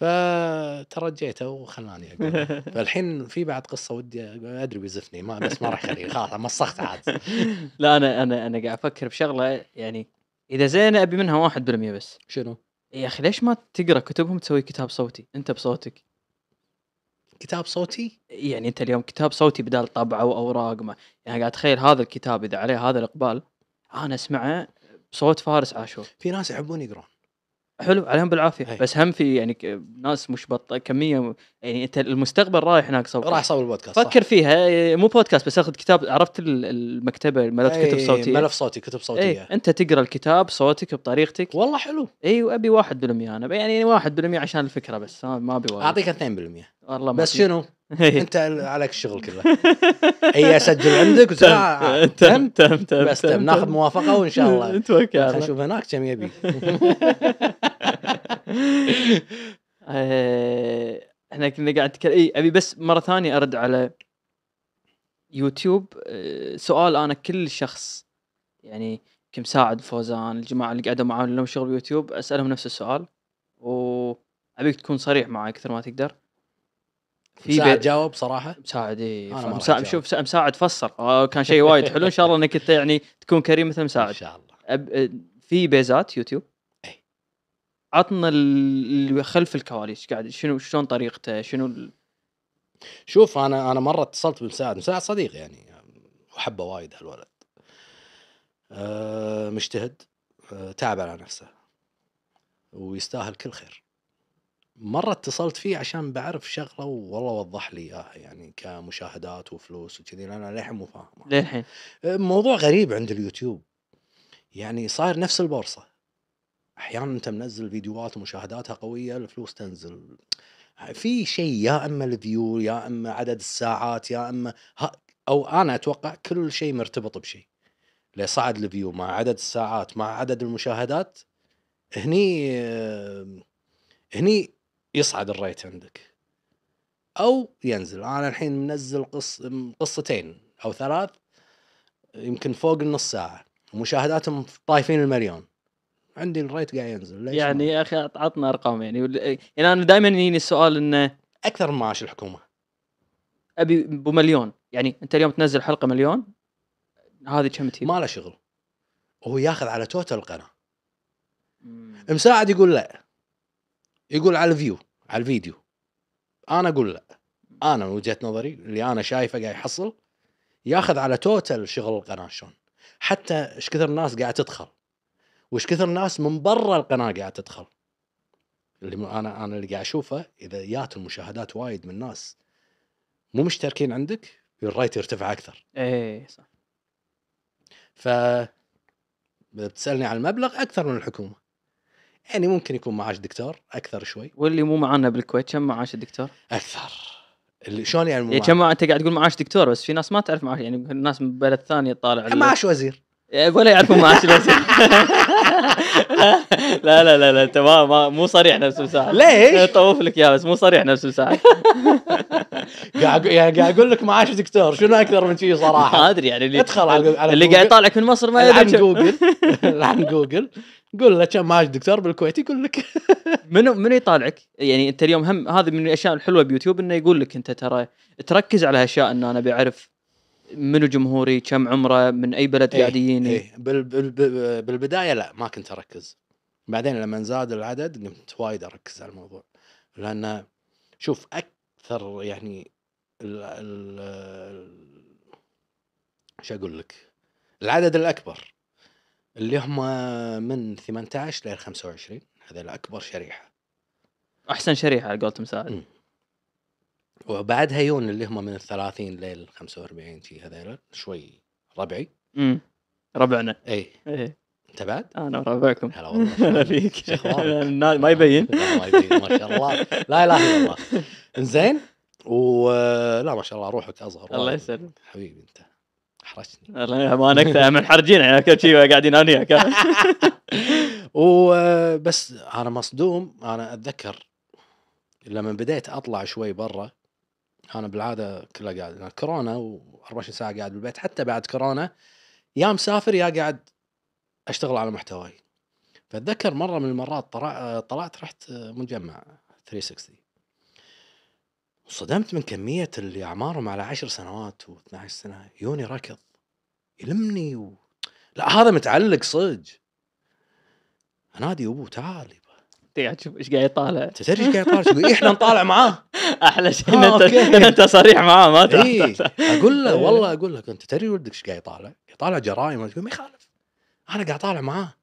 فترجيته وخلاني اقول فالحين في بعد قصه ودي ادري بيزفني ما بس ما راح اخليه خلاص مسخت عاد لا انا انا انا قاعد افكر بشغله يعني اذا زينه ابي منها 1% بس شنو؟ يا اخي ليش ما تقرا كتبهم تسوي كتاب صوتي انت بصوتك كتاب صوتي؟ يعني انت اليوم كتاب صوتي بدال طبعه واوراق ما يعني قاعد اتخيل هذا الكتاب اذا عليه هذا الاقبال انا اسمعه بصوت فارس عاشور في ناس يحبون يقرون حلو عليهم بالعافيه هي. إيه. بس هم في يعني ناس مش بطه كميه يعني انت المستقبل رايح هناك صوت راح صور البودكاست فكر صح. فيها إيه، مو بودكاست بس اخذ كتاب عرفت المكتبه ملف إيه، كتب صوتيه ملف صوتي كتب صوتيه أي. انت تقرا الكتاب صوتك بطريقتك والله حلو اي وابي 1% انا يعني 1% عشان الفكره بس ما ابي اعطيك 2% والله بس شنو إيه. انت عليك الشغل كله اي اسجل عندك آه، تم تم تم تم بس تم ناخذ موافقه وان شاء الله نتوكل على نشوف هناك كم يبي احنا كنا قاعد نتكلم اي ابي بس مره ثانيه ارد على يوتيوب آه، سؤال انا كل شخص يعني كم ساعد فوزان الجماعه اللي قعدوا معاهم لهم شغل يوتيوب اسالهم نفس السؤال وابيك تكون صريح معي اكثر ما تقدر في مساعد جاوب صراحه مساعد اي مساعد شوف مساعد آه، فسر كان شيء وايد حلو ان شاء الله انك انت يعني تكون كريم مثل مساعد ان شاء الله أب... في بيزات يوتيوب اي عطنا اللي خلف الكواليس قاعد شنو شلون طريقته شنو ال... شوف انا انا مره اتصلت بمساعد مساعد صديق يعني وحبه وايد هالولد أه مجتهد أه تعب على نفسه ويستاهل كل خير مرة اتصلت فيه عشان بعرف شغلة والله وضح لي اياها يعني كمشاهدات وفلوس وكذي انا للحين مو فاهمه للحين موضوع غريب عند اليوتيوب يعني صاير نفس البورصة احيانا انت منزل فيديوهات ومشاهداتها قوية الفلوس تنزل في شيء يا اما الفيو يا اما عدد الساعات يا اما او انا اتوقع كل شيء مرتبط بشيء لصعد الفيو مع عدد الساعات مع عدد المشاهدات هني آه، هني يصعد الريت عندك او ينزل انا الحين منزل قص قصتين او ثلاث يمكن فوق النص ساعه مشاهداتهم طايفين المليون عندي الريت قاعد ينزل ليش يعني يا اخي عطنا ارقام يعني يعني انا دائما يجيني السؤال انه اكثر من معاش الحكومه ابي بمليون يعني انت اليوم تنزل حلقه مليون هذه كم تجيب؟ ما له شغل وهو ياخذ على توتال القناه مساعد يقول لا يقول على الفيو على الفيديو انا اقول لا انا من وجهه نظري اللي انا شايفه قاعد يحصل ياخذ على توتل شغل القناه شلون حتى ايش كثر الناس قاعد تدخل وايش كثر الناس من برا القناه قاعد تدخل اللي انا انا اللي قاعد اشوفه اذا جات المشاهدات وايد من الناس مو مشتركين عندك الرايت يرتفع اكثر اي صح ف بتسالني على المبلغ اكثر من الحكومه يعني ممكن يكون معاش دكتور اكثر شوي واللي مو معانا بالكويت كم معاش الدكتور؟ اكثر شلون يعني مو يعني كم انت قاعد تقول معاش دكتور بس في ناس ما تعرف معاش يعني الناس من بلد ثانيه تطالع معاش وزير إيه، ولا يعرفون معاش الوزير لا لا لا لا انت ما مو صريح نفس المساحه ليش؟ إيه، طوف لك اياه بس مو صريح نفس المساحه قاعد يعني قاعد اقول لك معاش دكتور شنو اكثر من شيء صراحه ما ادري يعني اللي ادخل على اللي قاعد يطالعك من مصر ما يدري عن جوجل عن جوجل قول له كم معاش دكتور بالكويت يقول لك منو منو يطالعك؟ يعني انت اليوم هم هذه من الاشياء الحلوه بيوتيوب انه يقول لك انت ترى تركز على اشياء انه انا بعرف منو جمهوري كم عمره من اي بلد قاعد إيه يجيني إيه بال بال بال بالبدايه لا ما كنت اركز بعدين لما زاد العدد قمت وايد اركز على الموضوع لان شوف اكثر يعني ال ال شو اقول لك العدد الاكبر اللي هم من 18 ل 25 هذول اكبر شريحه احسن شريحه على قولتهم سعد وبعدها يون اللي هم من ال 30 ل 45 شي هذول شوي ربعي امم ربعنا اي اي انت بعد؟ انا ربعكم هلا والله هلا فيك ما يبين ما يبين ما شاء الله لا اله الا الله انزين ولا ما شاء الله روحك اصغر الله يسلمك حبيبي انت احرجتني ما نكته منحرجين يعني كل شيء قاعدين انا وبس انا مصدوم انا اتذكر لما بديت اطلع شوي برا انا بالعاده كلها قاعد كورونا و24 ساعه قاعد بالبيت حتى بعد كورونا يا مسافر يا قاعد اشتغل على محتواي فاتذكر مره من المرات طلعت رحت مجمع 360 صدمت من كمية اللي أعمارهم على عشر سنوات و12 سنة يوني ركض يلمني و... لا هذا متعلق صدق انادي ابوه تعال انت قاعد تشوف ايش قاعد يطالع انت تدري ايش قاعد يطالع يقول إيه، احنا نطالع معاه احلى شيء ان آه، انت انت صريح معاه ما إيه. اقول له والله اقول لك انت تدري ولدك ايش قاعد يطالع؟ يطالع جرائم ما يخالف انا قاعد طالع معاه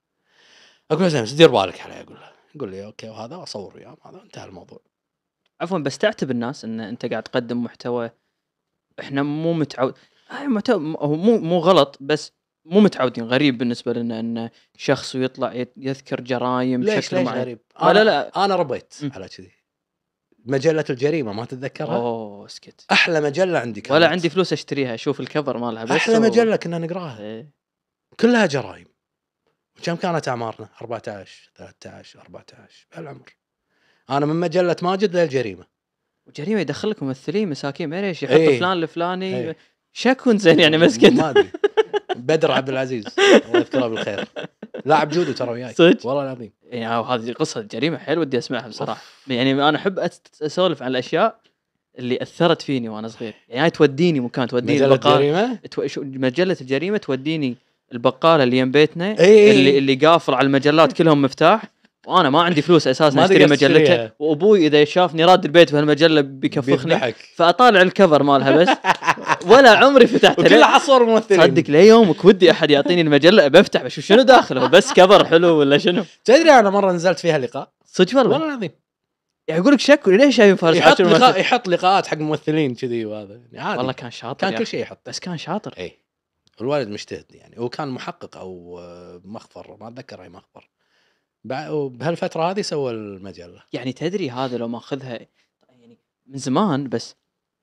اقول له زين دير بالك عليه اقول له يقول لي اوكي وهذا اصور وياه هذا انتهى الموضوع عفوا بس تعتب الناس ان انت قاعد تقدم محتوى احنا مو متعود محتوى مو مو غلط بس مو متعودين غريب بالنسبه لنا ان شخص ويطلع يذكر جرايم ليش بشكل ليش معين غريب؟ أنا لا لا انا ربيت م. على كذي مجله الجريمه ما تتذكرها؟ اوه اسكت احلى مجله عندي كانت. ولا عندي فلوس اشتريها اشوف الكفر مالها بس احلى مجله كنا نقراها ايه. كلها جرايم كم كانت اعمارنا؟ 14 13 14 بهالعمر انا من مجله ماجد للجريمه وجريمه يدخل ممثلين مساكين معليش ايش يحط ايه. فلان الفلاني ايه. شكون زين يعني مسكت ما ادري بدر عبد العزيز الله يذكره بالخير لاعب جودو ترى وياي صدق والله العظيم يعني هذه قصه جريمه حيل ودي اسمعها بصراحه يعني انا احب اسولف عن الاشياء اللي اثرت فيني وانا صغير يعني هاي توديني مكان توديني مجله الجريمه تو... مجله الجريمه توديني البقاله اللي يم بيتنا ايه. اللي اللي قافل على المجلات كلهم مفتاح وانا ما عندي فلوس اساسا اشتري مجلته وابوي اذا شافني راد البيت بهالمجله بيكفخني فاطالع الكفر مالها بس ولا عمري فتحت كلها حصور ممثلين صدق ليومك ودي احد يعطيني المجله بفتح بشوف شنو داخله بس كفر حلو ولا شنو تدري انا مره نزلت فيها لقاء صدق والله والله العظيم يعني اقول لك شكو ليش شايفين فارس يحط لقاء يحط لقاءات حق ممثلين كذي وهذا يعني عادي والله كان شاطر كان يعني. كل شيء يحط بس كان شاطر اي الوالد مجتهد يعني هو كان محقق او آه، مخفر ما اتذكر اي مخفر بهالفتره هذه سوى المجله يعني تدري هذا لو ماخذها يعني من زمان بس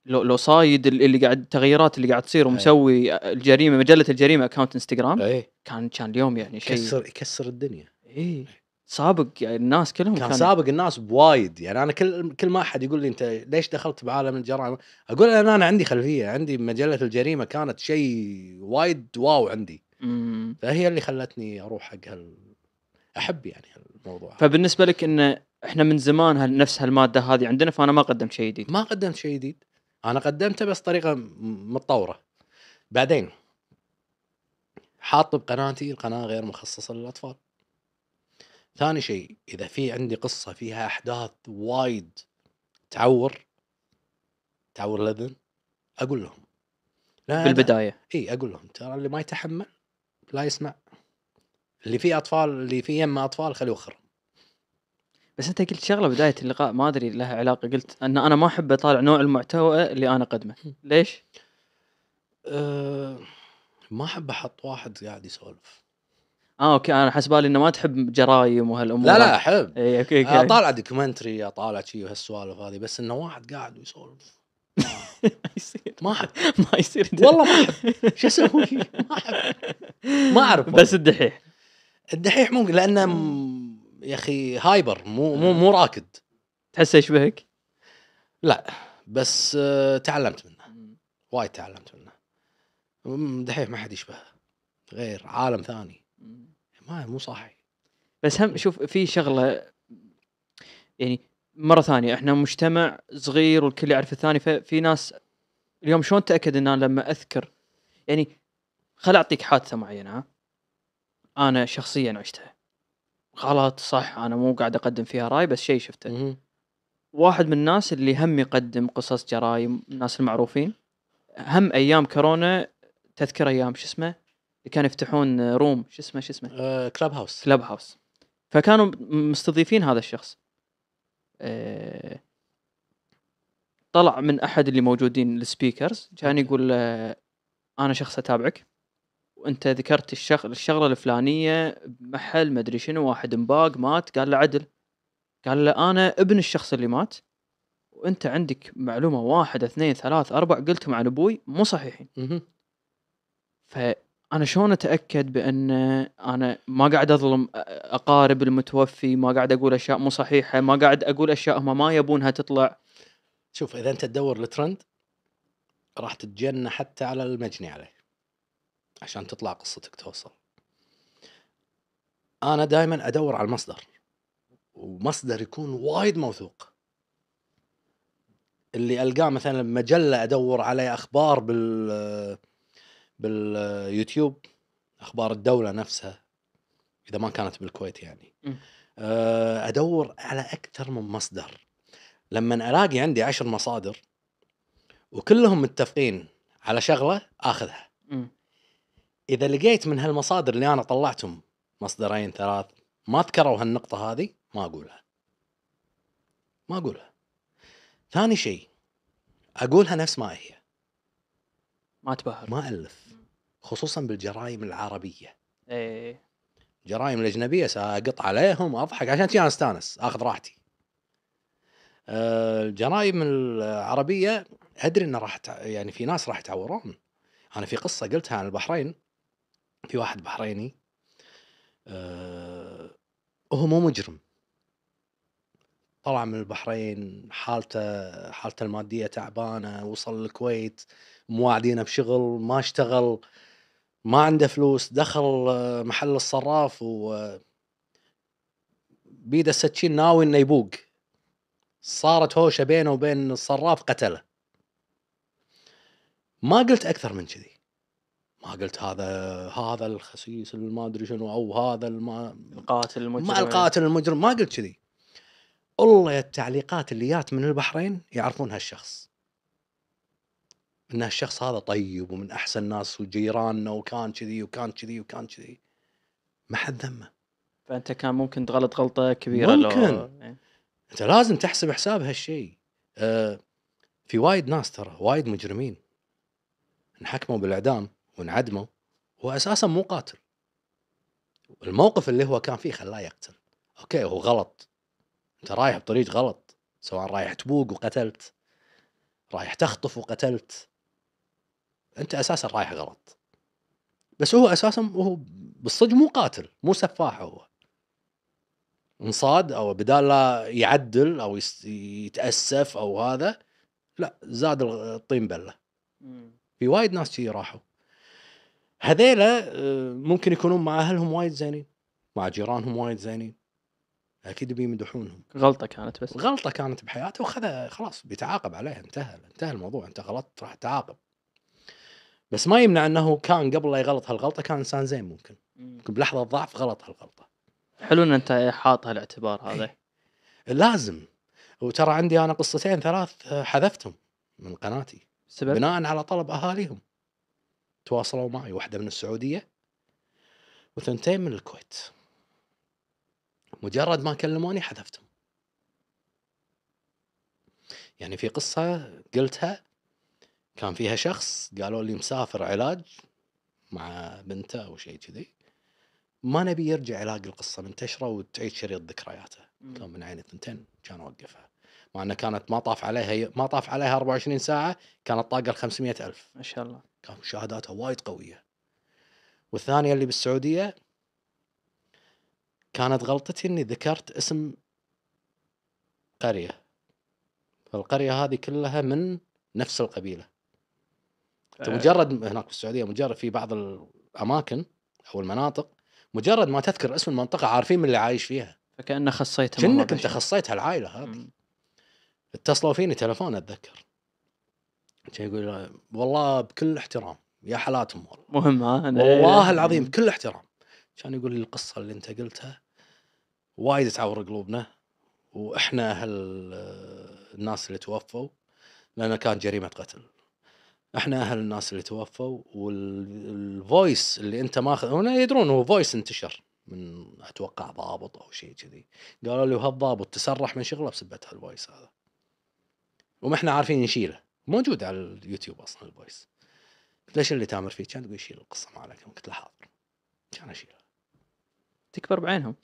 لو لو صايد اللي قاعد التغيرات اللي قاعد تصير إيه. ومسوي أيه. الجريمه مجله الجريمه اكونت انستغرام أيه. كان كان اليوم يعني شيء يكسر يكسر الدنيا اي سابق يعني الناس كلهم كان, كان سابق الناس بوايد يعني انا كل كل ما احد يقول لي انت ليش دخلت بعالم الجرائم اقول انا انا عندي خلفيه عندي مجله الجريمه كانت شيء وايد واو عندي مم. فهي اللي خلتني اروح حق هال احب يعني الموضوع فبالنسبه لك انه احنا من زمان نفس هالماده هذه عندنا فانا ما قدمت شيء جديد ما قدمت شيء جديد انا قدمته بس طريقه متطوره بعدين حاط بقناتي القناه غير مخصصه للاطفال ثاني شيء اذا في عندي قصه فيها احداث وايد تعور تعور الاذن اقول لهم لا بالبدايه اي اقول لهم ترى اللي ما يتحمل لا يسمع اللي فيه اطفال اللي فيه يمه اطفال خلوه خرم بس انت قلت شغله بدايه اللقاء ما ادري لها علاقه قلت ان انا ما احب اطالع نوع المحتوى اللي انا اقدمه ليش؟ أه ما احب احط واحد قاعد يسولف اه اوكي انا حسبالي انه ما تحب جرايم وهالامور لا لا احب اي اوكي, أوكي. اطالع دوكيومنتري اطالع شي وهالسوالف هذه بس انه واحد قاعد ويسولف ما يصير ما احب ما يصير والله ما احب شو اسوي؟ ما احب ما اعرف بس الدحيح الدحيح ممكن لانه م... يا اخي هايبر مو مو مو راكد تحسه يشبهك؟ لا بس آه، تعلمت منه وايد تعلمت منه دحيح ما حد يشبهه غير عالم ثاني ما مو صاحي بس هم شوف في شغله يعني مره ثانيه احنا مجتمع صغير والكل يعرف الثاني ففي ناس اليوم شلون تاكد ان انا لما اذكر يعني خل اعطيك حادثه معينه ها انا شخصيا عشتها غلط صح انا مو قاعد اقدم فيها راي بس شيء شفته مم. واحد من الناس اللي هم يقدم قصص جرايم الناس المعروفين هم ايام كورونا تذكر ايام شو اسمه اللي كانوا يفتحون روم شو اسمه شو اسمه كلاب هاوس كلاب هاوس فكانوا مستضيفين هذا الشخص آه، طلع من احد اللي موجودين السبيكرز كان يقول له انا شخص اتابعك انت ذكرت الشغل الشغله الفلانيه بمحل ما ادري شنو واحد مباق مات قال له عدل قال له انا ابن الشخص اللي مات وانت عندك معلومه واحد اثنين ثلاث اربع قلتهم عن ابوي مو صحيحين فانا شلون اتاكد بان انا ما قاعد اظلم اقارب المتوفي ما قاعد اقول اشياء مو صحيحه ما قاعد اقول اشياء هم ما يبونها تطلع شوف اذا انت تدور الترند راح تتجنى حتى على المجني عليه عشان تطلع قصتك توصل انا دائما ادور على المصدر ومصدر يكون وايد موثوق اللي القاه مثلا بمجله ادور عليه اخبار بال باليوتيوب اخبار الدوله نفسها اذا ما كانت بالكويت يعني آه، ادور على اكثر من مصدر لما الاقي عندي عشر مصادر وكلهم متفقين على شغله اخذها م. اذا لقيت من هالمصادر اللي انا طلعتهم مصدرين ثلاث ما ذكروا هالنقطه هذه ما اقولها ما اقولها ثاني شيء اقولها نفس ما هي ما تبهر ما الف خصوصا بالجرائم العربيه ايه الجرائم الاجنبيه ساقط عليهم اضحك عشان كذي انا استانس اخذ راحتي آه، الجرائم العربيه ادري ان راح يعني في ناس راح يتعورون انا في قصه قلتها عن البحرين في واحد بحريني أه وهو مو مجرم طلع من البحرين حالته حالته الماديه تعبانه وصل الكويت مواعدينه بشغل ما اشتغل ما عنده فلوس دخل آه، محل الصراف و آه، بيده سكين ناوي انه يبوق صارت هوشه بينه وبين الصراف قتله ما قلت اكثر من كذي ما قلت هذا هذا الخسيس ما ادري شنو او هذا الما القاتل المجرم ما القاتل المجرم ما قلت كذي يا التعليقات اللي جات من البحرين يعرفون هالشخص ان هالشخص هذا طيب ومن احسن الناس وجيراننا وكان كذي وكان كذي وكان كذي ما حد ذمه فانت كان ممكن تغلط غلطه كبيره ممكن لو... إيه. انت لازم تحسب حساب هالشيء آه في وايد ناس ترى وايد مجرمين انحكموا بالاعدام وانعدمه هو اساسا مو قاتل الموقف اللي هو كان فيه خلاه يقتل اوكي هو غلط انت رايح بطريق غلط سواء رايح تبوق وقتلت رايح تخطف وقتلت انت اساسا رايح غلط بس هو اساسا هو بالصدق مو قاتل مو سفاح هو انصاد او بدال لا يعدل او يتاسف او هذا لا زاد الطين بله في وايد ناس كذي راحوا هذيلا آه، ممكن يكونون مع اهلهم وايد زينين مع جيرانهم وايد زينين اكيد بيمدحونهم غلطه كانت بس غلطه كانت بحياته وخذا خلاص بيتعاقب عليها انتهى انتهى الموضوع انت غلطت راح تعاقب بس ما يمنع انه كان قبل لا يغلط هالغلطه كان انسان زين ممكن بلحظه ضعف غلط هالغلطه حلو ان انت حاط هالاعتبار هذا لازم وترى عندي انا قصتين ثلاث آه، حذفتهم من قناتي سبب؟ بناء على طلب اهاليهم تواصلوا معي واحدة من السعودية وثنتين من الكويت مجرد ما كلموني حذفتهم يعني في قصة قلتها كان فيها شخص قالوا لي مسافر علاج مع بنته او شيء كذي ما نبي يرجع يلاقي القصه منتشره وتعيد شريط ذكرياته كان من عين الثنتين كان اوقفها مع انها كانت ما طاف عليها ما طاف عليها 24 ساعه كانت طاقه ال 500000 ما شاء الله كان مشاهداتها وايد قويه والثانيه اللي بالسعوديه كانت غلطتي اني ذكرت اسم قريه فالقريه هذه كلها من نفس القبيله انت أه. مجرد هناك في السعوديه مجرد في بعض الاماكن او المناطق مجرد ما تذكر اسم المنطقه عارفين من اللي عايش فيها فكانه خصيتها كأنك انت خصيتها العائله هذه اتصلوا فيني تلفون اتذكر يقول والله بكل احترام يا حالاتهم والله مهم ها والله العظيم بكل احترام كان يقول لي القصه اللي انت قلتها وايد تعور قلوبنا واحنا اهل الناس اللي توفوا لان كانت جريمه قتل احنا اهل الناس اللي توفوا والفويس اللي انت ماخذ هنا يدرون هو فويس انتشر من اتوقع ضابط او شيء كذي قالوا لي وهالضابط تسرح من شغله بسبه هالفويس هذا وما احنا عارفين نشيله موجود على اليوتيوب اصلا الفويس قلت ليش اللي تامر فيه كان تقول شيل القصه ما عليك قلت له حاضر كان اشيلها تكبر بعينهم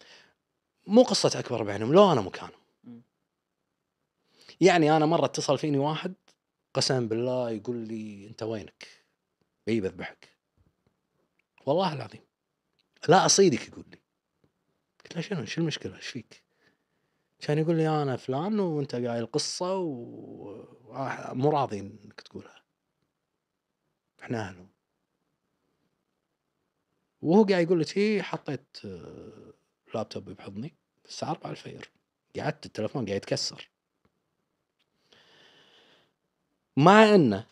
مو قصه اكبر بعينهم لو انا مكانهم يعني انا مره اتصل فيني واحد قسم بالله يقول لي انت وينك؟ بي بذبحك والله العظيم لا اصيدك يقول لي قلت له شنو شو المشكله ايش فيك؟ كان يقول لي انا فلان وانت قايل قصه ومو راضي انك تقولها احنا اهله وهو قاعد يقول لي حطيت لابتوب آه، بحضني الساعه 4 الفجر قعدت التلفون قاعد يتكسر مع انه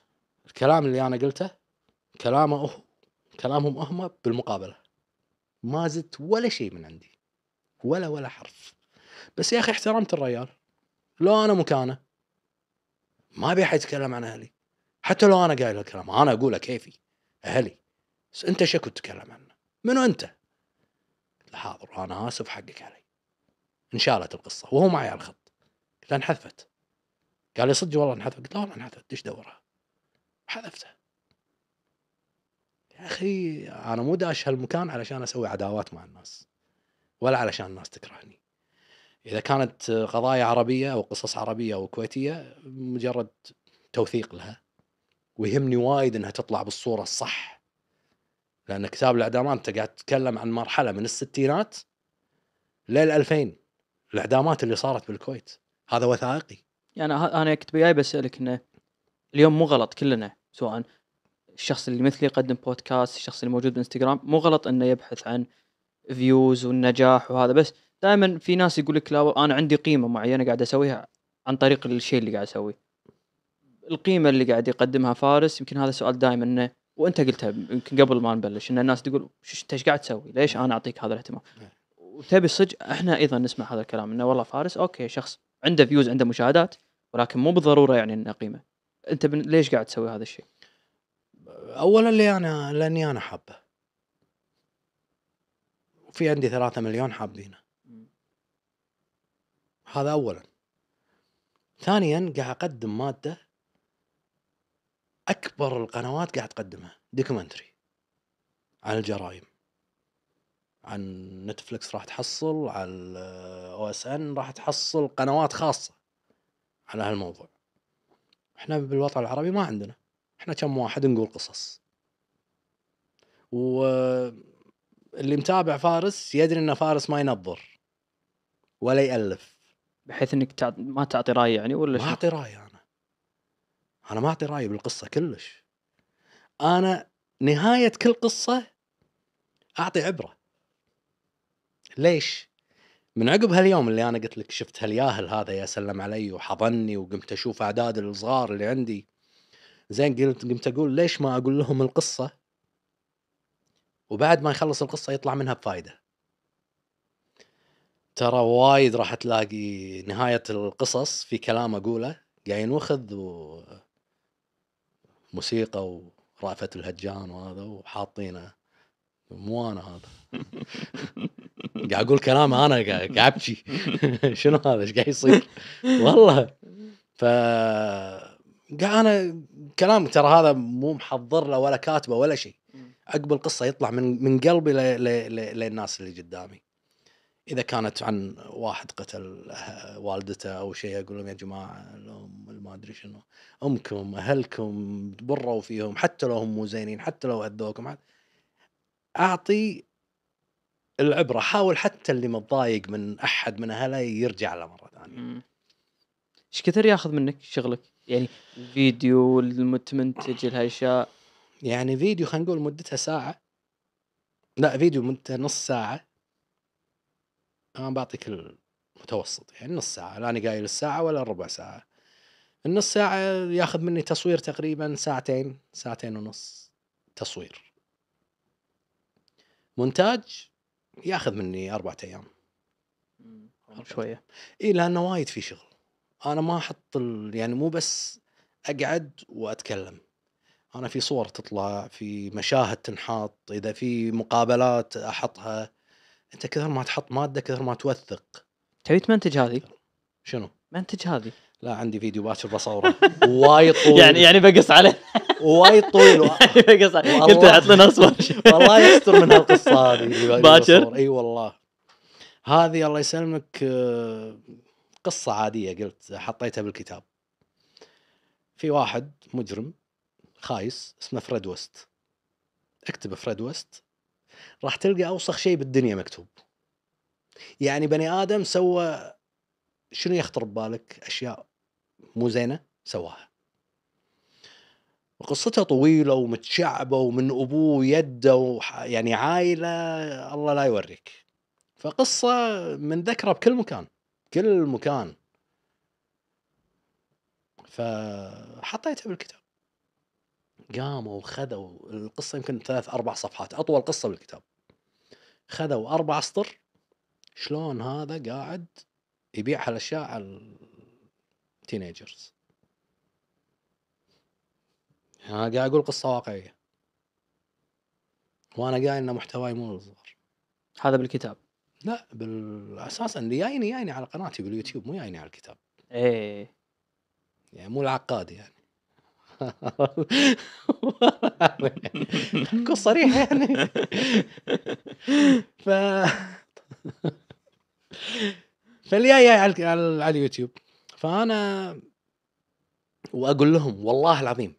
الكلام اللي انا قلته كلامه هو كلامهم هم بالمقابله ما زدت ولا شيء من عندي ولا ولا حرف بس يا اخي احترمت الرجال لو انا مكانه ما ابي احد يتكلم عن اهلي حتى لو انا قايل الكلام انا اقوله كيفي اهلي بس انت شكو تتكلم عنه منو انت؟ حاضر انا اسف حقك علي انشالت القصه وهو معي على الخط قلت له انحذفت قال لي صدق والله انحذفت قلت له والله انحذفت ايش دورها؟ حذفته يا اخي انا مو داش هالمكان علشان اسوي عداوات مع الناس ولا علشان الناس تكرهني اذا كانت قضايا عربيه او قصص عربيه او كويتيه مجرد توثيق لها ويهمني وايد انها تطلع بالصوره الصح لان كتاب الاعدامات انت قاعد تتكلم عن مرحله من الستينات لل 2000 الاعدامات اللي صارت بالكويت هذا وثائقي يعني انا كنت بياي بسالك انه اليوم مو غلط كلنا سواء الشخص اللي مثلي يقدم بودكاست الشخص اللي موجود بالانستغرام مو غلط انه يبحث عن فيوز والنجاح وهذا بس دائما في ناس يقول لك لا انا عندي قيمه معينه قاعد اسويها عن طريق الشيء اللي قاعد اسويه القيمه اللي قاعد يقدمها فارس يمكن هذا سؤال دائما انه وانت قلتها يمكن قبل ما نبلش ان الناس تقول انت ايش قاعد تسوي؟ ليش انا اعطيك هذا الاهتمام؟ وتبي صدق احنا ايضا نسمع هذا الكلام انه والله فارس اوكي شخص عنده فيوز عنده مشاهدات ولكن مو بالضروره يعني انه قيمه. انت بن... ليش قاعد تسوي هذا الشيء؟ اولا اللي انا لاني انا حابه. وفي عندي ثلاثة مليون حابينه. هذا اولا ثانيا قاعد اقدم ماده اكبر القنوات قاعد تقدمها دوكيومنتري عن الجرائم عن نتفلكس راح تحصل على او اس ان راح تحصل قنوات خاصه على هالموضوع احنا بالوطن العربي ما عندنا احنا كم واحد نقول قصص واللي متابع فارس يدري ان فارس ما ينظر ولا يالف بحيث انك تع... ما تعطي راي يعني ولا ما اعطي راي انا انا ما اعطي راي بالقصه كلش انا نهايه كل قصه اعطي عبره ليش؟ من عقب هاليوم اللي انا قلت لك شفت هالياهل هذا يا سلم علي وحضني وقمت اشوف اعداد الصغار اللي عندي زين قلت قمت اقول ليش ما اقول لهم القصه وبعد ما يخلص القصه يطلع منها بفائده ترى وايد راح تلاقي نهاية القصص في كلام أقوله قاعد ينوخذ و موسيقى ورأفت الهجان وهذا وحاطينه مو أنا هذا قاعد أقول كلام أنا قاعد أبكي شنو هذا إيش قاعد يصير والله ف قاعد أنا كلام ترى هذا مو محضر له ولا كاتبه ولا شيء عقب القصة يطلع من من قلبي للناس اللي قدامي اذا كانت عن واحد قتل والدته او شيء اقول لهم يا جماعه الام ما ادري شنو امكم اهلكم تبروا فيهم حتى لو هم مو زينين حتى لو اذوكم اعطي العبره حاول حتى اللي متضايق من احد من اهله يرجع له مره ثانيه ايش كثر ياخذ منك شغلك يعني فيديو المتمنتج الاشياء يعني فيديو خلينا نقول مدتها ساعه لا فيديو مدته نص ساعه انا بعطيك المتوسط يعني نص ساعه لا انا قايل الساعه ولا ربع ساعه النص ساعه ياخذ مني تصوير تقريبا ساعتين ساعتين ونص تصوير مونتاج ياخذ مني أربعة ايام شويه اي لانه وايد في شغل انا ما احط ال... يعني مو بس اقعد واتكلم انا في صور تطلع في مشاهد تنحط اذا في مقابلات احطها انت كثر ما تحط ماده كثر ما توثق تبي تمنتج هذه؟ شنو؟ منتج هذه لا عندي فيديو باكر بصوره وايد طويل يعني يعني بقص عليه وايد طويل يعني بقص عليه قلت حط لنا اصور والله يستر من هالقصه هذه باكر اي والله هذه الله يسلمك آه، قصه عاديه قلت حطيتها بالكتاب في واحد مجرم خايس اسمه فريد وست اكتب فريد وست راح تلقى اوسخ شيء بالدنيا مكتوب يعني بني ادم سوى شنو يخطر ببالك اشياء مو زينه سواها قصتها طويله ومتشعبه ومن ابوه وح... يعني عائله الله لا يوريك فقصه من ذكره بكل مكان كل مكان فحطيتها بالكتاب قاموا وخذوا القصه يمكن ثلاث اربع صفحات اطول قصه بالكتاب خذوا اربع اسطر شلون هذا قاعد يبيع هالاشياء على التينيجرز انا قاعد اقول قصه واقعيه وانا قايل ان محتواي مو للصغار هذا بالكتاب لا بالاساس اللي جايني جايني على قناتي باليوتيوب مو جايني على الكتاب ايه يعني مو العقاد يعني كنت صريح يعني ف فاللي جاي على اليوتيوب فانا واقول لهم والله العظيم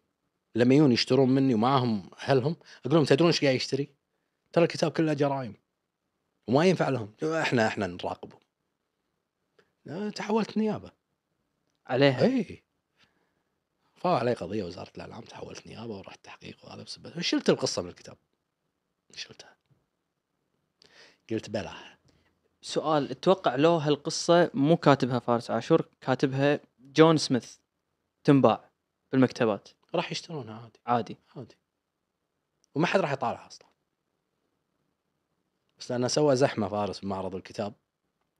لما يجون يشترون مني ومعاهم اهلهم اقول لهم تدرون ايش قاعد يشتري؟ ترى الكتاب كله جرائم وما ينفع لهم احنا احنا نراقبه أه، تحولت نيابه عليها اي فعلي قضيه وزاره الاعلام تحولت نيابه ورحت تحقيق وهذا بسبب شلت القصه من الكتاب شلتها قلت بلاها سؤال اتوقع لو هالقصه مو كاتبها فارس عاشور كاتبها جون سميث تنباع بالمكتبات راح يشترونها عادي عادي عادي وما حد راح يطالعها اصلا بس لانه سوى زحمه فارس بمعرض الكتاب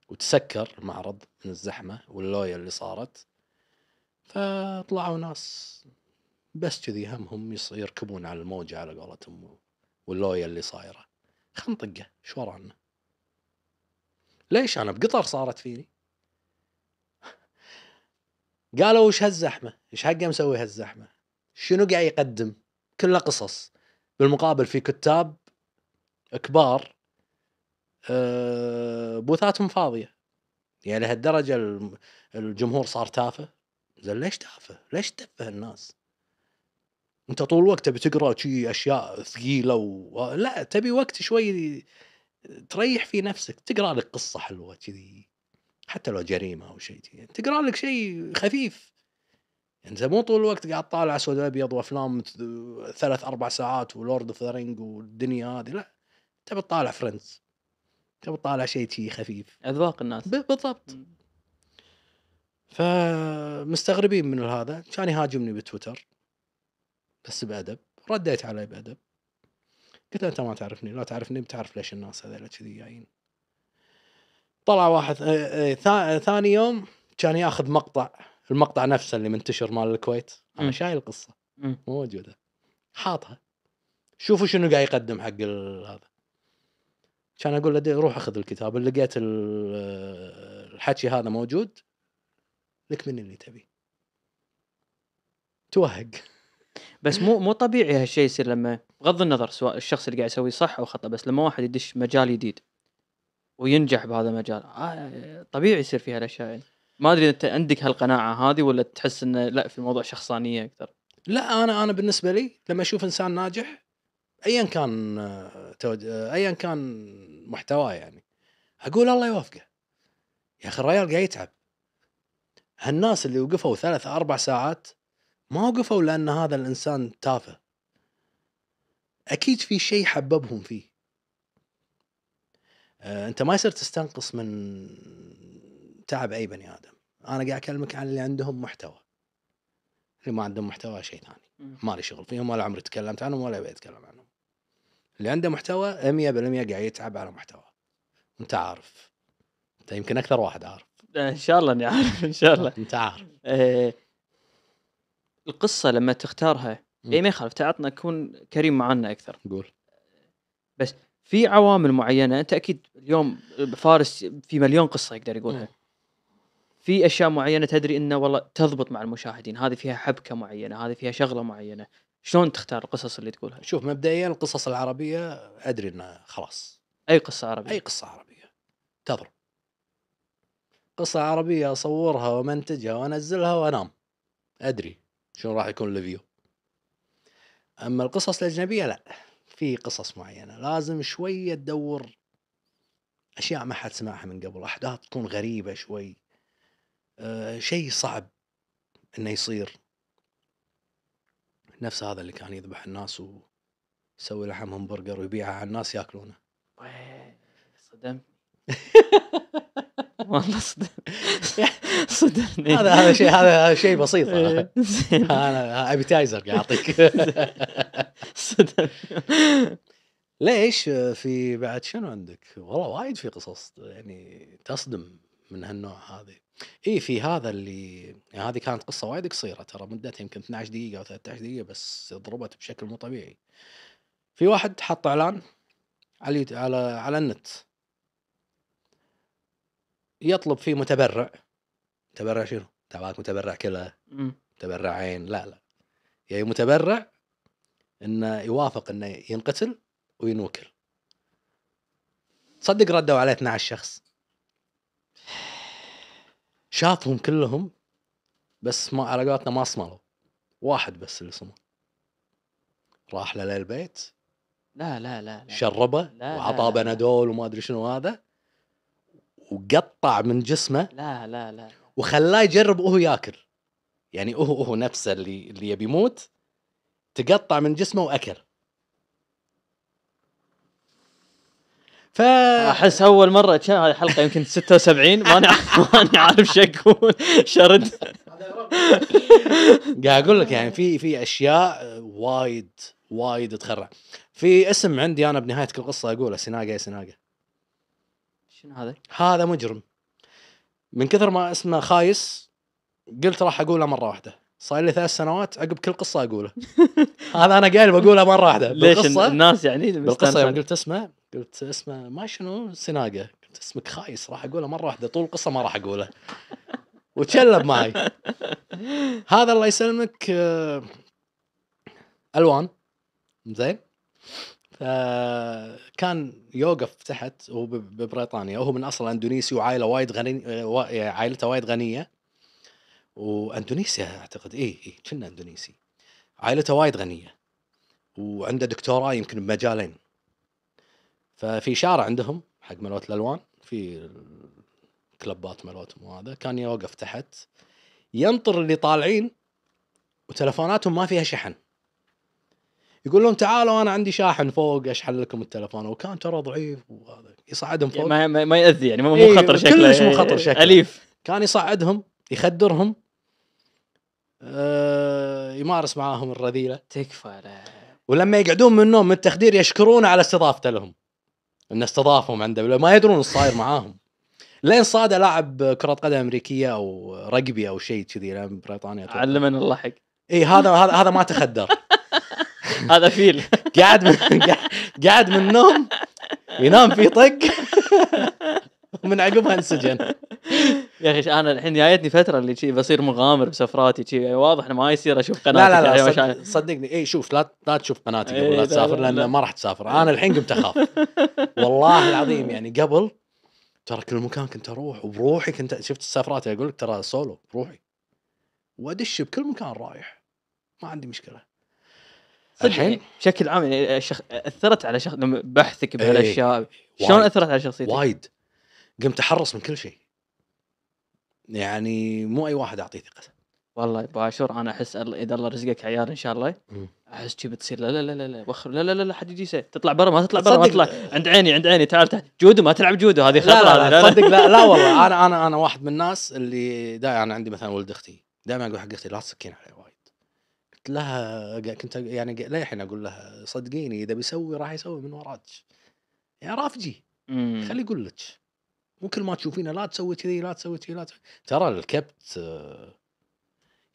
وتسكر المعرض من الزحمه واللويا اللي صارت فطلعوا ناس بس كذي همهم يركبون على الموجة على قولتهم واللوية اللي صايرة خل نطقه شو ورانا ليش أنا بقطر صارت فيني قالوا وش هالزحمة ايش حقه مسوي هالزحمة شنو قاعد يقدم كلها قصص بالمقابل في كتاب كبار آه، بوثاتهم فاضية يعني لهالدرجة الجمهور صار تافه زين ليش تافه؟ ليش تافه الناس؟ انت طول الوقت تبي تقرا شي اشياء ثقيله و... لا تبي وقت شوي تريح في نفسك تقرا لك قصه حلوه كذي حتى لو جريمه او شيء تقرا لك شيء خفيف انت يعني مو طول الوقت قاعد طالع اسود ابيض وافلام ثلاث اربع ساعات ولورد اوف ذا رينج والدنيا هذه لا تبي تطالع فريندز تبي تطالع شيء شي خفيف اذواق الناس بالضبط فمستغربين من هذا كان يهاجمني بتويتر بس بادب رديت عليه بادب قلت انت ما تعرفني لا تعرفني بتعرف ليش الناس هذول كذي جايين طلع واحد آه، آه، ثاني يوم كان ياخذ مقطع المقطع نفسه اللي منتشر مال الكويت انا شايل القصه مو موجوده حاطها شوفوا شنو قاعد يقدم حق هذا كان اقول له روح اخذ الكتاب اللي لقيت آه، الحكي هذا موجود لك من اللي تبي توهق بس مو مو طبيعي هالشيء يصير لما بغض النظر سواء الشخص اللي قاعد يسوي صح او خطا بس لما واحد يدش مجال جديد وينجح بهذا المجال آه طبيعي يصير فيها الاشياء يعني. ما ادري انت عندك هالقناعه هذه ولا تحس انه لا في الموضوع شخصانيه اكثر لا انا انا بالنسبه لي لما اشوف انسان ناجح ايا كان آه، آه، ايا كان محتواه يعني اقول الله يوفقه يا اخي الرجال قاعد يتعب هالناس اللي وقفوا ثلاث أربع ساعات ما وقفوا لأن هذا الإنسان تافه أكيد في شيء حببهم فيه آه، أنت ما يصير تستنقص من تعب أي بني آدم أنا قاعد أكلمك عن اللي عندهم محتوى اللي ما عندهم محتوى شيء ثاني ما لي شغل فيهم ولا عمري تكلمت عنهم ولا أبي أتكلم عنهم اللي عنده محتوى 100% قاعد يتعب على محتوى انت عارف أنت يمكن أكثر واحد عارف ان شاء الله اني عارف ان شاء الله انت عارف إيه، القصه لما تختارها اي يعني ما يخالف تعطنا كون كريم معنا اكثر قول بس في عوامل معينه انت اكيد اليوم فارس في مليون قصه يقدر يقولها في اشياء معينه تدري انه والله تضبط مع المشاهدين هذه فيها حبكه معينه هذه فيها شغله معينه شلون تختار القصص اللي تقولها شوف مبدئيا القصص العربيه ادري انها خلاص اي قصه عربيه اي قصه عربيه تضرب قصة عربية أصورها ومنتجها وأنزلها وأنام أدري شنو راح يكون الفيو أما القصص الأجنبية لا في قصص معينة لازم شوية تدور أشياء ما حد سمعها من قبل أحداث تكون غريبة شوي أه شيء صعب إنه يصير نفس هذا اللي كان يذبح الناس ويسوي لحمهم برجر ويبيعه على الناس ياكلونه صدمتني والله صدر صدرني هذا هذا شيء هذا هذا شيء بسيط انا ابيتايزر اعطيك صدر ليش في بعد شنو عندك؟ والله وايد في قصص يعني تصدم من هالنوع هذه اي في هذا اللي يعني هذه كانت قصه وايد قصيره ترى مدتها يمكن 12 دقيقه او 13 دقيقه بس ضربت بشكل مو طبيعي في واحد حط اعلان على على على النت يطلب فيه متبرع متبرع شنو؟ تبعك متبرع متبرع متبرعين لا لا يعني متبرع انه يوافق انه ينقتل وينوكل صدق ردوا عليه 12 شخص شافهم كلهم بس ما على قولتنا ما صملوا واحد بس اللي صمل راح له للبيت لا لا لا, لا شربه وعطاه بنادول وما ادري شنو هذا وقطع من جسمه لا لا لا وخلاه يجرب وهو ياكل يعني هو هو نفسه اللي اللي يبي يموت تقطع من جسمه واكل ف احس اول مره كان هذه الحلقه يمكن 76 ماني ماني عارف شو اقول شرد قاعد اقول لك يعني في في اشياء وايد وايد تخرع في اسم عندي انا بنهايه كل قصه اقوله سناقه يا سناقه شنو هذا؟ هذا مجرم من كثر ما اسمه خايس قلت راح اقوله مره واحده صار لي ثلاث سنوات عقب كل قصه اقوله هذا انا قايل بقوله مره واحده ليش الناس يعني بالقصه يوم قلت اسمه قلت اسمه ما شنو سناقه قلت اسمك خايس راح اقوله مره واحده طول القصه ما راح اقوله وتشلب معي هذا الله يسلمك آه، الوان زين فكان آه، يوقف تحت وهو ببريطانيا وهو من اصل اندونيسي وعائله وايد غني آه، يعني عائلته وايد غنيه واندونيسيا اعتقد اي اي كنا اندونيسي عائلته وايد غنيه وعنده دكتوراه يمكن بمجالين ففي شارع عندهم حق ملوت الالوان في كلبات ملوت وهذا كان يوقف تحت ينطر اللي طالعين وتلفوناتهم ما فيها شحن يقول لهم تعالوا انا عندي شاحن فوق اشحن لكم التلفون وكان ترى ضعيف وهذا يصعدهم يعني فوق ما, ما ياذي يعني مو إيه خطر شكله كلش مو خطر شكله اليف كان يصعدهم يخدرهم آه يمارس معاهم الرذيله تكفى ولما يقعدون من النوم من التخدير يشكرون على استضافته لهم ان استضافهم عنده ما يدرون ايش صاير معاهم لين صاد لاعب كره قدم امريكيه او رقبي او شيء كذي بريطانيا علمنا الله حق اي هذا هذا ما تخدر هذا فيل قاعد من قاعد من النوم ينام في طق ومن عقبها انسجن يا اخي انا الحين جايتني فتره اللي شي بصير مغامر بسفراتي شي واضح ما يصير اشوف قناتي لا لا لا صدقني اي شوف لا لا تشوف قناتي قبل لا إيه، تسافر لان ما راح تسافر انا الحين قمت اخاف والله العظيم يعني قبل ترى كل مكان كنت اروح وبروحي كنت شفت السفرات اقول لك ترى سولو بروحي وادش بكل مكان رايح ما عندي مشكله الحين يعني بشكل عام يعني الشخ... اثرت على شخص لما بحثك إيه. بهالاشياء شلون اثرت على شخصيتك؟ وايد قمت احرص من كل شيء يعني مو اي واحد اعطيه ثقته والله باشور انا احس اذا الله رزقك عيال ان شاء الله احس كذي بتصير لا لا لا لا لا لا لا لا لا حد يجي تطلع برا ما تطلع برا ما تطلع عند عيني عند عيني تعال تحت جودو ما تلعب جودو هذه خطره لا لا, لا, لا, لا, لا, لا والله انا انا انا واحد من الناس اللي دائما انا عندي مثلا ولد اختي دائما اقول حق اختي لا تسكين عليه لها كنت يعني للحين اقول لها صدقيني اذا بيسوي راح يسوي من وراك يا رافجي امم. خلي يقول لك ممكن ما تشوفينه لا تسوي كذي لا تسوي كذي لا تسوي. ترى الكبت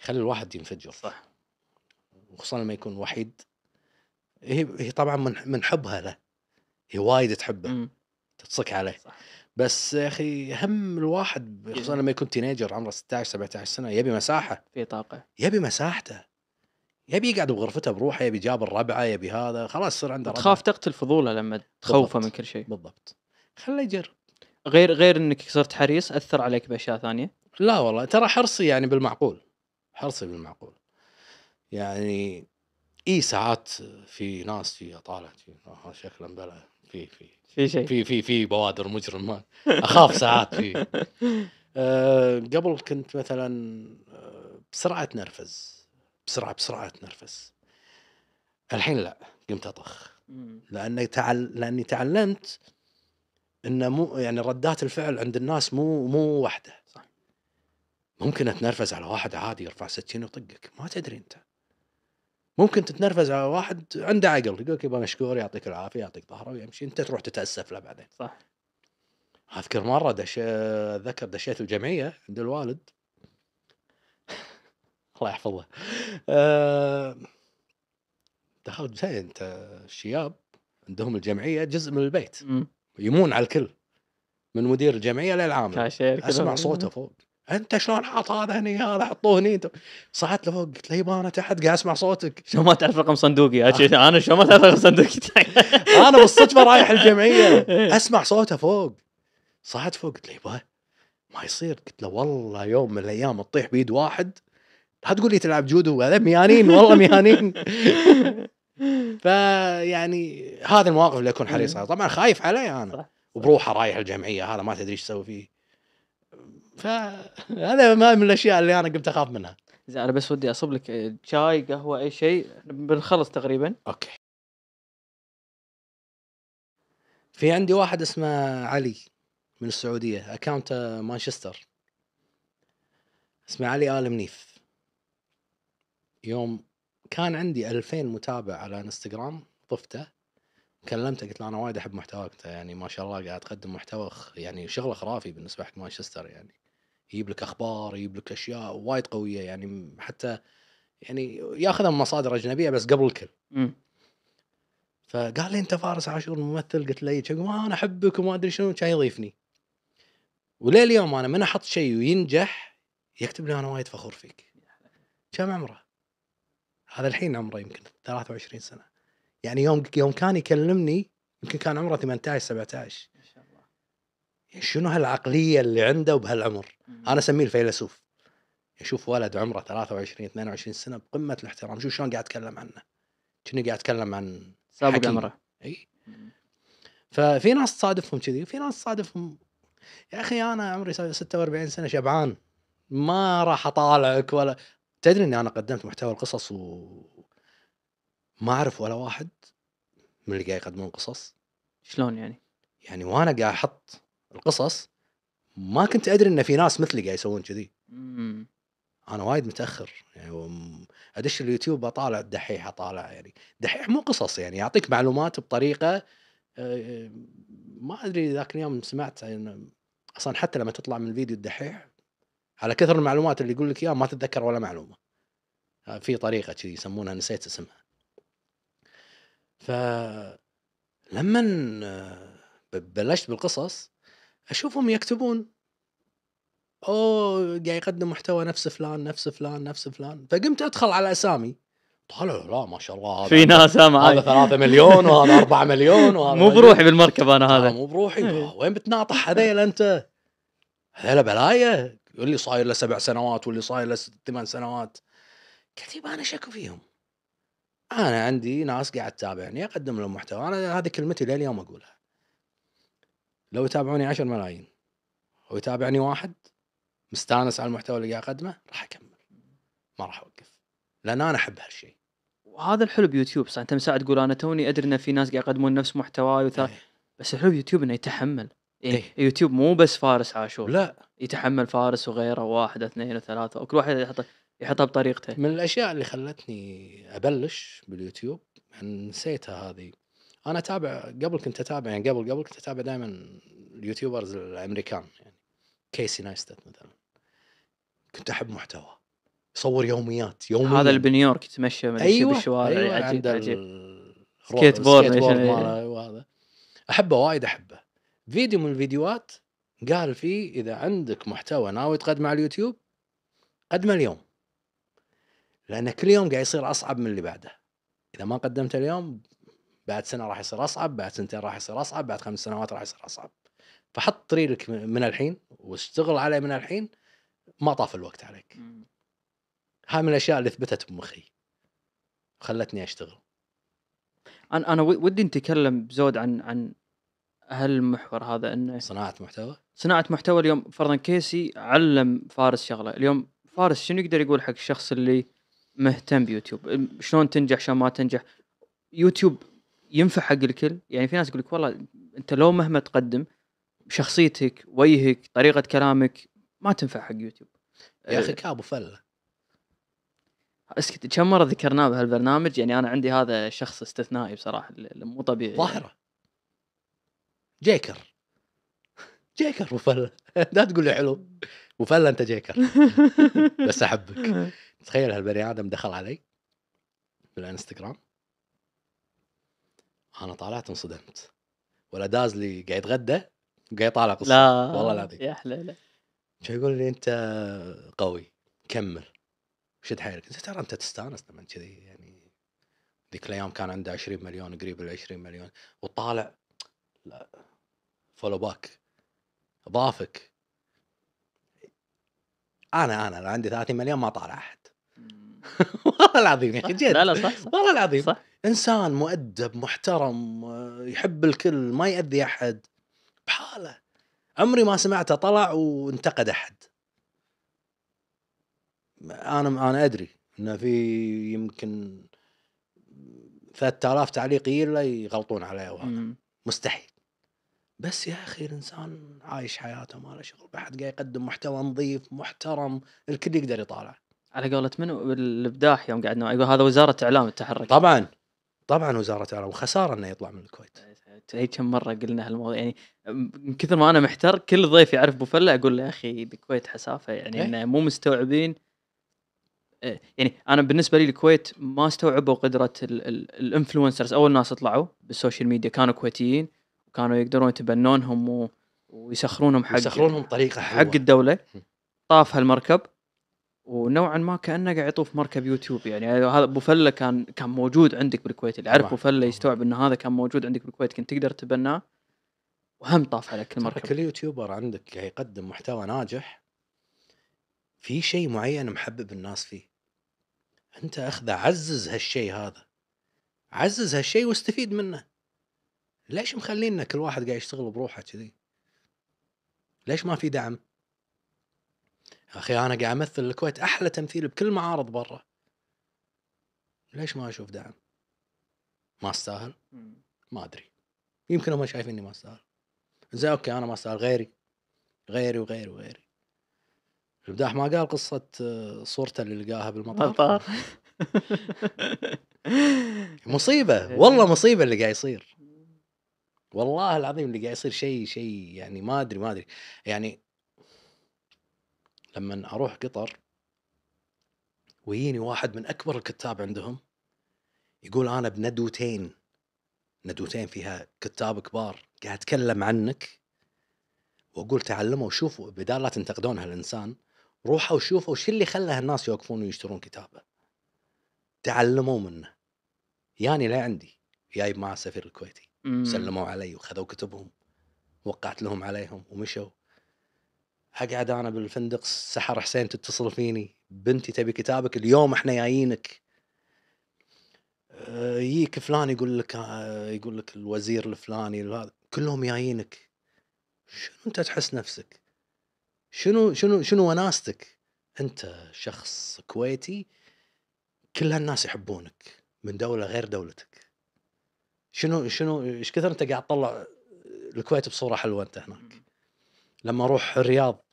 يخلي الواحد ينفجر صح وخصوصا لما يكون وحيد هي هي طبعا من من حبها له هي وايد تحبه مم. تتصك عليه صح. بس يا اخي هم الواحد خصوصا لما يكون تينيجر عمره 16 17 سنه يبي مساحه في طاقه يبي مساحته يبي يقعد بغرفته بروحه يبي جاب الربعه يبي هذا خلاص صار عنده تخاف تقتل فضوله لما تخوفه من كل شيء بالضبط خليه يجرب غير غير انك صرت حريص اثر عليك باشياء ثانيه لا والله ترى حرصي يعني بالمعقول حرصي بالمعقول يعني اي ساعات في ناس في اطالع آه، شكلا بلا في في في شيء في في في بوادر مجرم اخاف ساعات في أه قبل كنت مثلا آه، بسرعه اتنرفز بسرعه بسرعه اتنرفز الحين لا قمت اطخ لاني تعل... لاني تعلمت ان مو يعني ردات الفعل عند الناس مو مو واحده صح ممكن اتنرفز على واحد عادي يرفع سكين ويطقك ما تدري انت ممكن تتنرفز على واحد عنده عقل يقول لك يبا مشكور يعطيك العافيه يعطيك ظهره ويمشي انت تروح تتاسف له بعدين صح اذكر مره دش ذكر دشيت الجمعيه عند الوالد الله يحفظه أه دخلت زين انت الشياب عندهم الجمعيه جزء من البيت يمون على الكل من مدير الجمعيه للعامل اسمع صوته فوق انت شلون حاط هذا هني هذا حطوه هني صعدت لفوق قلت له يبا إيه، انا تحت قاعد اسمع صوتك شو ما تعرف رقم صندوقي انا شو ما تعرف رقم صندوقي انا بالصدفه رايح الجمعيه إيه. اسمع صوته فوق صعدت فوق قلت له يبا إيه، ما يصير قلت له والله يوم من الايام تطيح بيد واحد لا تقول لي تلعب جودو هذا ميانين والله ميانين فيعني هذه المواقف اللي اكون حريص عليها طبعا خايف علي انا صح. وبروحه رايح الجمعيه هذا ما تدري ايش تسوي فيه فهذا ما من الاشياء اللي انا قمت اخاف منها زين انا بس ودي اصب لك شاي قهوه اي شيء بنخلص تقريبا اوكي في عندي واحد اسمه علي من السعوديه اكاونت مانشستر اسمه علي ال منيف يوم كان عندي 2000 متابع على انستغرام ضفته كلمته قلت له انا وايد احب محتواك انت يعني ما شاء الله قاعد تقدم محتوى يعني شغله خرافي بالنسبه حق مانشستر يعني يجيب لك اخبار يجيب لك اشياء وايد قويه يعني حتى يعني ياخذها من مصادر اجنبيه بس قبل الكل م. فقال لي انت فارس عاشور الممثل قلت له ما إيه، انا احبك وما ادري شنو كان يضيفني ولليوم انا من احط شيء وينجح يكتب لي انا وايد فخور فيك كم عمره؟ هذا الحين عمره يمكن 23 سنه يعني يوم يوم كان يكلمني يمكن كان عمره 18 17 ما شاء الله يعني شنو هالعقليه اللي عنده وبهالعمر انا اسميه الفيلسوف يشوف ولد عمره 23 22 سنه بقمه الاحترام شوف شلون قاعد اتكلم عنه كني قاعد اتكلم عن سابق عمره اي ففي ناس تصادفهم كذي وفي ناس تصادفهم يا اخي انا عمري 46 سنه شبعان ما راح اطالعك ولا تدري اني انا قدمت محتوى القصص وما اعرف ولا واحد من اللي قاعد يقدمون قصص شلون يعني؟ يعني وانا قاعد احط القصص ما كنت ادري ان في ناس مثلي قاعد يسوون كذي انا وايد متاخر يعني ادش اليوتيوب اطالع الدحيح اطالع يعني دحيح مو قصص يعني يعطيك معلومات بطريقه آه، آه، ما ادري ذاك اليوم سمعت يعني اصلا حتى لما تطلع من الفيديو الدحيح على كثر المعلومات اللي يقول لك اياها ما تتذكر ولا معلومه في طريقه كذي يسمونها نسيت اسمها فلما بلشت بالقصص اشوفهم يكتبون اوه قاعد يقدم محتوى نفس فلان نفس فلان نفس فلان فقمت ادخل على اسامي طالع لا ما شاء الله هذا في ناس هذا 3 مليون وهذا 4 مليون وهذا مو بروحي بالمركب انا هذا مو بروحي إيه. وين بتناطح هذيل انت؟ هذيل بلايا اللي صاير له سبع سنوات واللي صاير له ثمان سنوات كتيب انا شكو فيهم انا عندي ناس قاعد تتابعني اقدم لهم محتوى انا هذه كلمتي لليوم اقولها لو يتابعوني 10 ملايين ويتابعني واحد مستانس على المحتوى اللي قاعد اقدمه راح اكمل ما راح اوقف لان انا احب هالشيء وهذا الحلو بيوتيوب صح انت من ساعه تقول انا توني ادري ان في ناس قاعد يقدمون نفس محتواي وثا... إيه. بس الحلو بيوتيوب انه يتحمل إيه،, ايه. يوتيوب مو بس فارس عاشور لا يتحمل فارس وغيره واحد اثنين وثلاثه وكل واحد يحط يحطها بطريقته من الاشياء اللي خلتني ابلش باليوتيوب نسيتها هذه انا اتابع قبل كنت اتابع يعني قبل قبل كنت اتابع دائما اليوتيوبرز الامريكان يعني كيسي نايستات مثلا كنت احب محتوى يصور يوميات يوم هذا اللي بنيويورك يتمشى من أيوة بالشوارع أيوة عجيب عجيب سكيت بورد وهذا أيوة، احبه وايد احبه فيديو من الفيديوهات قال في اذا عندك محتوى ناوي تقدمه على اليوتيوب قدمه اليوم لان كل يوم قاعد يصير اصعب من اللي بعده اذا ما قدمت اليوم بعد سنه راح يصير اصعب بعد سنتين راح يصير اصعب بعد خمس سنوات راح يصير اصعب فحط طريقك من الحين واشتغل عليه من الحين ما طاف الوقت عليك هاي من الاشياء اللي ثبتت بمخي خلتني اشتغل انا انا ودي نتكلم بزود عن عن هالمحور هذا انه صناعه محتوى صناعه محتوى اليوم فرضا كيسي علم فارس شغله اليوم فارس شنو يقدر يقول حق الشخص اللي مهتم بيوتيوب شلون تنجح شلون ما تنجح يوتيوب ينفع حق الكل يعني في ناس يقول لك والله انت لو مهما تقدم شخصيتك وجهك طريقه كلامك ما تنفع حق يوتيوب يا اخي أه، كابو فله اسكت كم مره ذكرناه بهالبرنامج يعني انا عندي هذا شخص استثنائي بصراحه مو طبيعي ظاهره جيكر جيكر وفلا لا تقول لي حلو وفلا انت جيكر بس احبك تخيل هالبني ادم دخل علي بالانستغرام انا طالعت انصدمت ولا داز لي قاعد يتغدى قاعد يطالع قصه لا والله العظيم يا شو يقول لي انت قوي كمل شد حيلك انت ترى انت تستانس لما كذي يعني ذيك الايام كان عنده 20 مليون قريب ال 20 مليون وطالع لا فولو باك ضافك انا انا لو عندي 30 مليون ما طالع احد والله العظيم يا اخي جد لا لا صح, صح والله العظيم صح انسان مؤدب محترم يحب الكل ما ياذي احد بحاله عمري ما سمعته طلع وانتقد احد انا انا ادري انه في يمكن 3000 تعليق يجي يغلطون عليه وهذا مستحيل بس يا اخي الانسان عايش حياته ما له شغل بحد قاعد يقدم محتوى نظيف محترم الكل يقدر يطالع على قولة منو الابداح يوم قعدنا يقول هذا وزاره اعلام التحرك طبعا طبعا وزاره اعلام وخساره انه يطلع من الكويت إيه، هي كم مره قلنا هالموضوع يعني من كثر ما انا محتار كل ضيف يعرف بوفله اقول له يا اخي الكويت حسافه يعني إيه؟ انه مو مستوعبين إيه، يعني انا بالنسبه لي الكويت ما استوعبوا قدره الانفلونسرز اول ناس طلعوا بالسوشيال ميديا كانوا كويتيين كانوا يقدرون يتبنونهم و... ويسخرونهم حق يسخرونهم طريقه حلوة. حق الدوله طاف هالمركب ونوعا ما كانه قاعد يطوف مركب يوتيوب يعني هذا ابو فله كان كان موجود عندك بالكويت اللي يعرف ابو فله يستوعب ان هذا كان موجود عندك بالكويت كنت تقدر تتبناه وهم طاف عليك المركب كل يوتيوبر عندك قاعد يقدم محتوى ناجح في شيء معين محبب الناس فيه انت اخذه عزز هالشيء هذا عزز هالشيء واستفيد منه ليش مخلينا كل واحد قاعد يشتغل بروحه كذي؟ ليش ما في دعم؟ اخي انا قاعد امثل الكويت احلى تمثيل بكل معارض برا ليش ما اشوف دعم؟ ما استاهل؟ ما ادري يمكن هم شايفيني ما استاهل زين اوكي انا ما استاهل غيري غيري وغيري وغيري البداح ما قال قصه آه، صورته اللي لقاها بالمطار مصيبه والله مصيبه اللي قاعد يصير والله العظيم اللي قاعد يصير شيء شيء يعني ما ادري ما ادري يعني لما اروح قطر ويجيني واحد من اكبر الكتاب عندهم يقول انا بندوتين ندوتين فيها كتاب كبار قاعد اتكلم عنك واقول تعلموا وشوفوا بدال لا تنتقدون هالانسان روحوا وشوفوا وش اللي خلى هالناس يوقفون ويشترون كتابه تعلموا منه ياني لا عندي جايب مع السفير الكويتي سلموا علي وخذوا كتبهم وقعت لهم عليهم ومشوا اقعد انا بالفندق سحر حسين تتصل فيني بنتي تبي كتابك اليوم احنا جايينك آه، يجيك فلان يقول لك آه، يقول لك الوزير الفلاني كلهم جايينك شنو انت تحس نفسك؟ شنو شنو شنو وناستك؟ انت شخص كويتي كل هالناس يحبونك من دوله غير دولتك شنو شنو ايش كثر انت قاعد تطلع الكويت بصوره حلوه انت هناك لما اروح الرياض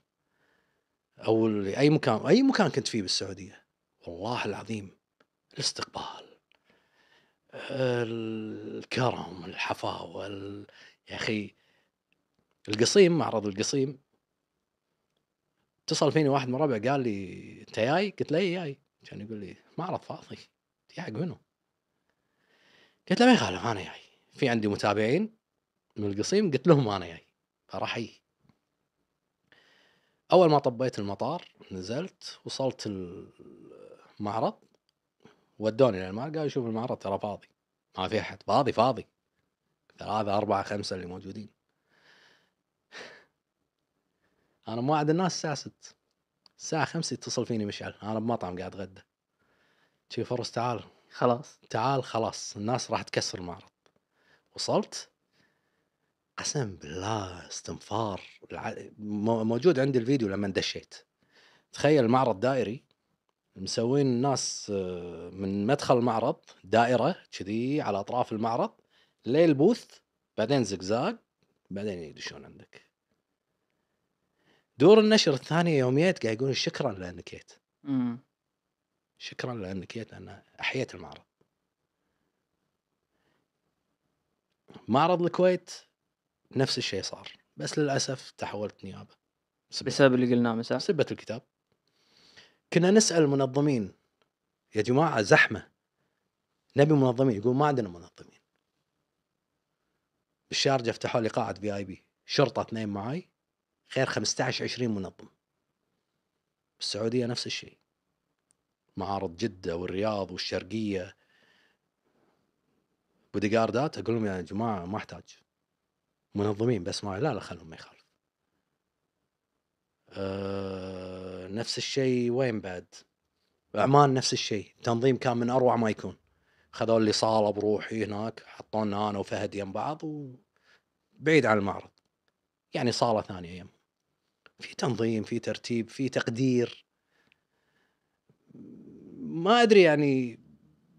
او اي مكان اي مكان كنت فيه بالسعوديه والله العظيم الاستقبال الكرم الحفاوه يا اخي القصيم معرض القصيم اتصل فيني واحد من ربع قال لي انت جاي؟ قلت له إيه جاي كان يقول لي معرض فاضي يا حق منو؟ قلت له ما يخالف انا جاي في عندي متابعين من القصيم قلت لهم انا جاي فراح اي اول ما طبيت المطار نزلت وصلت المعرض ودوني للمعرض قالوا شوف المعرض ترى فاضي ما في احد فاضي فاضي ثلاثة أربعة خمسة اللي موجودين أنا موعد الناس الساعة ست الساعة خمسة يتصل فيني مشعل أنا بمطعم قاعد أتغدى شي فرص تعال خلاص تعال خلاص الناس راح تكسر المعرض وصلت قسم بالله استنفار موجود عندي الفيديو لما دشيت تخيل المعرض دائري مسوين الناس آه، من مدخل المعرض دائره كذي على اطراف المعرض للبوث بعدين زقزاق بعدين يدشون عندك دور النشر الثانيه يوم جيت قاعد يقولون شكرا لانك جيت شكرا لأنك جيت أنا أحييت المعرض معرض الكويت نفس الشيء صار بس للأسف تحولت نيابة بسبب اللي قلناه مساء سبة الكتاب كنا نسأل المنظمين يا جماعة زحمة نبي منظمين يقول ما عندنا منظمين بالشارجة فتحوا لي قاعة في اي بي شرطة اثنين معي غير 15 20 منظم بالسعودية نفس الشيء معارض جده والرياض والشرقيه بودي جاردات اقول لهم يا جماعه ما احتاج منظمين بس ما لا لا خلهم ما يخالف أه نفس الشيء وين بعد عمان نفس الشيء تنظيم كان من اروع ما يكون خذوا لي صاله بروحي هناك حطونا انا وفهد يم بعض وبعيد عن المعرض يعني صاله ثانيه يم في تنظيم في ترتيب في تقدير ما ادري يعني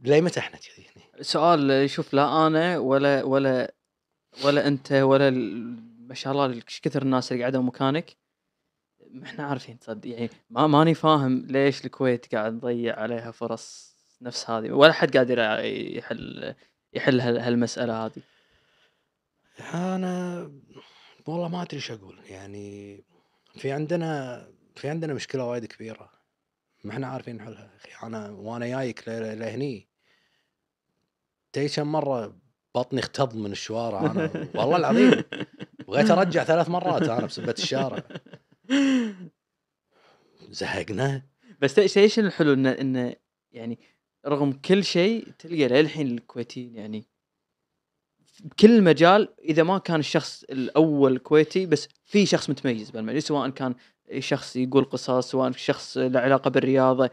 ليه متى احنا كذي سؤال شوف لا انا ولا ولا ولا انت ولا ما شاء الله ايش كثر الناس اللي قاعده مكانك ما احنا عارفين تصدق يعني ما ماني فاهم ليش الكويت قاعد تضيع عليها فرص نفس هذه ولا حد قادر يحل يحل هالمساله هذه انا والله ما ادري ايش اقول يعني في عندنا في عندنا مشكله وايد كبيره ما احنا عارفين نحلها اخي انا وانا جايك لهني تيشن كم مره بطني اختض من الشوارع انا والله العظيم بغيت ارجع ثلاث مرات انا بسبه الشارع زهقنا بس ايش الحلو انه انه يعني رغم كل شيء تلقى للحين الكويتيين يعني بكل مجال اذا ما كان الشخص الاول كويتي بس في شخص متميز بالمجال سواء كان شخص يقول قصص سواء شخص له علاقه بالرياضه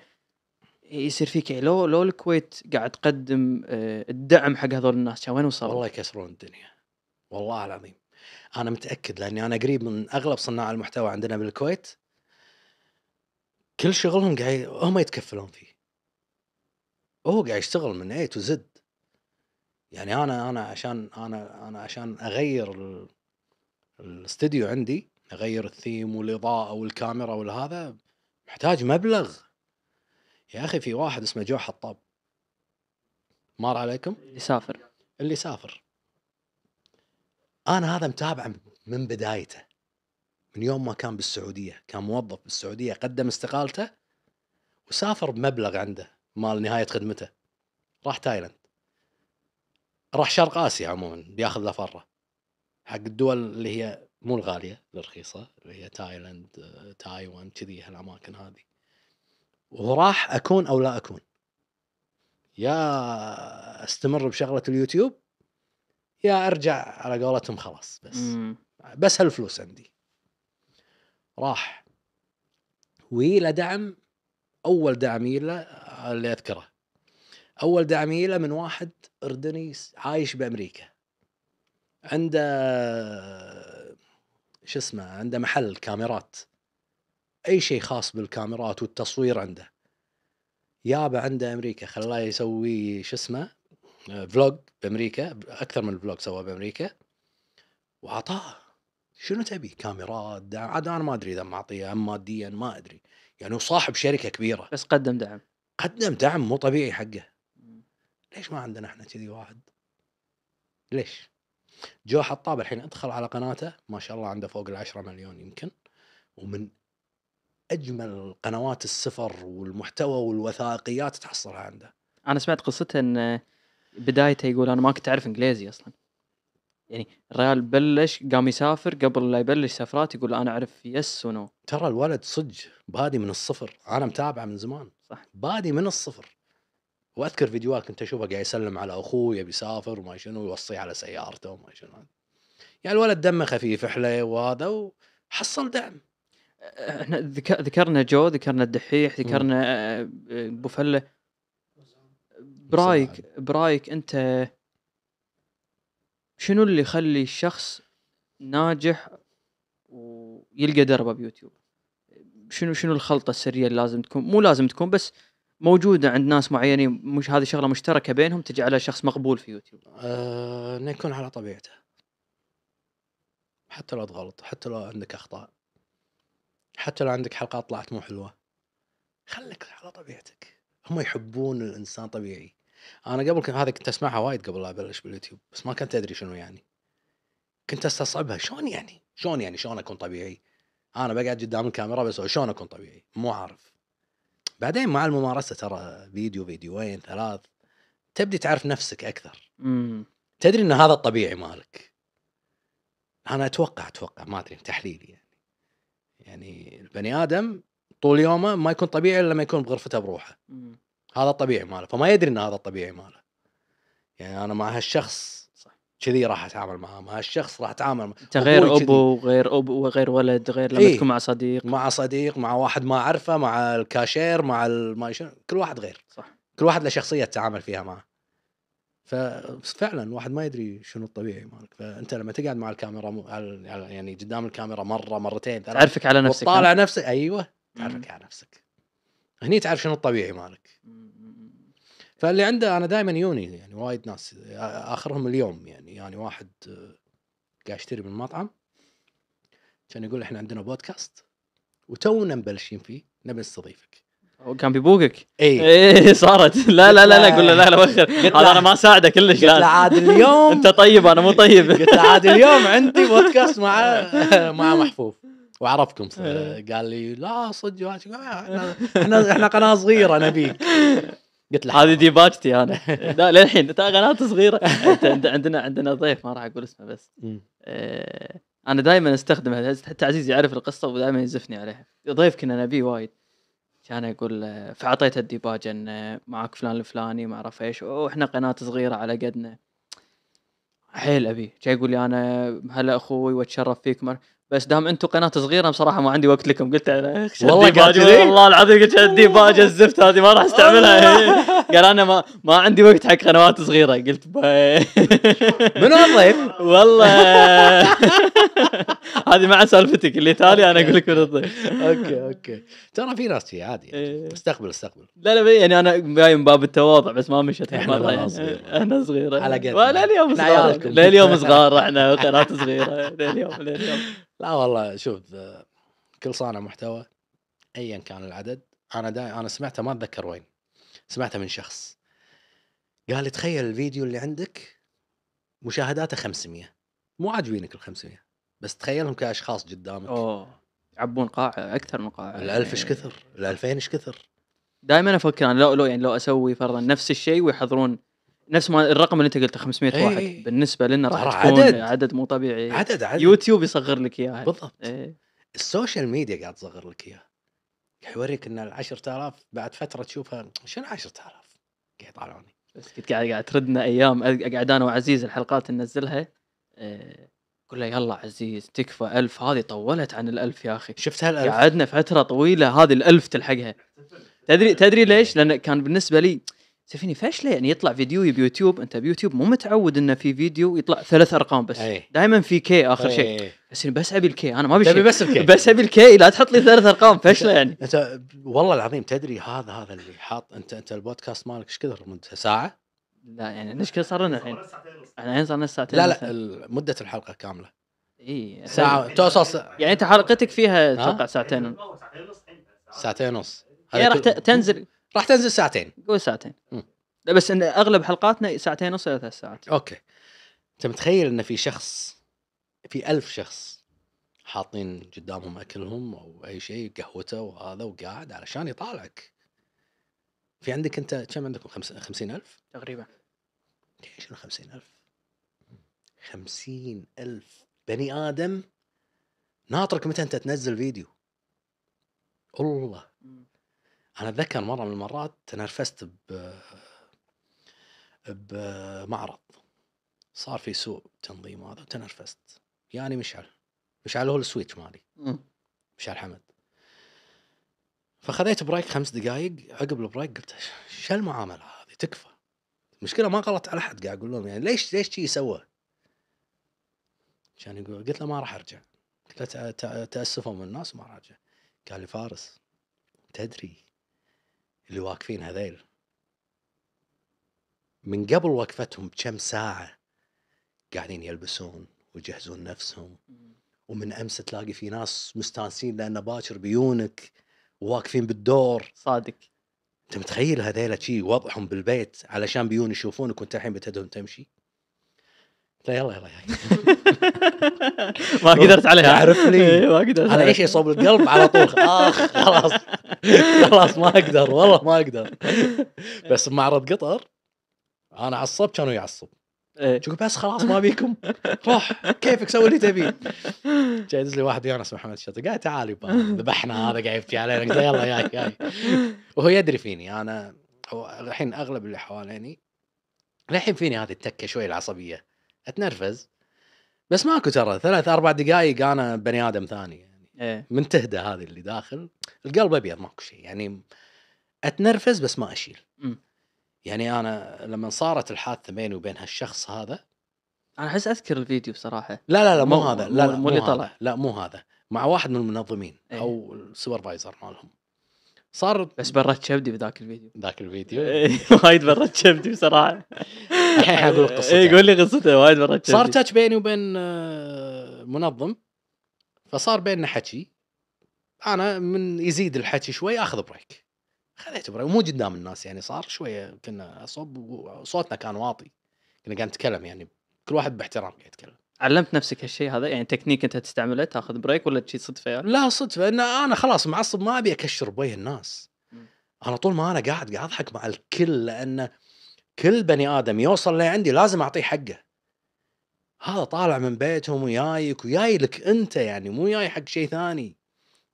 يصير فيك يعني لو لو الكويت قاعد تقدم آه، الدعم حق هذول الناس كان وين وصلوا؟ والله يكسرون الدنيا والله العظيم انا متاكد لاني انا قريب من اغلب صناع المحتوى عندنا بالكويت كل شغلهم قاعد هم يتكفلون فيه هو قاعد يشتغل من اي تو زد يعني انا انا عشان انا انا عشان اغير الاستديو عندي اغير الثيم والاضاءه والكاميرا والهذا محتاج مبلغ يا اخي في واحد اسمه جو حطاب مر عليكم اللي سافر اللي سافر انا هذا متابعه من بدايته من يوم ما كان بالسعوديه كان موظف بالسعوديه قدم استقالته وسافر بمبلغ عنده مال نهايه خدمته راح تايلند راح شرق اسيا عموما بياخذ له فره حق الدول اللي هي مو الغاليه الرخيصه اللي هي تايلاند تايوان كذي هالاماكن هذه وراح اكون او لا اكون يا استمر بشغله اليوتيوب يا ارجع على قولتهم خلاص بس بس هالفلوس عندي راح ويله دعم اول دعم له اللي اذكره اول دعم له من واحد اردني عايش بامريكا عنده شو اسمه عنده محل كاميرات اي شيء خاص بالكاميرات والتصوير عنده يابا عنده امريكا خلاه يسوي شو اسمه فلوج بامريكا اكثر من فلوج سواه بامريكا واعطاه شنو تبي كاميرات دعم عاد انا ما ادري اذا معطيه ام ماديا ما ادري يعني وصاحب شركه كبيره بس قدم دعم قدم دعم مو طبيعي حقه ليش ما عندنا احنا كذي واحد ليش جو حطاب الحين ادخل على قناته ما شاء الله عنده فوق العشرة مليون يمكن ومن اجمل قنوات السفر والمحتوى والوثائقيات تحصلها عنده انا سمعت قصته ان بدايته يقول انا ما كنت اعرف انجليزي اصلا يعني الريال بلش قام يسافر قبل لا يبلش سفرات يقول انا اعرف يس ونو ترى الولد صج بادي من الصفر انا متابعه من زمان صح بادي من الصفر واذكر فيديوهات كنت اشوفه قاعد يسلم على اخوه يبي يسافر وما شنو يوصيه على سيارته وما شنو يعني الولد دمه خفيف حلي وهذا وحصل دعم احنا ذكرنا جو ذكرنا الدحيح ذكرنا آه، آه، بوفله برايك برايك انت شنو اللي يخلي الشخص ناجح ويلقى دربه بيوتيوب شنو شنو الخلطه السريه اللي لازم تكون مو لازم تكون بس موجوده عند ناس معينين مش هذه شغله مشتركه بينهم تجعلها شخص مقبول في يوتيوب آه انه يكون على طبيعته حتى لو تغلط حتى لو عندك اخطاء حتى لو عندك حلقات طلعت مو حلوه خليك على طبيعتك هم يحبون الانسان طبيعي انا قبل كنت هذا كنت اسمعها وايد قبل لا ابلش باليوتيوب بس ما كنت ادري شنو يعني كنت استصعبها شلون يعني شلون يعني شلون اكون طبيعي انا بقعد قدام الكاميرا بس شلون اكون طبيعي مو عارف بعدين مع الممارسه ترى فيديو فيديوين ثلاث تبدي تعرف نفسك اكثر مم. تدري ان هذا الطبيعي مالك انا اتوقع اتوقع ما ادري تحليلي يعني يعني البني ادم طول يومه ما يكون طبيعي الا لما يكون بغرفته بروحه مم. هذا الطبيعي ماله فما يدري ان هذا الطبيعي ماله يعني انا مع هالشخص كذي راح اتعامل معاه مع الشخص راح اتعامل مع انت غير ابو غير ابو وغير ولد غير لما إيه؟ تكون مع صديق مع صديق مع واحد ما اعرفه مع الكاشير مع الما كل واحد غير صح كل واحد له شخصيه تتعامل فيها معه ففعلا الواحد ما يدري شنو الطبيعي مالك فانت لما تقعد مع الكاميرا م... يعني قدام الكاميرا مره مرتين ثلاث تعرفك على نفسك وتطالع نفسك ايوه تعرفك على نفسك هني تعرف شنو الطبيعي مالك فاللي عنده انا دائما يوني يعني وايد ناس اخرهم اليوم يعني يعني واحد آه، قاعد يشتري من مطعم كان يقول احنا عندنا بودكاست وتونا مبلشين فيه نبي نستضيفك وكان بيبوقك اي اي صارت لا لا لا لا قول له لا لا وخر هذا انا ما اساعده كلش قلت له عاد اليوم انت طيب انا مو طيب قلت له عاد اليوم عندي بودكاست مع مع محفوف وعرفكم إيه. قال لي لا صدق احنا احنا قناه صغيره نبيك قلت له هذه ديباجتي انا لا للحين قناته صغيره عندنا عندنا ضيف ما راح اقول اسمه بس آه، انا دائما استخدم حتى عزيز يعرف القصه ودائما يزفني عليها ضيف كنا نبيه وايد كان اقول آه، فاعطيته الديباج ان آه، معك فلان الفلاني ما اعرف ايش واحنا قناه صغيره على قدنا حيل ابي جاي يقول لي انا هلا اخوي واتشرف فيك مر... بس دام انتم قناه صغيره بصراحه ما عندي وقت لكم قلت انا والله والله العظيم قلت عندي باجة الزفت هذه ما راح استعملها قال انا ما ما عندي وقت حق قنوات صغيره قلت باي من والله والله هذه مع سالفتك اللي تالي انا اقول لك اوكي اوكي ترى في ناس فيها عادي يعني. إيه. استقبل استقبل لا لا يعني انا جاي من باب التواضع بس ما مشت احنا صغيره احنا صغيره على قد لا اليوم صغار لليوم اليوم صغار احنا قناه صغيره لليوم لليوم لا والله شوف كل صانع محتوى ايا كان العدد انا انا سمعته ما اتذكر وين سمعته من شخص قال لي تخيل الفيديو اللي عندك مشاهداته 500 مو عاجبينك ال 500 بس تخيلهم كاشخاص قدامك اوه يعبون قاعه اكثر من قاعه ال1000 إيه. ايش كثر ال2000 ايش كثر دائما افكر انا يعني لو لو يعني لو اسوي فرضا نفس الشيء ويحضرون نفس ما الرقم اللي انت قلته 500 ايه واحد إيه. بالنسبه لنا راح تكون عدد. عدد مو طبيعي عدد عدد يوتيوب يصغر لك اياها بالضبط ايه. السوشيال ميديا قاعد تصغر لك اياها يوريك ان ال 10000 بعد فتره تشوفها شنو 10000 قاعد يطالعوني بس كنت قاعد قاعد تردنا ايام قاعد انا وعزيز الحلقات ننزلها إيه. اقول له يلا عزيز تكفى ألف هذه طولت عن الألف يا أخي شفت هالألف قعدنا فترة طويلة هذه الألف تلحقها تدري تدري ليش؟ لأن كان بالنسبة لي سفيني فشله يعني يطلع فيديو بيوتيوب انت بيوتيوب مو متعود انه في فيديو يطلع ثلاث ارقام بس إيه. دائما في كي اخر شيء إيه. بس بس ابي الكي انا ما ابي شيء بس الكي بس ابي الكي لا تحط لي ثلاث ارقام فشله يعني انت والله العظيم تدري هذا هذا اللي حاط انت انت البودكاست مالك ايش كثر مدته ساعه؟ لا يعني ايش كثر صار لنا الحين؟ احنا الحين صار ساعتين لا لا مده الحلقه كامله اي ساعه يعني توصل س... يعني انت حلقتك فيها اتوقع ساعتين ساعتين ونص يعني راح تنزل راح تنزل ساعتين قول ساعتين لا بس ان اغلب حلقاتنا ساعتين ونص الى ثلاث ساعات اوكي انت متخيل ان في شخص في ألف شخص حاطين قدامهم اكلهم او اي شيء قهوته وهذا وقاعد علشان يطالعك في عندك انت كم عندكم خمس... خمسين ألف تقريبا شنو خمسين ألف خمسين ألف بني آدم ناطرك متى أنت تنزل فيديو الله أنا أتذكر مرة من المرات تنرفزت ب بمعرض صار في سوء تنظيم هذا وتنرفزت يعني مشعل مشعل هو السويتش مالي مشعل حمد فخذيت بريك خمس دقائق عقب البريك قلت شو المعامله هذه تكفى المشكله ما غلطت على احد قاعد اقول لهم يعني ليش ليش شي سوى؟ كان يقول قلت له ما راح ارجع قلت له تاسفوا من الناس ما راح ارجع قال لي فارس تدري اللي واقفين هذيل من قبل وقفتهم بكم ساعه قاعدين يلبسون ويجهزون نفسهم ومن امس تلاقي في ناس مستانسين لان باكر بيونك وواقفين بالدور صادق انت متخيل هذيلا شي وضعهم بالبيت علشان بيون يشوفونك وانت الحين بتدهم تمشي لا يلا يلا ما قدرت عليها اعرف لي إيه، ما قدرت انا اي شيء يصوب القلب على طول اخ خلاص خلاص ما اقدر والله ما اقدر بس بمعرض قطر انا عصبت كانوا يعصب ايه بس خلاص ما بيكم روح كيفك سوي اللي تبي جاي لي واحد ويانا اسمه محمد الشاطر قال تعالي ذبحنا هذا قاعد يبكي علينا قلت يلا جاي جاي وهو يدري فيني انا الحين اغلب اللي حواليني للحين فيني هذه التكه شوي العصبيه اتنرفز بس ماكو ترى ثلاث اربع دقائق انا بني ادم ثاني يعني ايه. منتهده هذه اللي داخل القلب ابيض ماكو شيء يعني اتنرفز بس ما اشيل م. يعني انا لما صارت الحادثه بيني وبين هالشخص هذا انا احس اذكر الفيديو بصراحه لا لا لا مو, مو هذا لا مو, مو, مو اللي طلع لا مو هذا مع واحد من المنظمين ايه. او السوبرفايزر مالهم صار بس برت كبدي بذاك الفيديو ذاك الفيديو إيه، وايد برت كبدي بصراحه الحين اقول لك قصته اي قول لي قصته وايد برت كبدي صار تاتش بيني وبين آه، منظم فصار بيننا حكي انا من يزيد الحكي شوي اخذ بريك خذيت بريك مو قدام الناس يعني صار شويه كنا اصب وصوتنا كان واطي كنا قاعد نتكلم يعني كل واحد باحترام قاعد يتكلم علمت نفسك هالشيء هذا يعني تكنيك انت تستعمله تاخذ بريك ولا شيء صدفه يعني؟ لا صدفه ان انا خلاص معصب ما ابي اكشر بوجه الناس انا طول ما انا قاعد قاعد اضحك مع الكل لان كل بني ادم يوصل لعندي لازم اعطيه حقه هذا طالع من بيتهم ويايك ويايلك انت يعني مو جاي حق شيء ثاني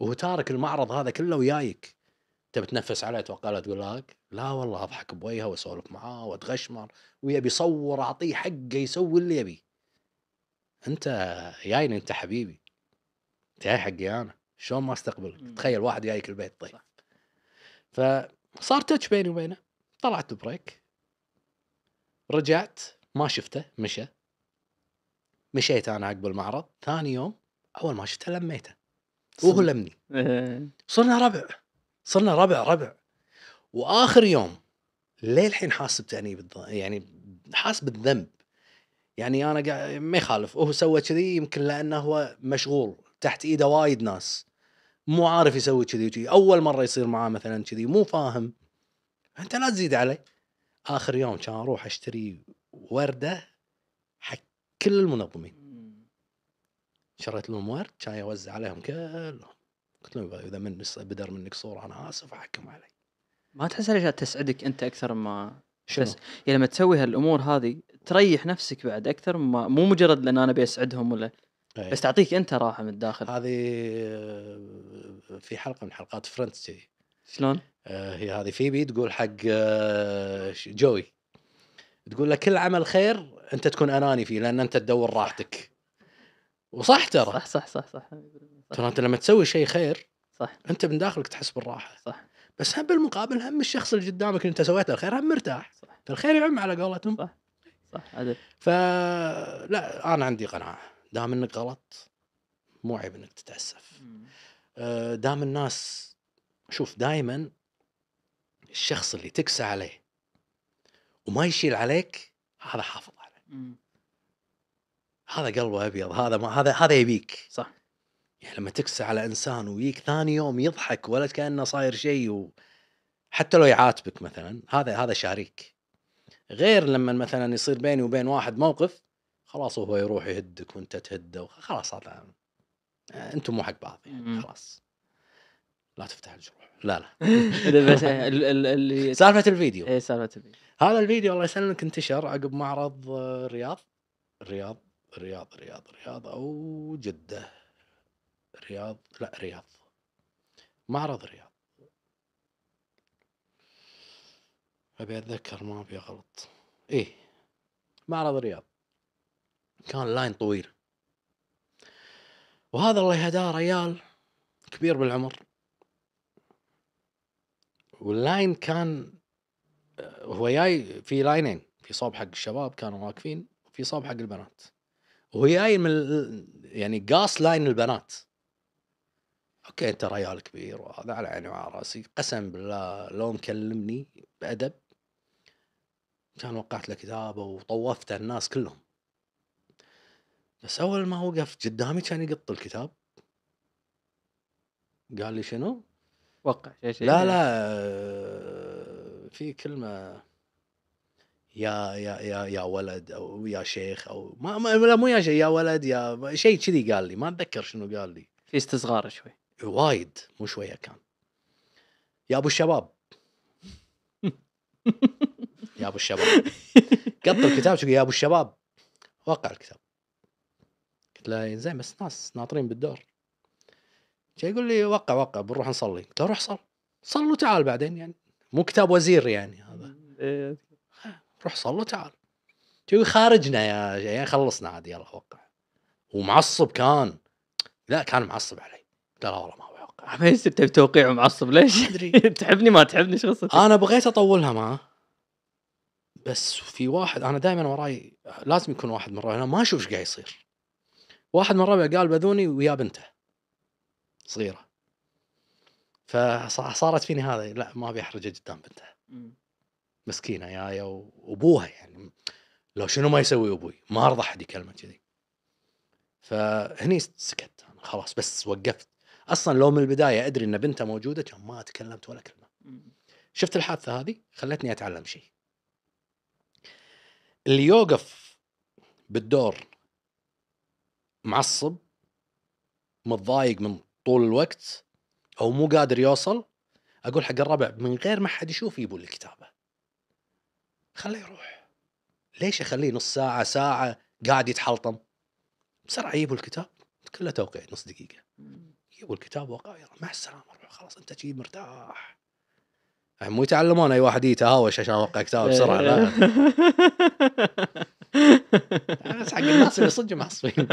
وهو تارك المعرض هذا كله ويايك انت بتنفس عليه اتوقع تقول لك لا والله اضحك بوجهه واسولف معاه واتغشمر ويبي يصور اعطيه حقه يسوي اللي يبي انت جاي انت حبيبي انت جاي حقي انا شلون ما استقبلك تخيل واحد جايك البيت طيب فصار تتش بيني وبينه طلعت بريك رجعت ما شفته مشى مشيت انا عقب المعرض ثاني يوم اول ما شفته لميته وهو لمني إيه. صرنا ربع صرنا ربع ربع واخر يوم ليه الحين حاسب تاني بالض... يعني حاسب الذنب يعني انا قاعد ما يخالف هو سوى كذي يمكن لانه هو مشغول تحت ايده وايد ناس مو عارف يسوي كذي وكذي اول مره يصير معاه مثلا كذي مو فاهم انت لا تزيد علي اخر يوم كان اروح اشتري ورده حق كل المنظمين شريت لهم ورد كان يوزع عليهم كلهم قلت لهم اذا من بدر منك صوره انا اسف احكم علي ما تحس الاشياء تسعدك انت اكثر ما شنو؟ بس يعني لما تسوي هالامور هذه تريح نفسك بعد اكثر ما مو مجرد لان انا بيسعدهم ولا أيه. بس تعطيك انت راحه من الداخل هذه آه، في حلقه من حلقات فريندز كذي شلون؟ آه، هي هذه فيبي تقول حق آه، جوي تقول له كل عمل خير انت تكون اناني فيه لان انت تدور راحتك وصح ترى صح صح صح صح ترى انت لما تسوي شيء خير صح انت من داخلك تحس بالراحه صح بس هم بالمقابل هم الشخص اللي قدامك اللي انت سويت الخير هم مرتاح صح فالخير يعم على قولتهم صح عدل فلا انا عندي قناعه دام انك غلط مو عيب انك تتاسف آه، دام الناس شوف دائما الشخص اللي تكسى عليه وما يشيل عليك هذا حافظ عليه هذا قلبه ابيض هذا ما هذا هذا يبيك صح يعني لما تكسى على انسان ويجيك ثاني يوم يضحك ولا كانه صاير شيء و... حتى لو يعاتبك مثلا هذا هذا شاريك غير لما مثلا يصير بيني وبين واحد موقف خلاص هو يروح يهدك وانت تهده خلاص هذا آه، انتم مو حق بعض يعني خلاص لا تفتح الجروح لا لا اللي سالفه الفيديو اي سالفه الفيديو هذا الفيديو الله يسلمك انتشر عقب معرض الرياض آه، الرياض الرياض الرياض الرياض او جده الرياض لا الرياض معرض الرياض ابي اتذكر ما ابي غلط ايه معرض الرياض كان لاين طويل وهذا الله يهداه ريال كبير بالعمر واللاين كان هو جاي في لاينين في صوب حق الشباب كانوا واقفين وفي صوب حق البنات وهو جاي من يعني قاص لاين البنات اوكي انت ريال كبير وهذا على عيني وعلى راسي قسم بالله لو مكلمني بادب كان وقعت له كتابه وطوفت على الناس كلهم بس اول ما وقف قدامي كان يقط الكتاب قال لي شنو؟ وقع شيء شيء لا لا آه، في كلمه يا يا يا يا ولد او يا شيخ او ما, ما لا مو يا شيخ يا ولد يا شيء كذي قال لي ما اتذكر شنو قال لي في استصغار شوي وايد مو شويه كان يا ابو الشباب ابو الشباب قط الكتاب يا ابو الشباب وقع الكتاب قلت له زين بس ناس ناطرين بالدور جاي يقول لي وقع وقع بنروح نصلي قلت له روح صل صل وتعال بعدين يعني مو كتاب وزير يعني هذا إيه. روح صل وتعال تقول خارجنا يا جاي يعني خلصنا عادي يلا وقع ومعصب كان لا كان معصب علي قلت له والله ما بوقع ما توقيع ومعصب ليش؟ ادري تحبني ما تحبني شو انا بغيت اطولها معاه بس في واحد انا دائما وراي لازم يكون واحد من ربعي انا ما اشوف ايش قاعد يصير واحد من ربعي قال بذوني ويا بنته صغيره فصارت فيني هذا لا ما ابي احرجه قدام بنته مسكينه يايا وابوها يعني لو شنو ما يسوي ابوي ما ارضى احد يكلمه كذي فهني سكت انا خلاص بس وقفت اصلا لو من البدايه ادري ان بنته موجوده كان ما تكلمت ولا كلمه شفت الحادثه هذه خلتني اتعلم شيء اللي يوقف بالدور معصب متضايق من طول الوقت او مو قادر يوصل اقول حق الربع من غير ما حد يشوف يبوا الكتابه خليه يروح ليش اخليه نص ساعه ساعه قاعد يتحلطم بسرعه يجيبوا الكتاب كله توقيع نص دقيقه يجيبوا الكتاب وقع مع السلامه روح خلاص انت تجي مرتاح يعني مو يتعلمون اي واحد يتهاوش عشان اوقع كتاب بسرعه لا بس حق الناس اللي صدق معصبين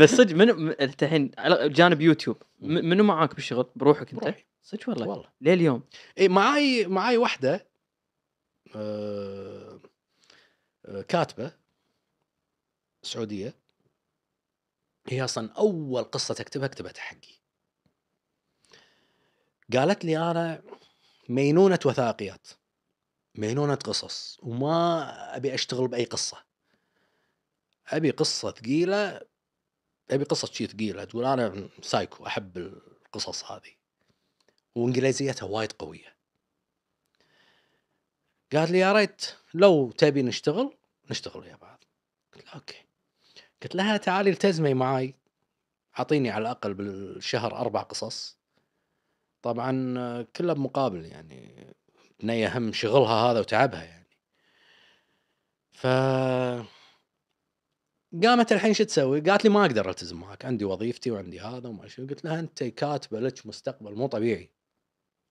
بس صدق من انت الحين جانب يوتيوب منو معاك بالشغل بروحك انت؟ صدق والله والله ليه اليوم؟ اي معاي معاي واحده آه، آه، كاتبه سعوديه هي اصلا اول قصه تكتبها كتبتها حقي قالت لي انا مينونة وثائقيات مينونة قصص وما أبي أشتغل بأي قصة أبي قصة ثقيلة أبي قصة شي ثقيلة تقول أنا سايكو أحب القصص هذه وإنجليزيتها وايد قوية قالت لي يا ريت لو تبي نشتغل نشتغل ويا بعض قلت لها أوكي قلت لها تعالي التزمي معاي أعطيني على الأقل بالشهر أربع قصص طبعًا كلّه بمقابل يعني بنيّة هم شغلها هذا وتعبها يعني. ف قامت الحين شو تسوي؟ قالت لي: "ما أقدر ألتزم معاك، عندي وظيفتي وعندي هذا وما شو قلت لها: "أنتِ كاتبة لِك مستقبل مو طبيعي،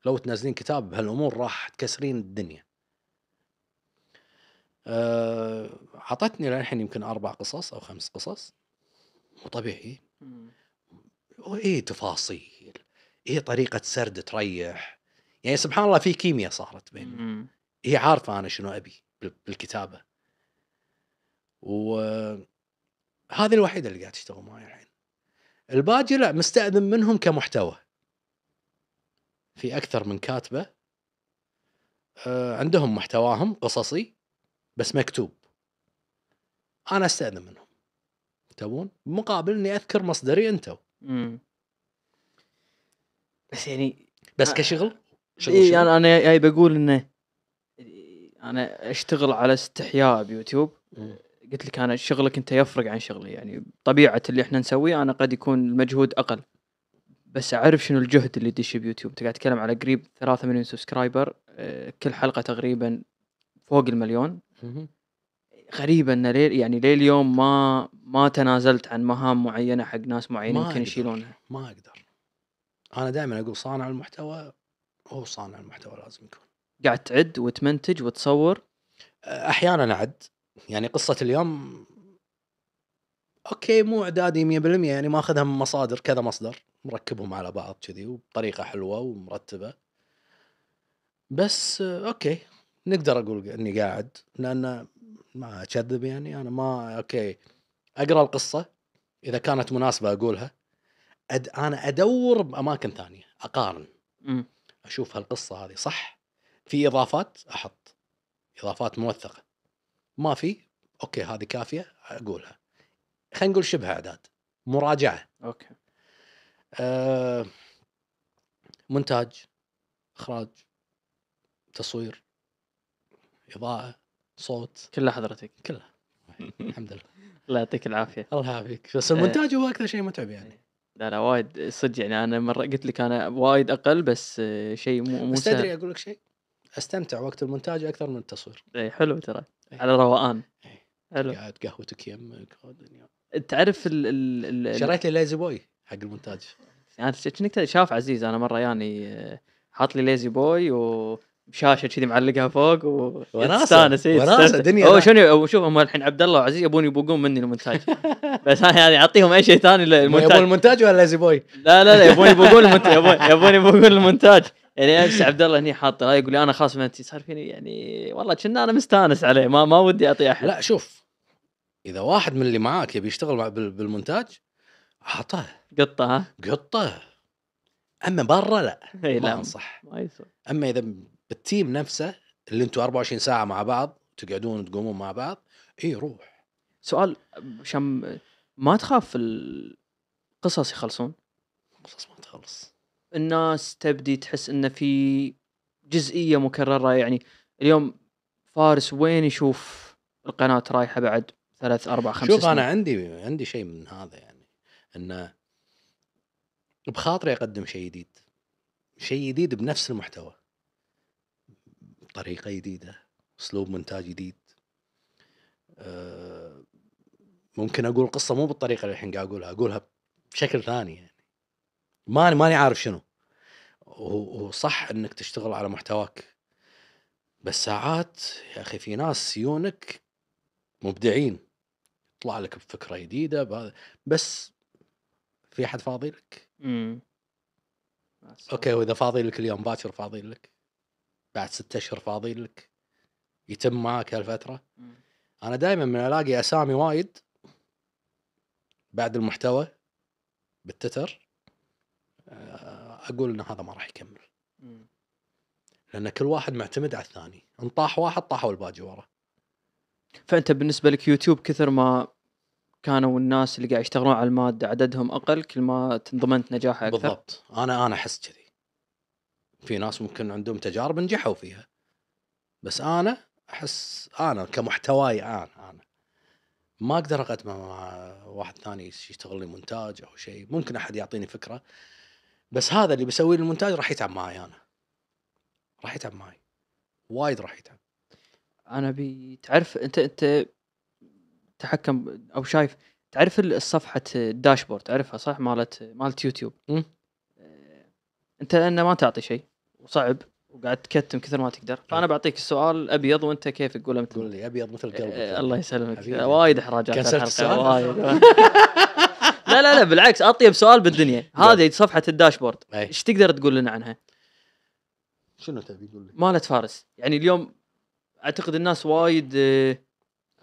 لو تنزلين كتاب بهالأمور راح تكسرين الدنيا." آه، اعطتني عطتني للحين يمكن اربع قصص أو خمس قصص مو طبيعيين. إمم. وإيه تفاصيل. هي طريقه سرد تريح يعني سبحان الله في كيمياء صارت بين هي عارفه انا شنو ابي بالكتابه وهذه الوحيده اللي قاعد تشتغل معي الحين الباجي لا مستاذن منهم كمحتوى في اكثر من كاتبه آه، عندهم محتواهم قصصي بس مكتوب انا استاذن منهم تبون مقابل اني اذكر مصدري انتم بس يعني بس كشغل؟ شغل إيه شغل. يعني انا انا يعني بقول انه انا اشتغل على استحياء بيوتيوب قلت لك انا شغلك انت يفرق عن شغلي يعني طبيعه اللي احنا نسويه انا قد يكون المجهود اقل بس اعرف شنو الجهد اللي يدش بيوتيوب انت قاعد تتكلم على قريب 3 مليون سبسكرايبر آه، كل حلقه تقريبا فوق المليون غريبة غريب ان لي يعني لليوم ما ما تنازلت عن مهام معينه حق ناس معينين يمكن يشيلونها ما اقدر انا دائما اقول صانع المحتوى هو صانع المحتوى لازم يكون قاعد تعد وتمنتج وتصور أه، احيانا اعد يعني قصه اليوم اوكي مو اعدادي 100% يعني ماخذها من مصادر كذا مصدر مركبهم على بعض كذي وبطريقه حلوه ومرتبه بس أه، اوكي نقدر اقول اني قاعد لان ما اكذب يعني انا ما اوكي اقرا القصه اذا كانت مناسبه اقولها أد انا ادور باماكن ثانيه اقارن م. اشوف هالقصه هذه صح في اضافات احط اضافات موثقه ما في اوكي هذه كافيه اقولها خلينا نقول شبه اعداد مراجعه اوكي آه مونتاج اخراج تصوير اضاءه صوت كلها حضرتك كلها الحمد لله الله يعطيك العافيه الله يعافيك بس المونتاج هو اكثر شيء متعب يعني إيه. لا لا وايد صدق يعني انا مره قلت لك انا وايد اقل بس شيء مو مو بس تدري اقول لك شيء استمتع وقت المونتاج اكثر من التصوير اي حلو ترى إيه. على روقان أي. حلو قاعد قهوتك يمك تعرف ال ال شريت لي ليزي بوي حق المونتاج يعني شاف عزيز انا مره يعني آه، حاط لي ليزي بوي و شاشه كذي معلقها فوق و وناسه إيه، وناسه دنيا او شنو شوف هم الحين عبد الله وعزيز يبون يبوقون مني المونتاج بس انا يعني اعطيهم اي شيء ثاني المونتاج يبون المونتاج ولا زي بوي؟ لا لا لا يبون يبوقون المونتاج يبون يبون يبوقون المونتاج يعني امس عبد الله هني حاط يقول لي انا خلاص منتي صار فيني يعني والله كنا انا مستانس عليه ما ما ودي اعطي احد لا شوف اذا واحد من اللي معاك يبي يشتغل بالمونتاج اعطاه قطه ها قطه اما برا لا ما لا انصح ما يصير اما اذا التيم نفسه اللي انتم 24 ساعه مع بعض تقعدون وتقومون مع بعض اي روح سؤال شم ما تخاف القصص يخلصون؟ القصص ما تخلص الناس تبدي تحس انه في جزئيه مكرره يعني اليوم فارس وين يشوف القناه رايحه بعد ثلاث اربع خمس شوف سنين. انا عندي عندي شيء من هذا يعني انه بخاطري اقدم شيء جديد شيء جديد بنفس المحتوى طريقه جديده اسلوب مونتاج جديد آه، ممكن اقول قصه مو بالطريقه اللي الحين قاعد اقولها اقولها بشكل ثاني يعني ماني ماني عارف شنو وصح انك تشتغل على محتواك بس ساعات يا اخي في ناس يونك مبدعين يطلع لك بفكره جديده بهذا بس في احد فاضي لك؟ اوكي واذا فاضي لك اليوم باكر فاضي لك بعد ستة اشهر فاضيين لك يتم معاك هالفتره انا دائما من الاقي اسامي وايد بعد المحتوى بالتتر آه، اقول ان هذا ما راح يكمل لان كل واحد معتمد على الثاني ان طاح واحد طاحوا الباقي ورا فانت بالنسبه لك يوتيوب كثر ما كانوا الناس اللي قاعد يشتغلون على الماده عددهم اقل كل ما تنضمنت نجاح اكثر بالضبط انا انا احس كذي في ناس ممكن عندهم تجارب نجحوا فيها بس انا احس انا كمحتواي انا انا ما اقدر اقدمه مع واحد ثاني يشتغل لي مونتاج او شيء ممكن احد يعطيني فكره بس هذا اللي بيسوي لي المونتاج راح يتعب معي انا راح يتعب معي وايد راح يتعب انا ابي تعرف انت انت تحكم او شايف تعرف الصفحه الداشبورد تعرفها صح مالت مالت يوتيوب م? انت لانه ما تعطي شيء وصعب وقاعد تكتم كثر ما تقدر فانا بعطيك السؤال ابيض وانت كيف تقول مثل قول لي ابيض مثل قلبك إيه، إيه، الله يسلمك وايد احراجات كسرت السؤال وايد لا لا لا بالعكس اطيب سؤال بالدنيا هذه صفحه الداشبورد إيه. ايش تقدر تقول لنا عنها؟ شنو تبي تقول لي؟ مالت فارس يعني اليوم اعتقد الناس وايد آه,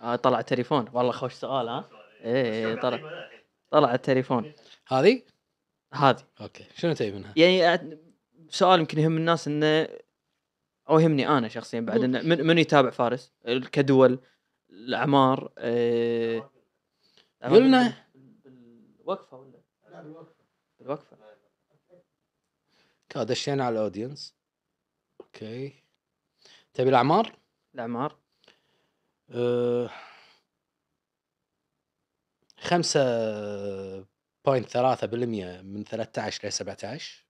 آه، طلع التليفون والله خوش سؤال ها؟ ايه طلع طلع التليفون هذه؟ هذه اوكي شنو تبي منها؟ يعني سؤال يمكن يهم الناس انه او يهمني انا شخصيا بعد انه من, من يتابع فارس كدول الاعمار آه قلنا بالوقفه ولا بالوقفه بالوقفه طيب، دشينا على الاودينس اوكي تبي الاعمار؟ الاعمار الاعمار آه، خمسة بوينت ثلاثة بالمية من 13 ل 17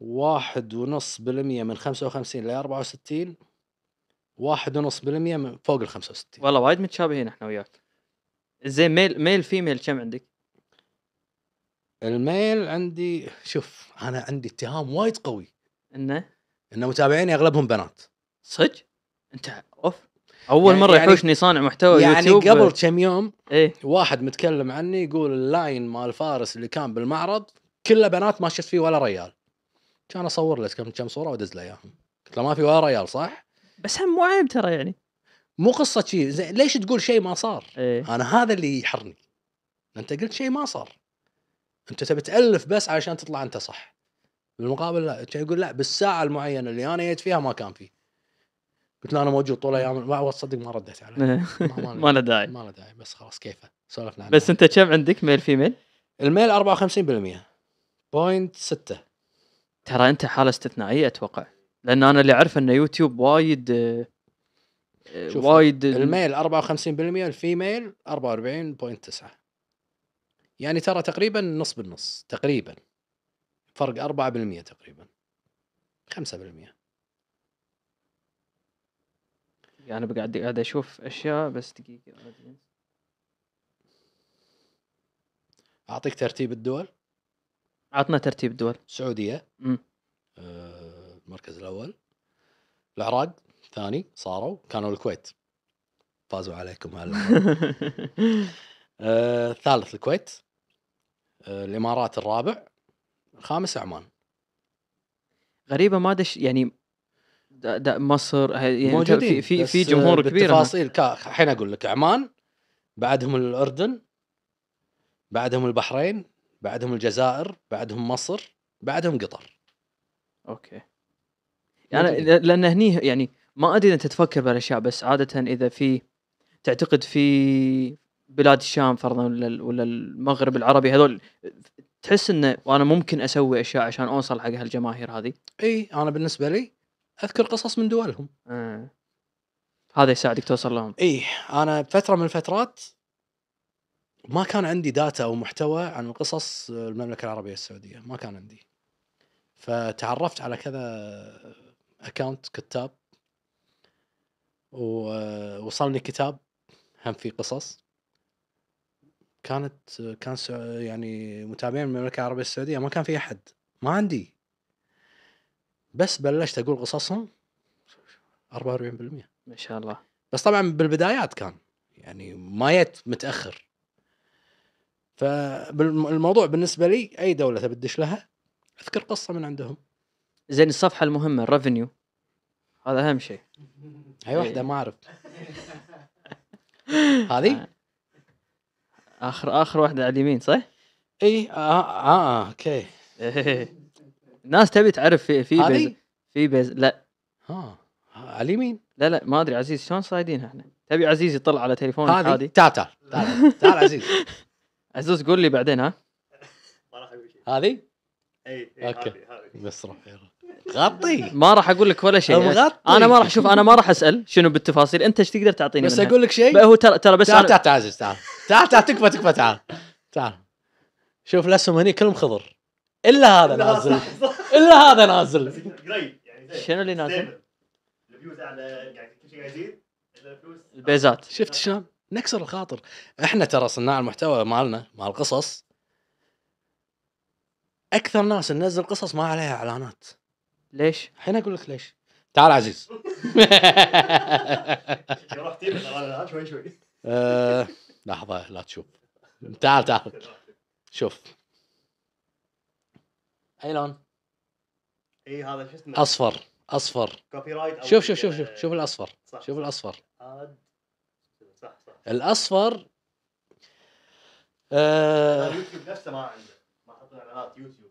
واحد ونص بالمية من خمسة وخمسين أربعة وستين واحد ونص بالمية من فوق الخمسة وستين والله وايد متشابهين احنا وياك زين ميل ميل فيميل كم عندك؟ الميل عندي شوف انا عندي اتهام وايد قوي انه ان متابعيني اغلبهم بنات صدق؟ انت اوف اول يعني مره يعني يحوشني صانع محتوى يعني يوتيوب قبل كم يوم ايه واحد متكلم عني يقول اللاين مال فارس اللي كان بالمعرض كله بنات ما شفت فيه ولا ريال كان اصور له كم كم صوره وادز له اياهم قلت له ما في ولا ريال صح؟ بس هم مو عيب ترى يعني مو قصه شيء ليش تقول شيء ما صار؟ إيه؟ انا هذا اللي يحرني انت قلت شيء ما صار انت تبي تالف بس علشان تطلع انت صح بالمقابل لا يقول لا بالساعه المعينه اللي انا جيت فيها ما كان فيه قلت له انا موجود طول ايام ما تصدق ما رديت عليه إيه. ما له داعي ما له داعي بس خلاص كيفه سولفنا بس انت كم عندك ميل فيميل؟ الميل 54% بوينت 6 ترى انت حاله استثنائيه اتوقع لان انا اللي اعرفه ان يوتيوب وايد آه، وايد الميل 54% الفيميل 44.9 يعني ترى تقريبا نص بالنص تقريبا فرق 4% تقريبا 5% يعني بقعد قاعد اشوف اشياء بس دقيقه اعطيك ترتيب الدول عطنا ترتيب الدول السعوديه امم آه، المركز الاول العراق ثاني صاروا كانوا الكويت فازوا عليكم هلا آه الكويت آه الامارات الرابع الخامس عمان غريبه ما دش يعني دا دا مصر يعني موجودين في في جمهور كبير تفاصيل الحين اقول لك عمان بعدهم الاردن بعدهم البحرين بعدهم الجزائر بعدهم مصر بعدهم قطر اوكي يعني لان هني يعني ما ادري انت تفكر بهالاشياء بس عاده اذا في تعتقد في بلاد الشام فرضا ولا ولا المغرب العربي هذول تحس انه وانا ممكن اسوي اشياء عشان اوصل حق هالجماهير هذه اي انا بالنسبه لي اذكر قصص من دولهم آه. هذا يساعدك توصل لهم اي انا فتره من الفترات ما كان عندي داتا او محتوى عن القصص المملكه العربيه السعوديه ما كان عندي فتعرفت على كذا اكونت كتاب ووصلني كتاب هم فيه قصص كانت كان يعني متابعين المملكه العربيه السعوديه ما كان في احد ما عندي بس بلشت اقول قصصهم 44% ما شاء الله بس طبعا بالبدايات كان يعني ما جت متاخر فالموضوع بالنسبه لي اي دوله تبي تدش لها اذكر قصه من عندهم زين الصفحه المهمه الرفنيو هذا اهم شيء هاي واحده إيه. ما اعرف هذه اخر اخر واحده على اليمين صح؟ اي اه, آه, آه، اوكي إيه. الناس تبي تعرف في في بيز في بيز لا ها آه، على اليمين لا لا ما ادري عزيز شلون صايدين احنا تبي عزيز يطلع على تليفونك هذه تعال تعال تعال عزيز عزوز قول لي بعدين ها ما راح اقول شيء هذه؟ اي إيه، اوكي مسرح غطي ما راح اقول لك ولا شيء مغطي. انا ما راح اشوف انا ما راح اسال شنو بالتفاصيل انت ايش تقدر تعطيني بس اقول لك شيء هو ترى ترى بس تعال تعال تعال تعال تعال تعال تكفى تكفى تعال تعال شوف الاسهم هني كلهم خضر الا هذا نازل الا هذا نازل يعني شنو اللي نازل؟ الفيوز على يعني كل شيء قاعد يزيد البيزات شفت شلون؟ نكسر الخاطر احنا ترى صناع المحتوى مالنا مال القصص اكثر ناس ننزل قصص ما عليها اعلانات ليش؟ الحين اقول لك ليش تعال عزيز شوي شوي آه، لحظه لا تشوف تعال تعال شوف اي لون؟ اي هذا شو اسمه؟ اصفر اصفر كوبي رايت شوف شوف شوف شوف شوف الاصفر شوف الاصفر آه، الاصفر آه يوتيوب نفسه ما عنده ما اعلانات يوتيوب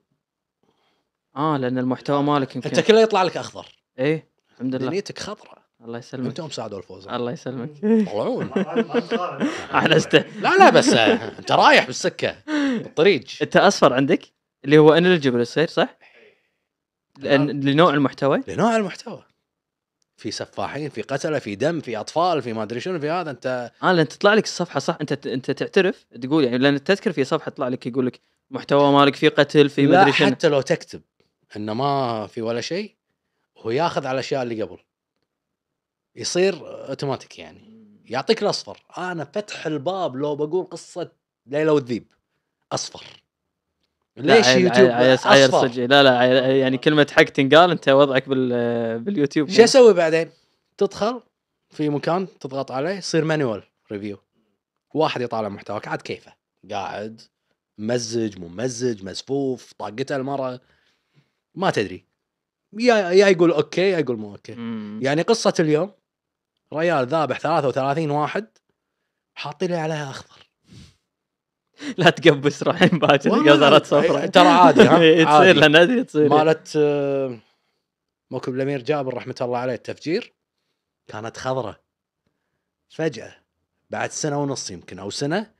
اه لان المحتوى مالك يمكن انت كله يطلع لك اخضر ايه الحمد لله دنيتك خضراء الله يسلمك انتم ساعدوا الفوز الله يسلمك طلعون احنا است... لا لا بس آه، انت رايح بالسكه بالطريق انت اصفر عندك اللي هو انلجبل يصير صح؟ إيه. لأن... لنوع المحتوى لنوع المحتوى في سفاحين في قتله في دم في اطفال في ما ادري شنو في هذا انت اه لان تطلع لك الصفحه صح انت انت تعترف تقول يعني لان التذكر في صفحه تطلع لك يقول لك محتوى مالك في قتل في ما ادري شنو حتى لو تكتب انه ما في ولا شيء هو ياخذ على الاشياء اللي قبل يصير اوتوماتيك يعني يعطيك الاصفر انا فتح الباب لو بقول قصه ليلى والذيب اصفر ليش يوتيوب عايز لا لا يعني كلمه حق تنقال انت وضعك بال باليوتيوب شو يعني. اسوي بعدين؟ تدخل في مكان تضغط عليه يصير مانيوال ريفيو واحد يطالع محتواك عاد كيفه قاعد مزج ممزج مزفوف طاقته المره ما تدري يا يا يقول اوكي يا يقول مو اوكي مم. يعني قصه اليوم ريال ذابح 33 واحد حاطين لي عليها اخضر لا تقبس روحين باكر قزرت صفراء إيه، ترى عادي ها إيه، تصير لان إيه، تصير مالت آه، موكب الامير جابر رحمه الله عليه التفجير كانت خضره فجاه بعد سنه ونص يمكن او سنه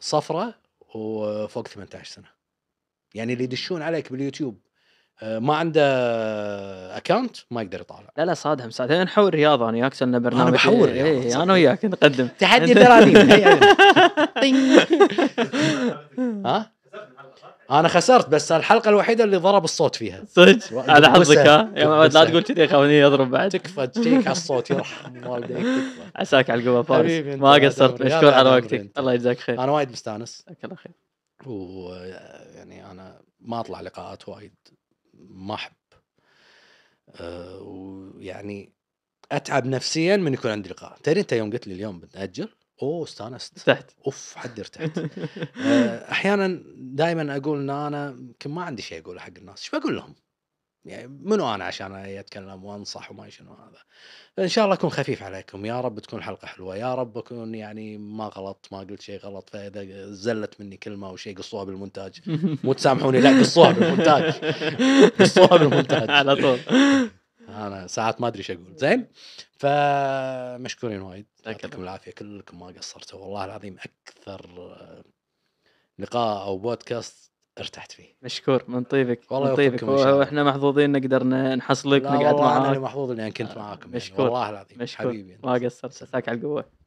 صفراء وفوق 18 سنه يعني اللي يدشون عليك باليوتيوب آه، ما عنده اكونت ما يقدر يطالع لا لا صادهم صادهم نحول يعني رياضه انا وياك سنة برنامج انا بحور رياضة ايه, إيه، انا وياك نقدم تحدي 30 إيه، إيه. طيب. ها انا خسرت بس الحلقه الوحيده اللي ضرب الصوت فيها صدق هذا حظك ها لا تقول كذي يخوني يضرب بعد تكفى تجيك على الصوت يرحم والديك عساك على القوه فارس ما قصرت مشكور على وقتك الله يجزاك خير انا وايد مستانس جزاك الله خير ويعني انا ما اطلع لقاءات وايد ما احب آه، ويعني اتعب نفسيا من يكون عندي لقاء تدري انت يوم قلت لي اليوم بتاجل اوه استانست ارتحت اوف حد ارتحت آه، احيانا دائما اقول ان انا يمكن ما عندي شيء اقوله حق الناس ايش بقول لهم يعني منو انا عشان اتكلم وانصح وما شنو هذا ان شاء الله اكون خفيف عليكم يا رب تكون حلقه حلوه يا رب اكون يعني ما غلطت ما قلت شيء غلط فاذا زلت مني كلمه او شيء قصوها بالمونتاج مو تسامحوني لا قصوها بالمونتاج قصوها بالمونتاج على طول انا ساعات ما ادري ايش اقول زين فمشكورين وايد يعطيكم العافيه كلكم ما قصرتوا والله العظيم اكثر لقاء او بودكاست ارتحت فيه مشكور من طيبك والله من طيبك واحنا محظوظين نقدر نحصلك نقعد معاك انا محظوظ اني كنت آه، معاكم يعني. مشكور يعني والله العظيم مشكور حبيبي ما قصرت عساك على القوه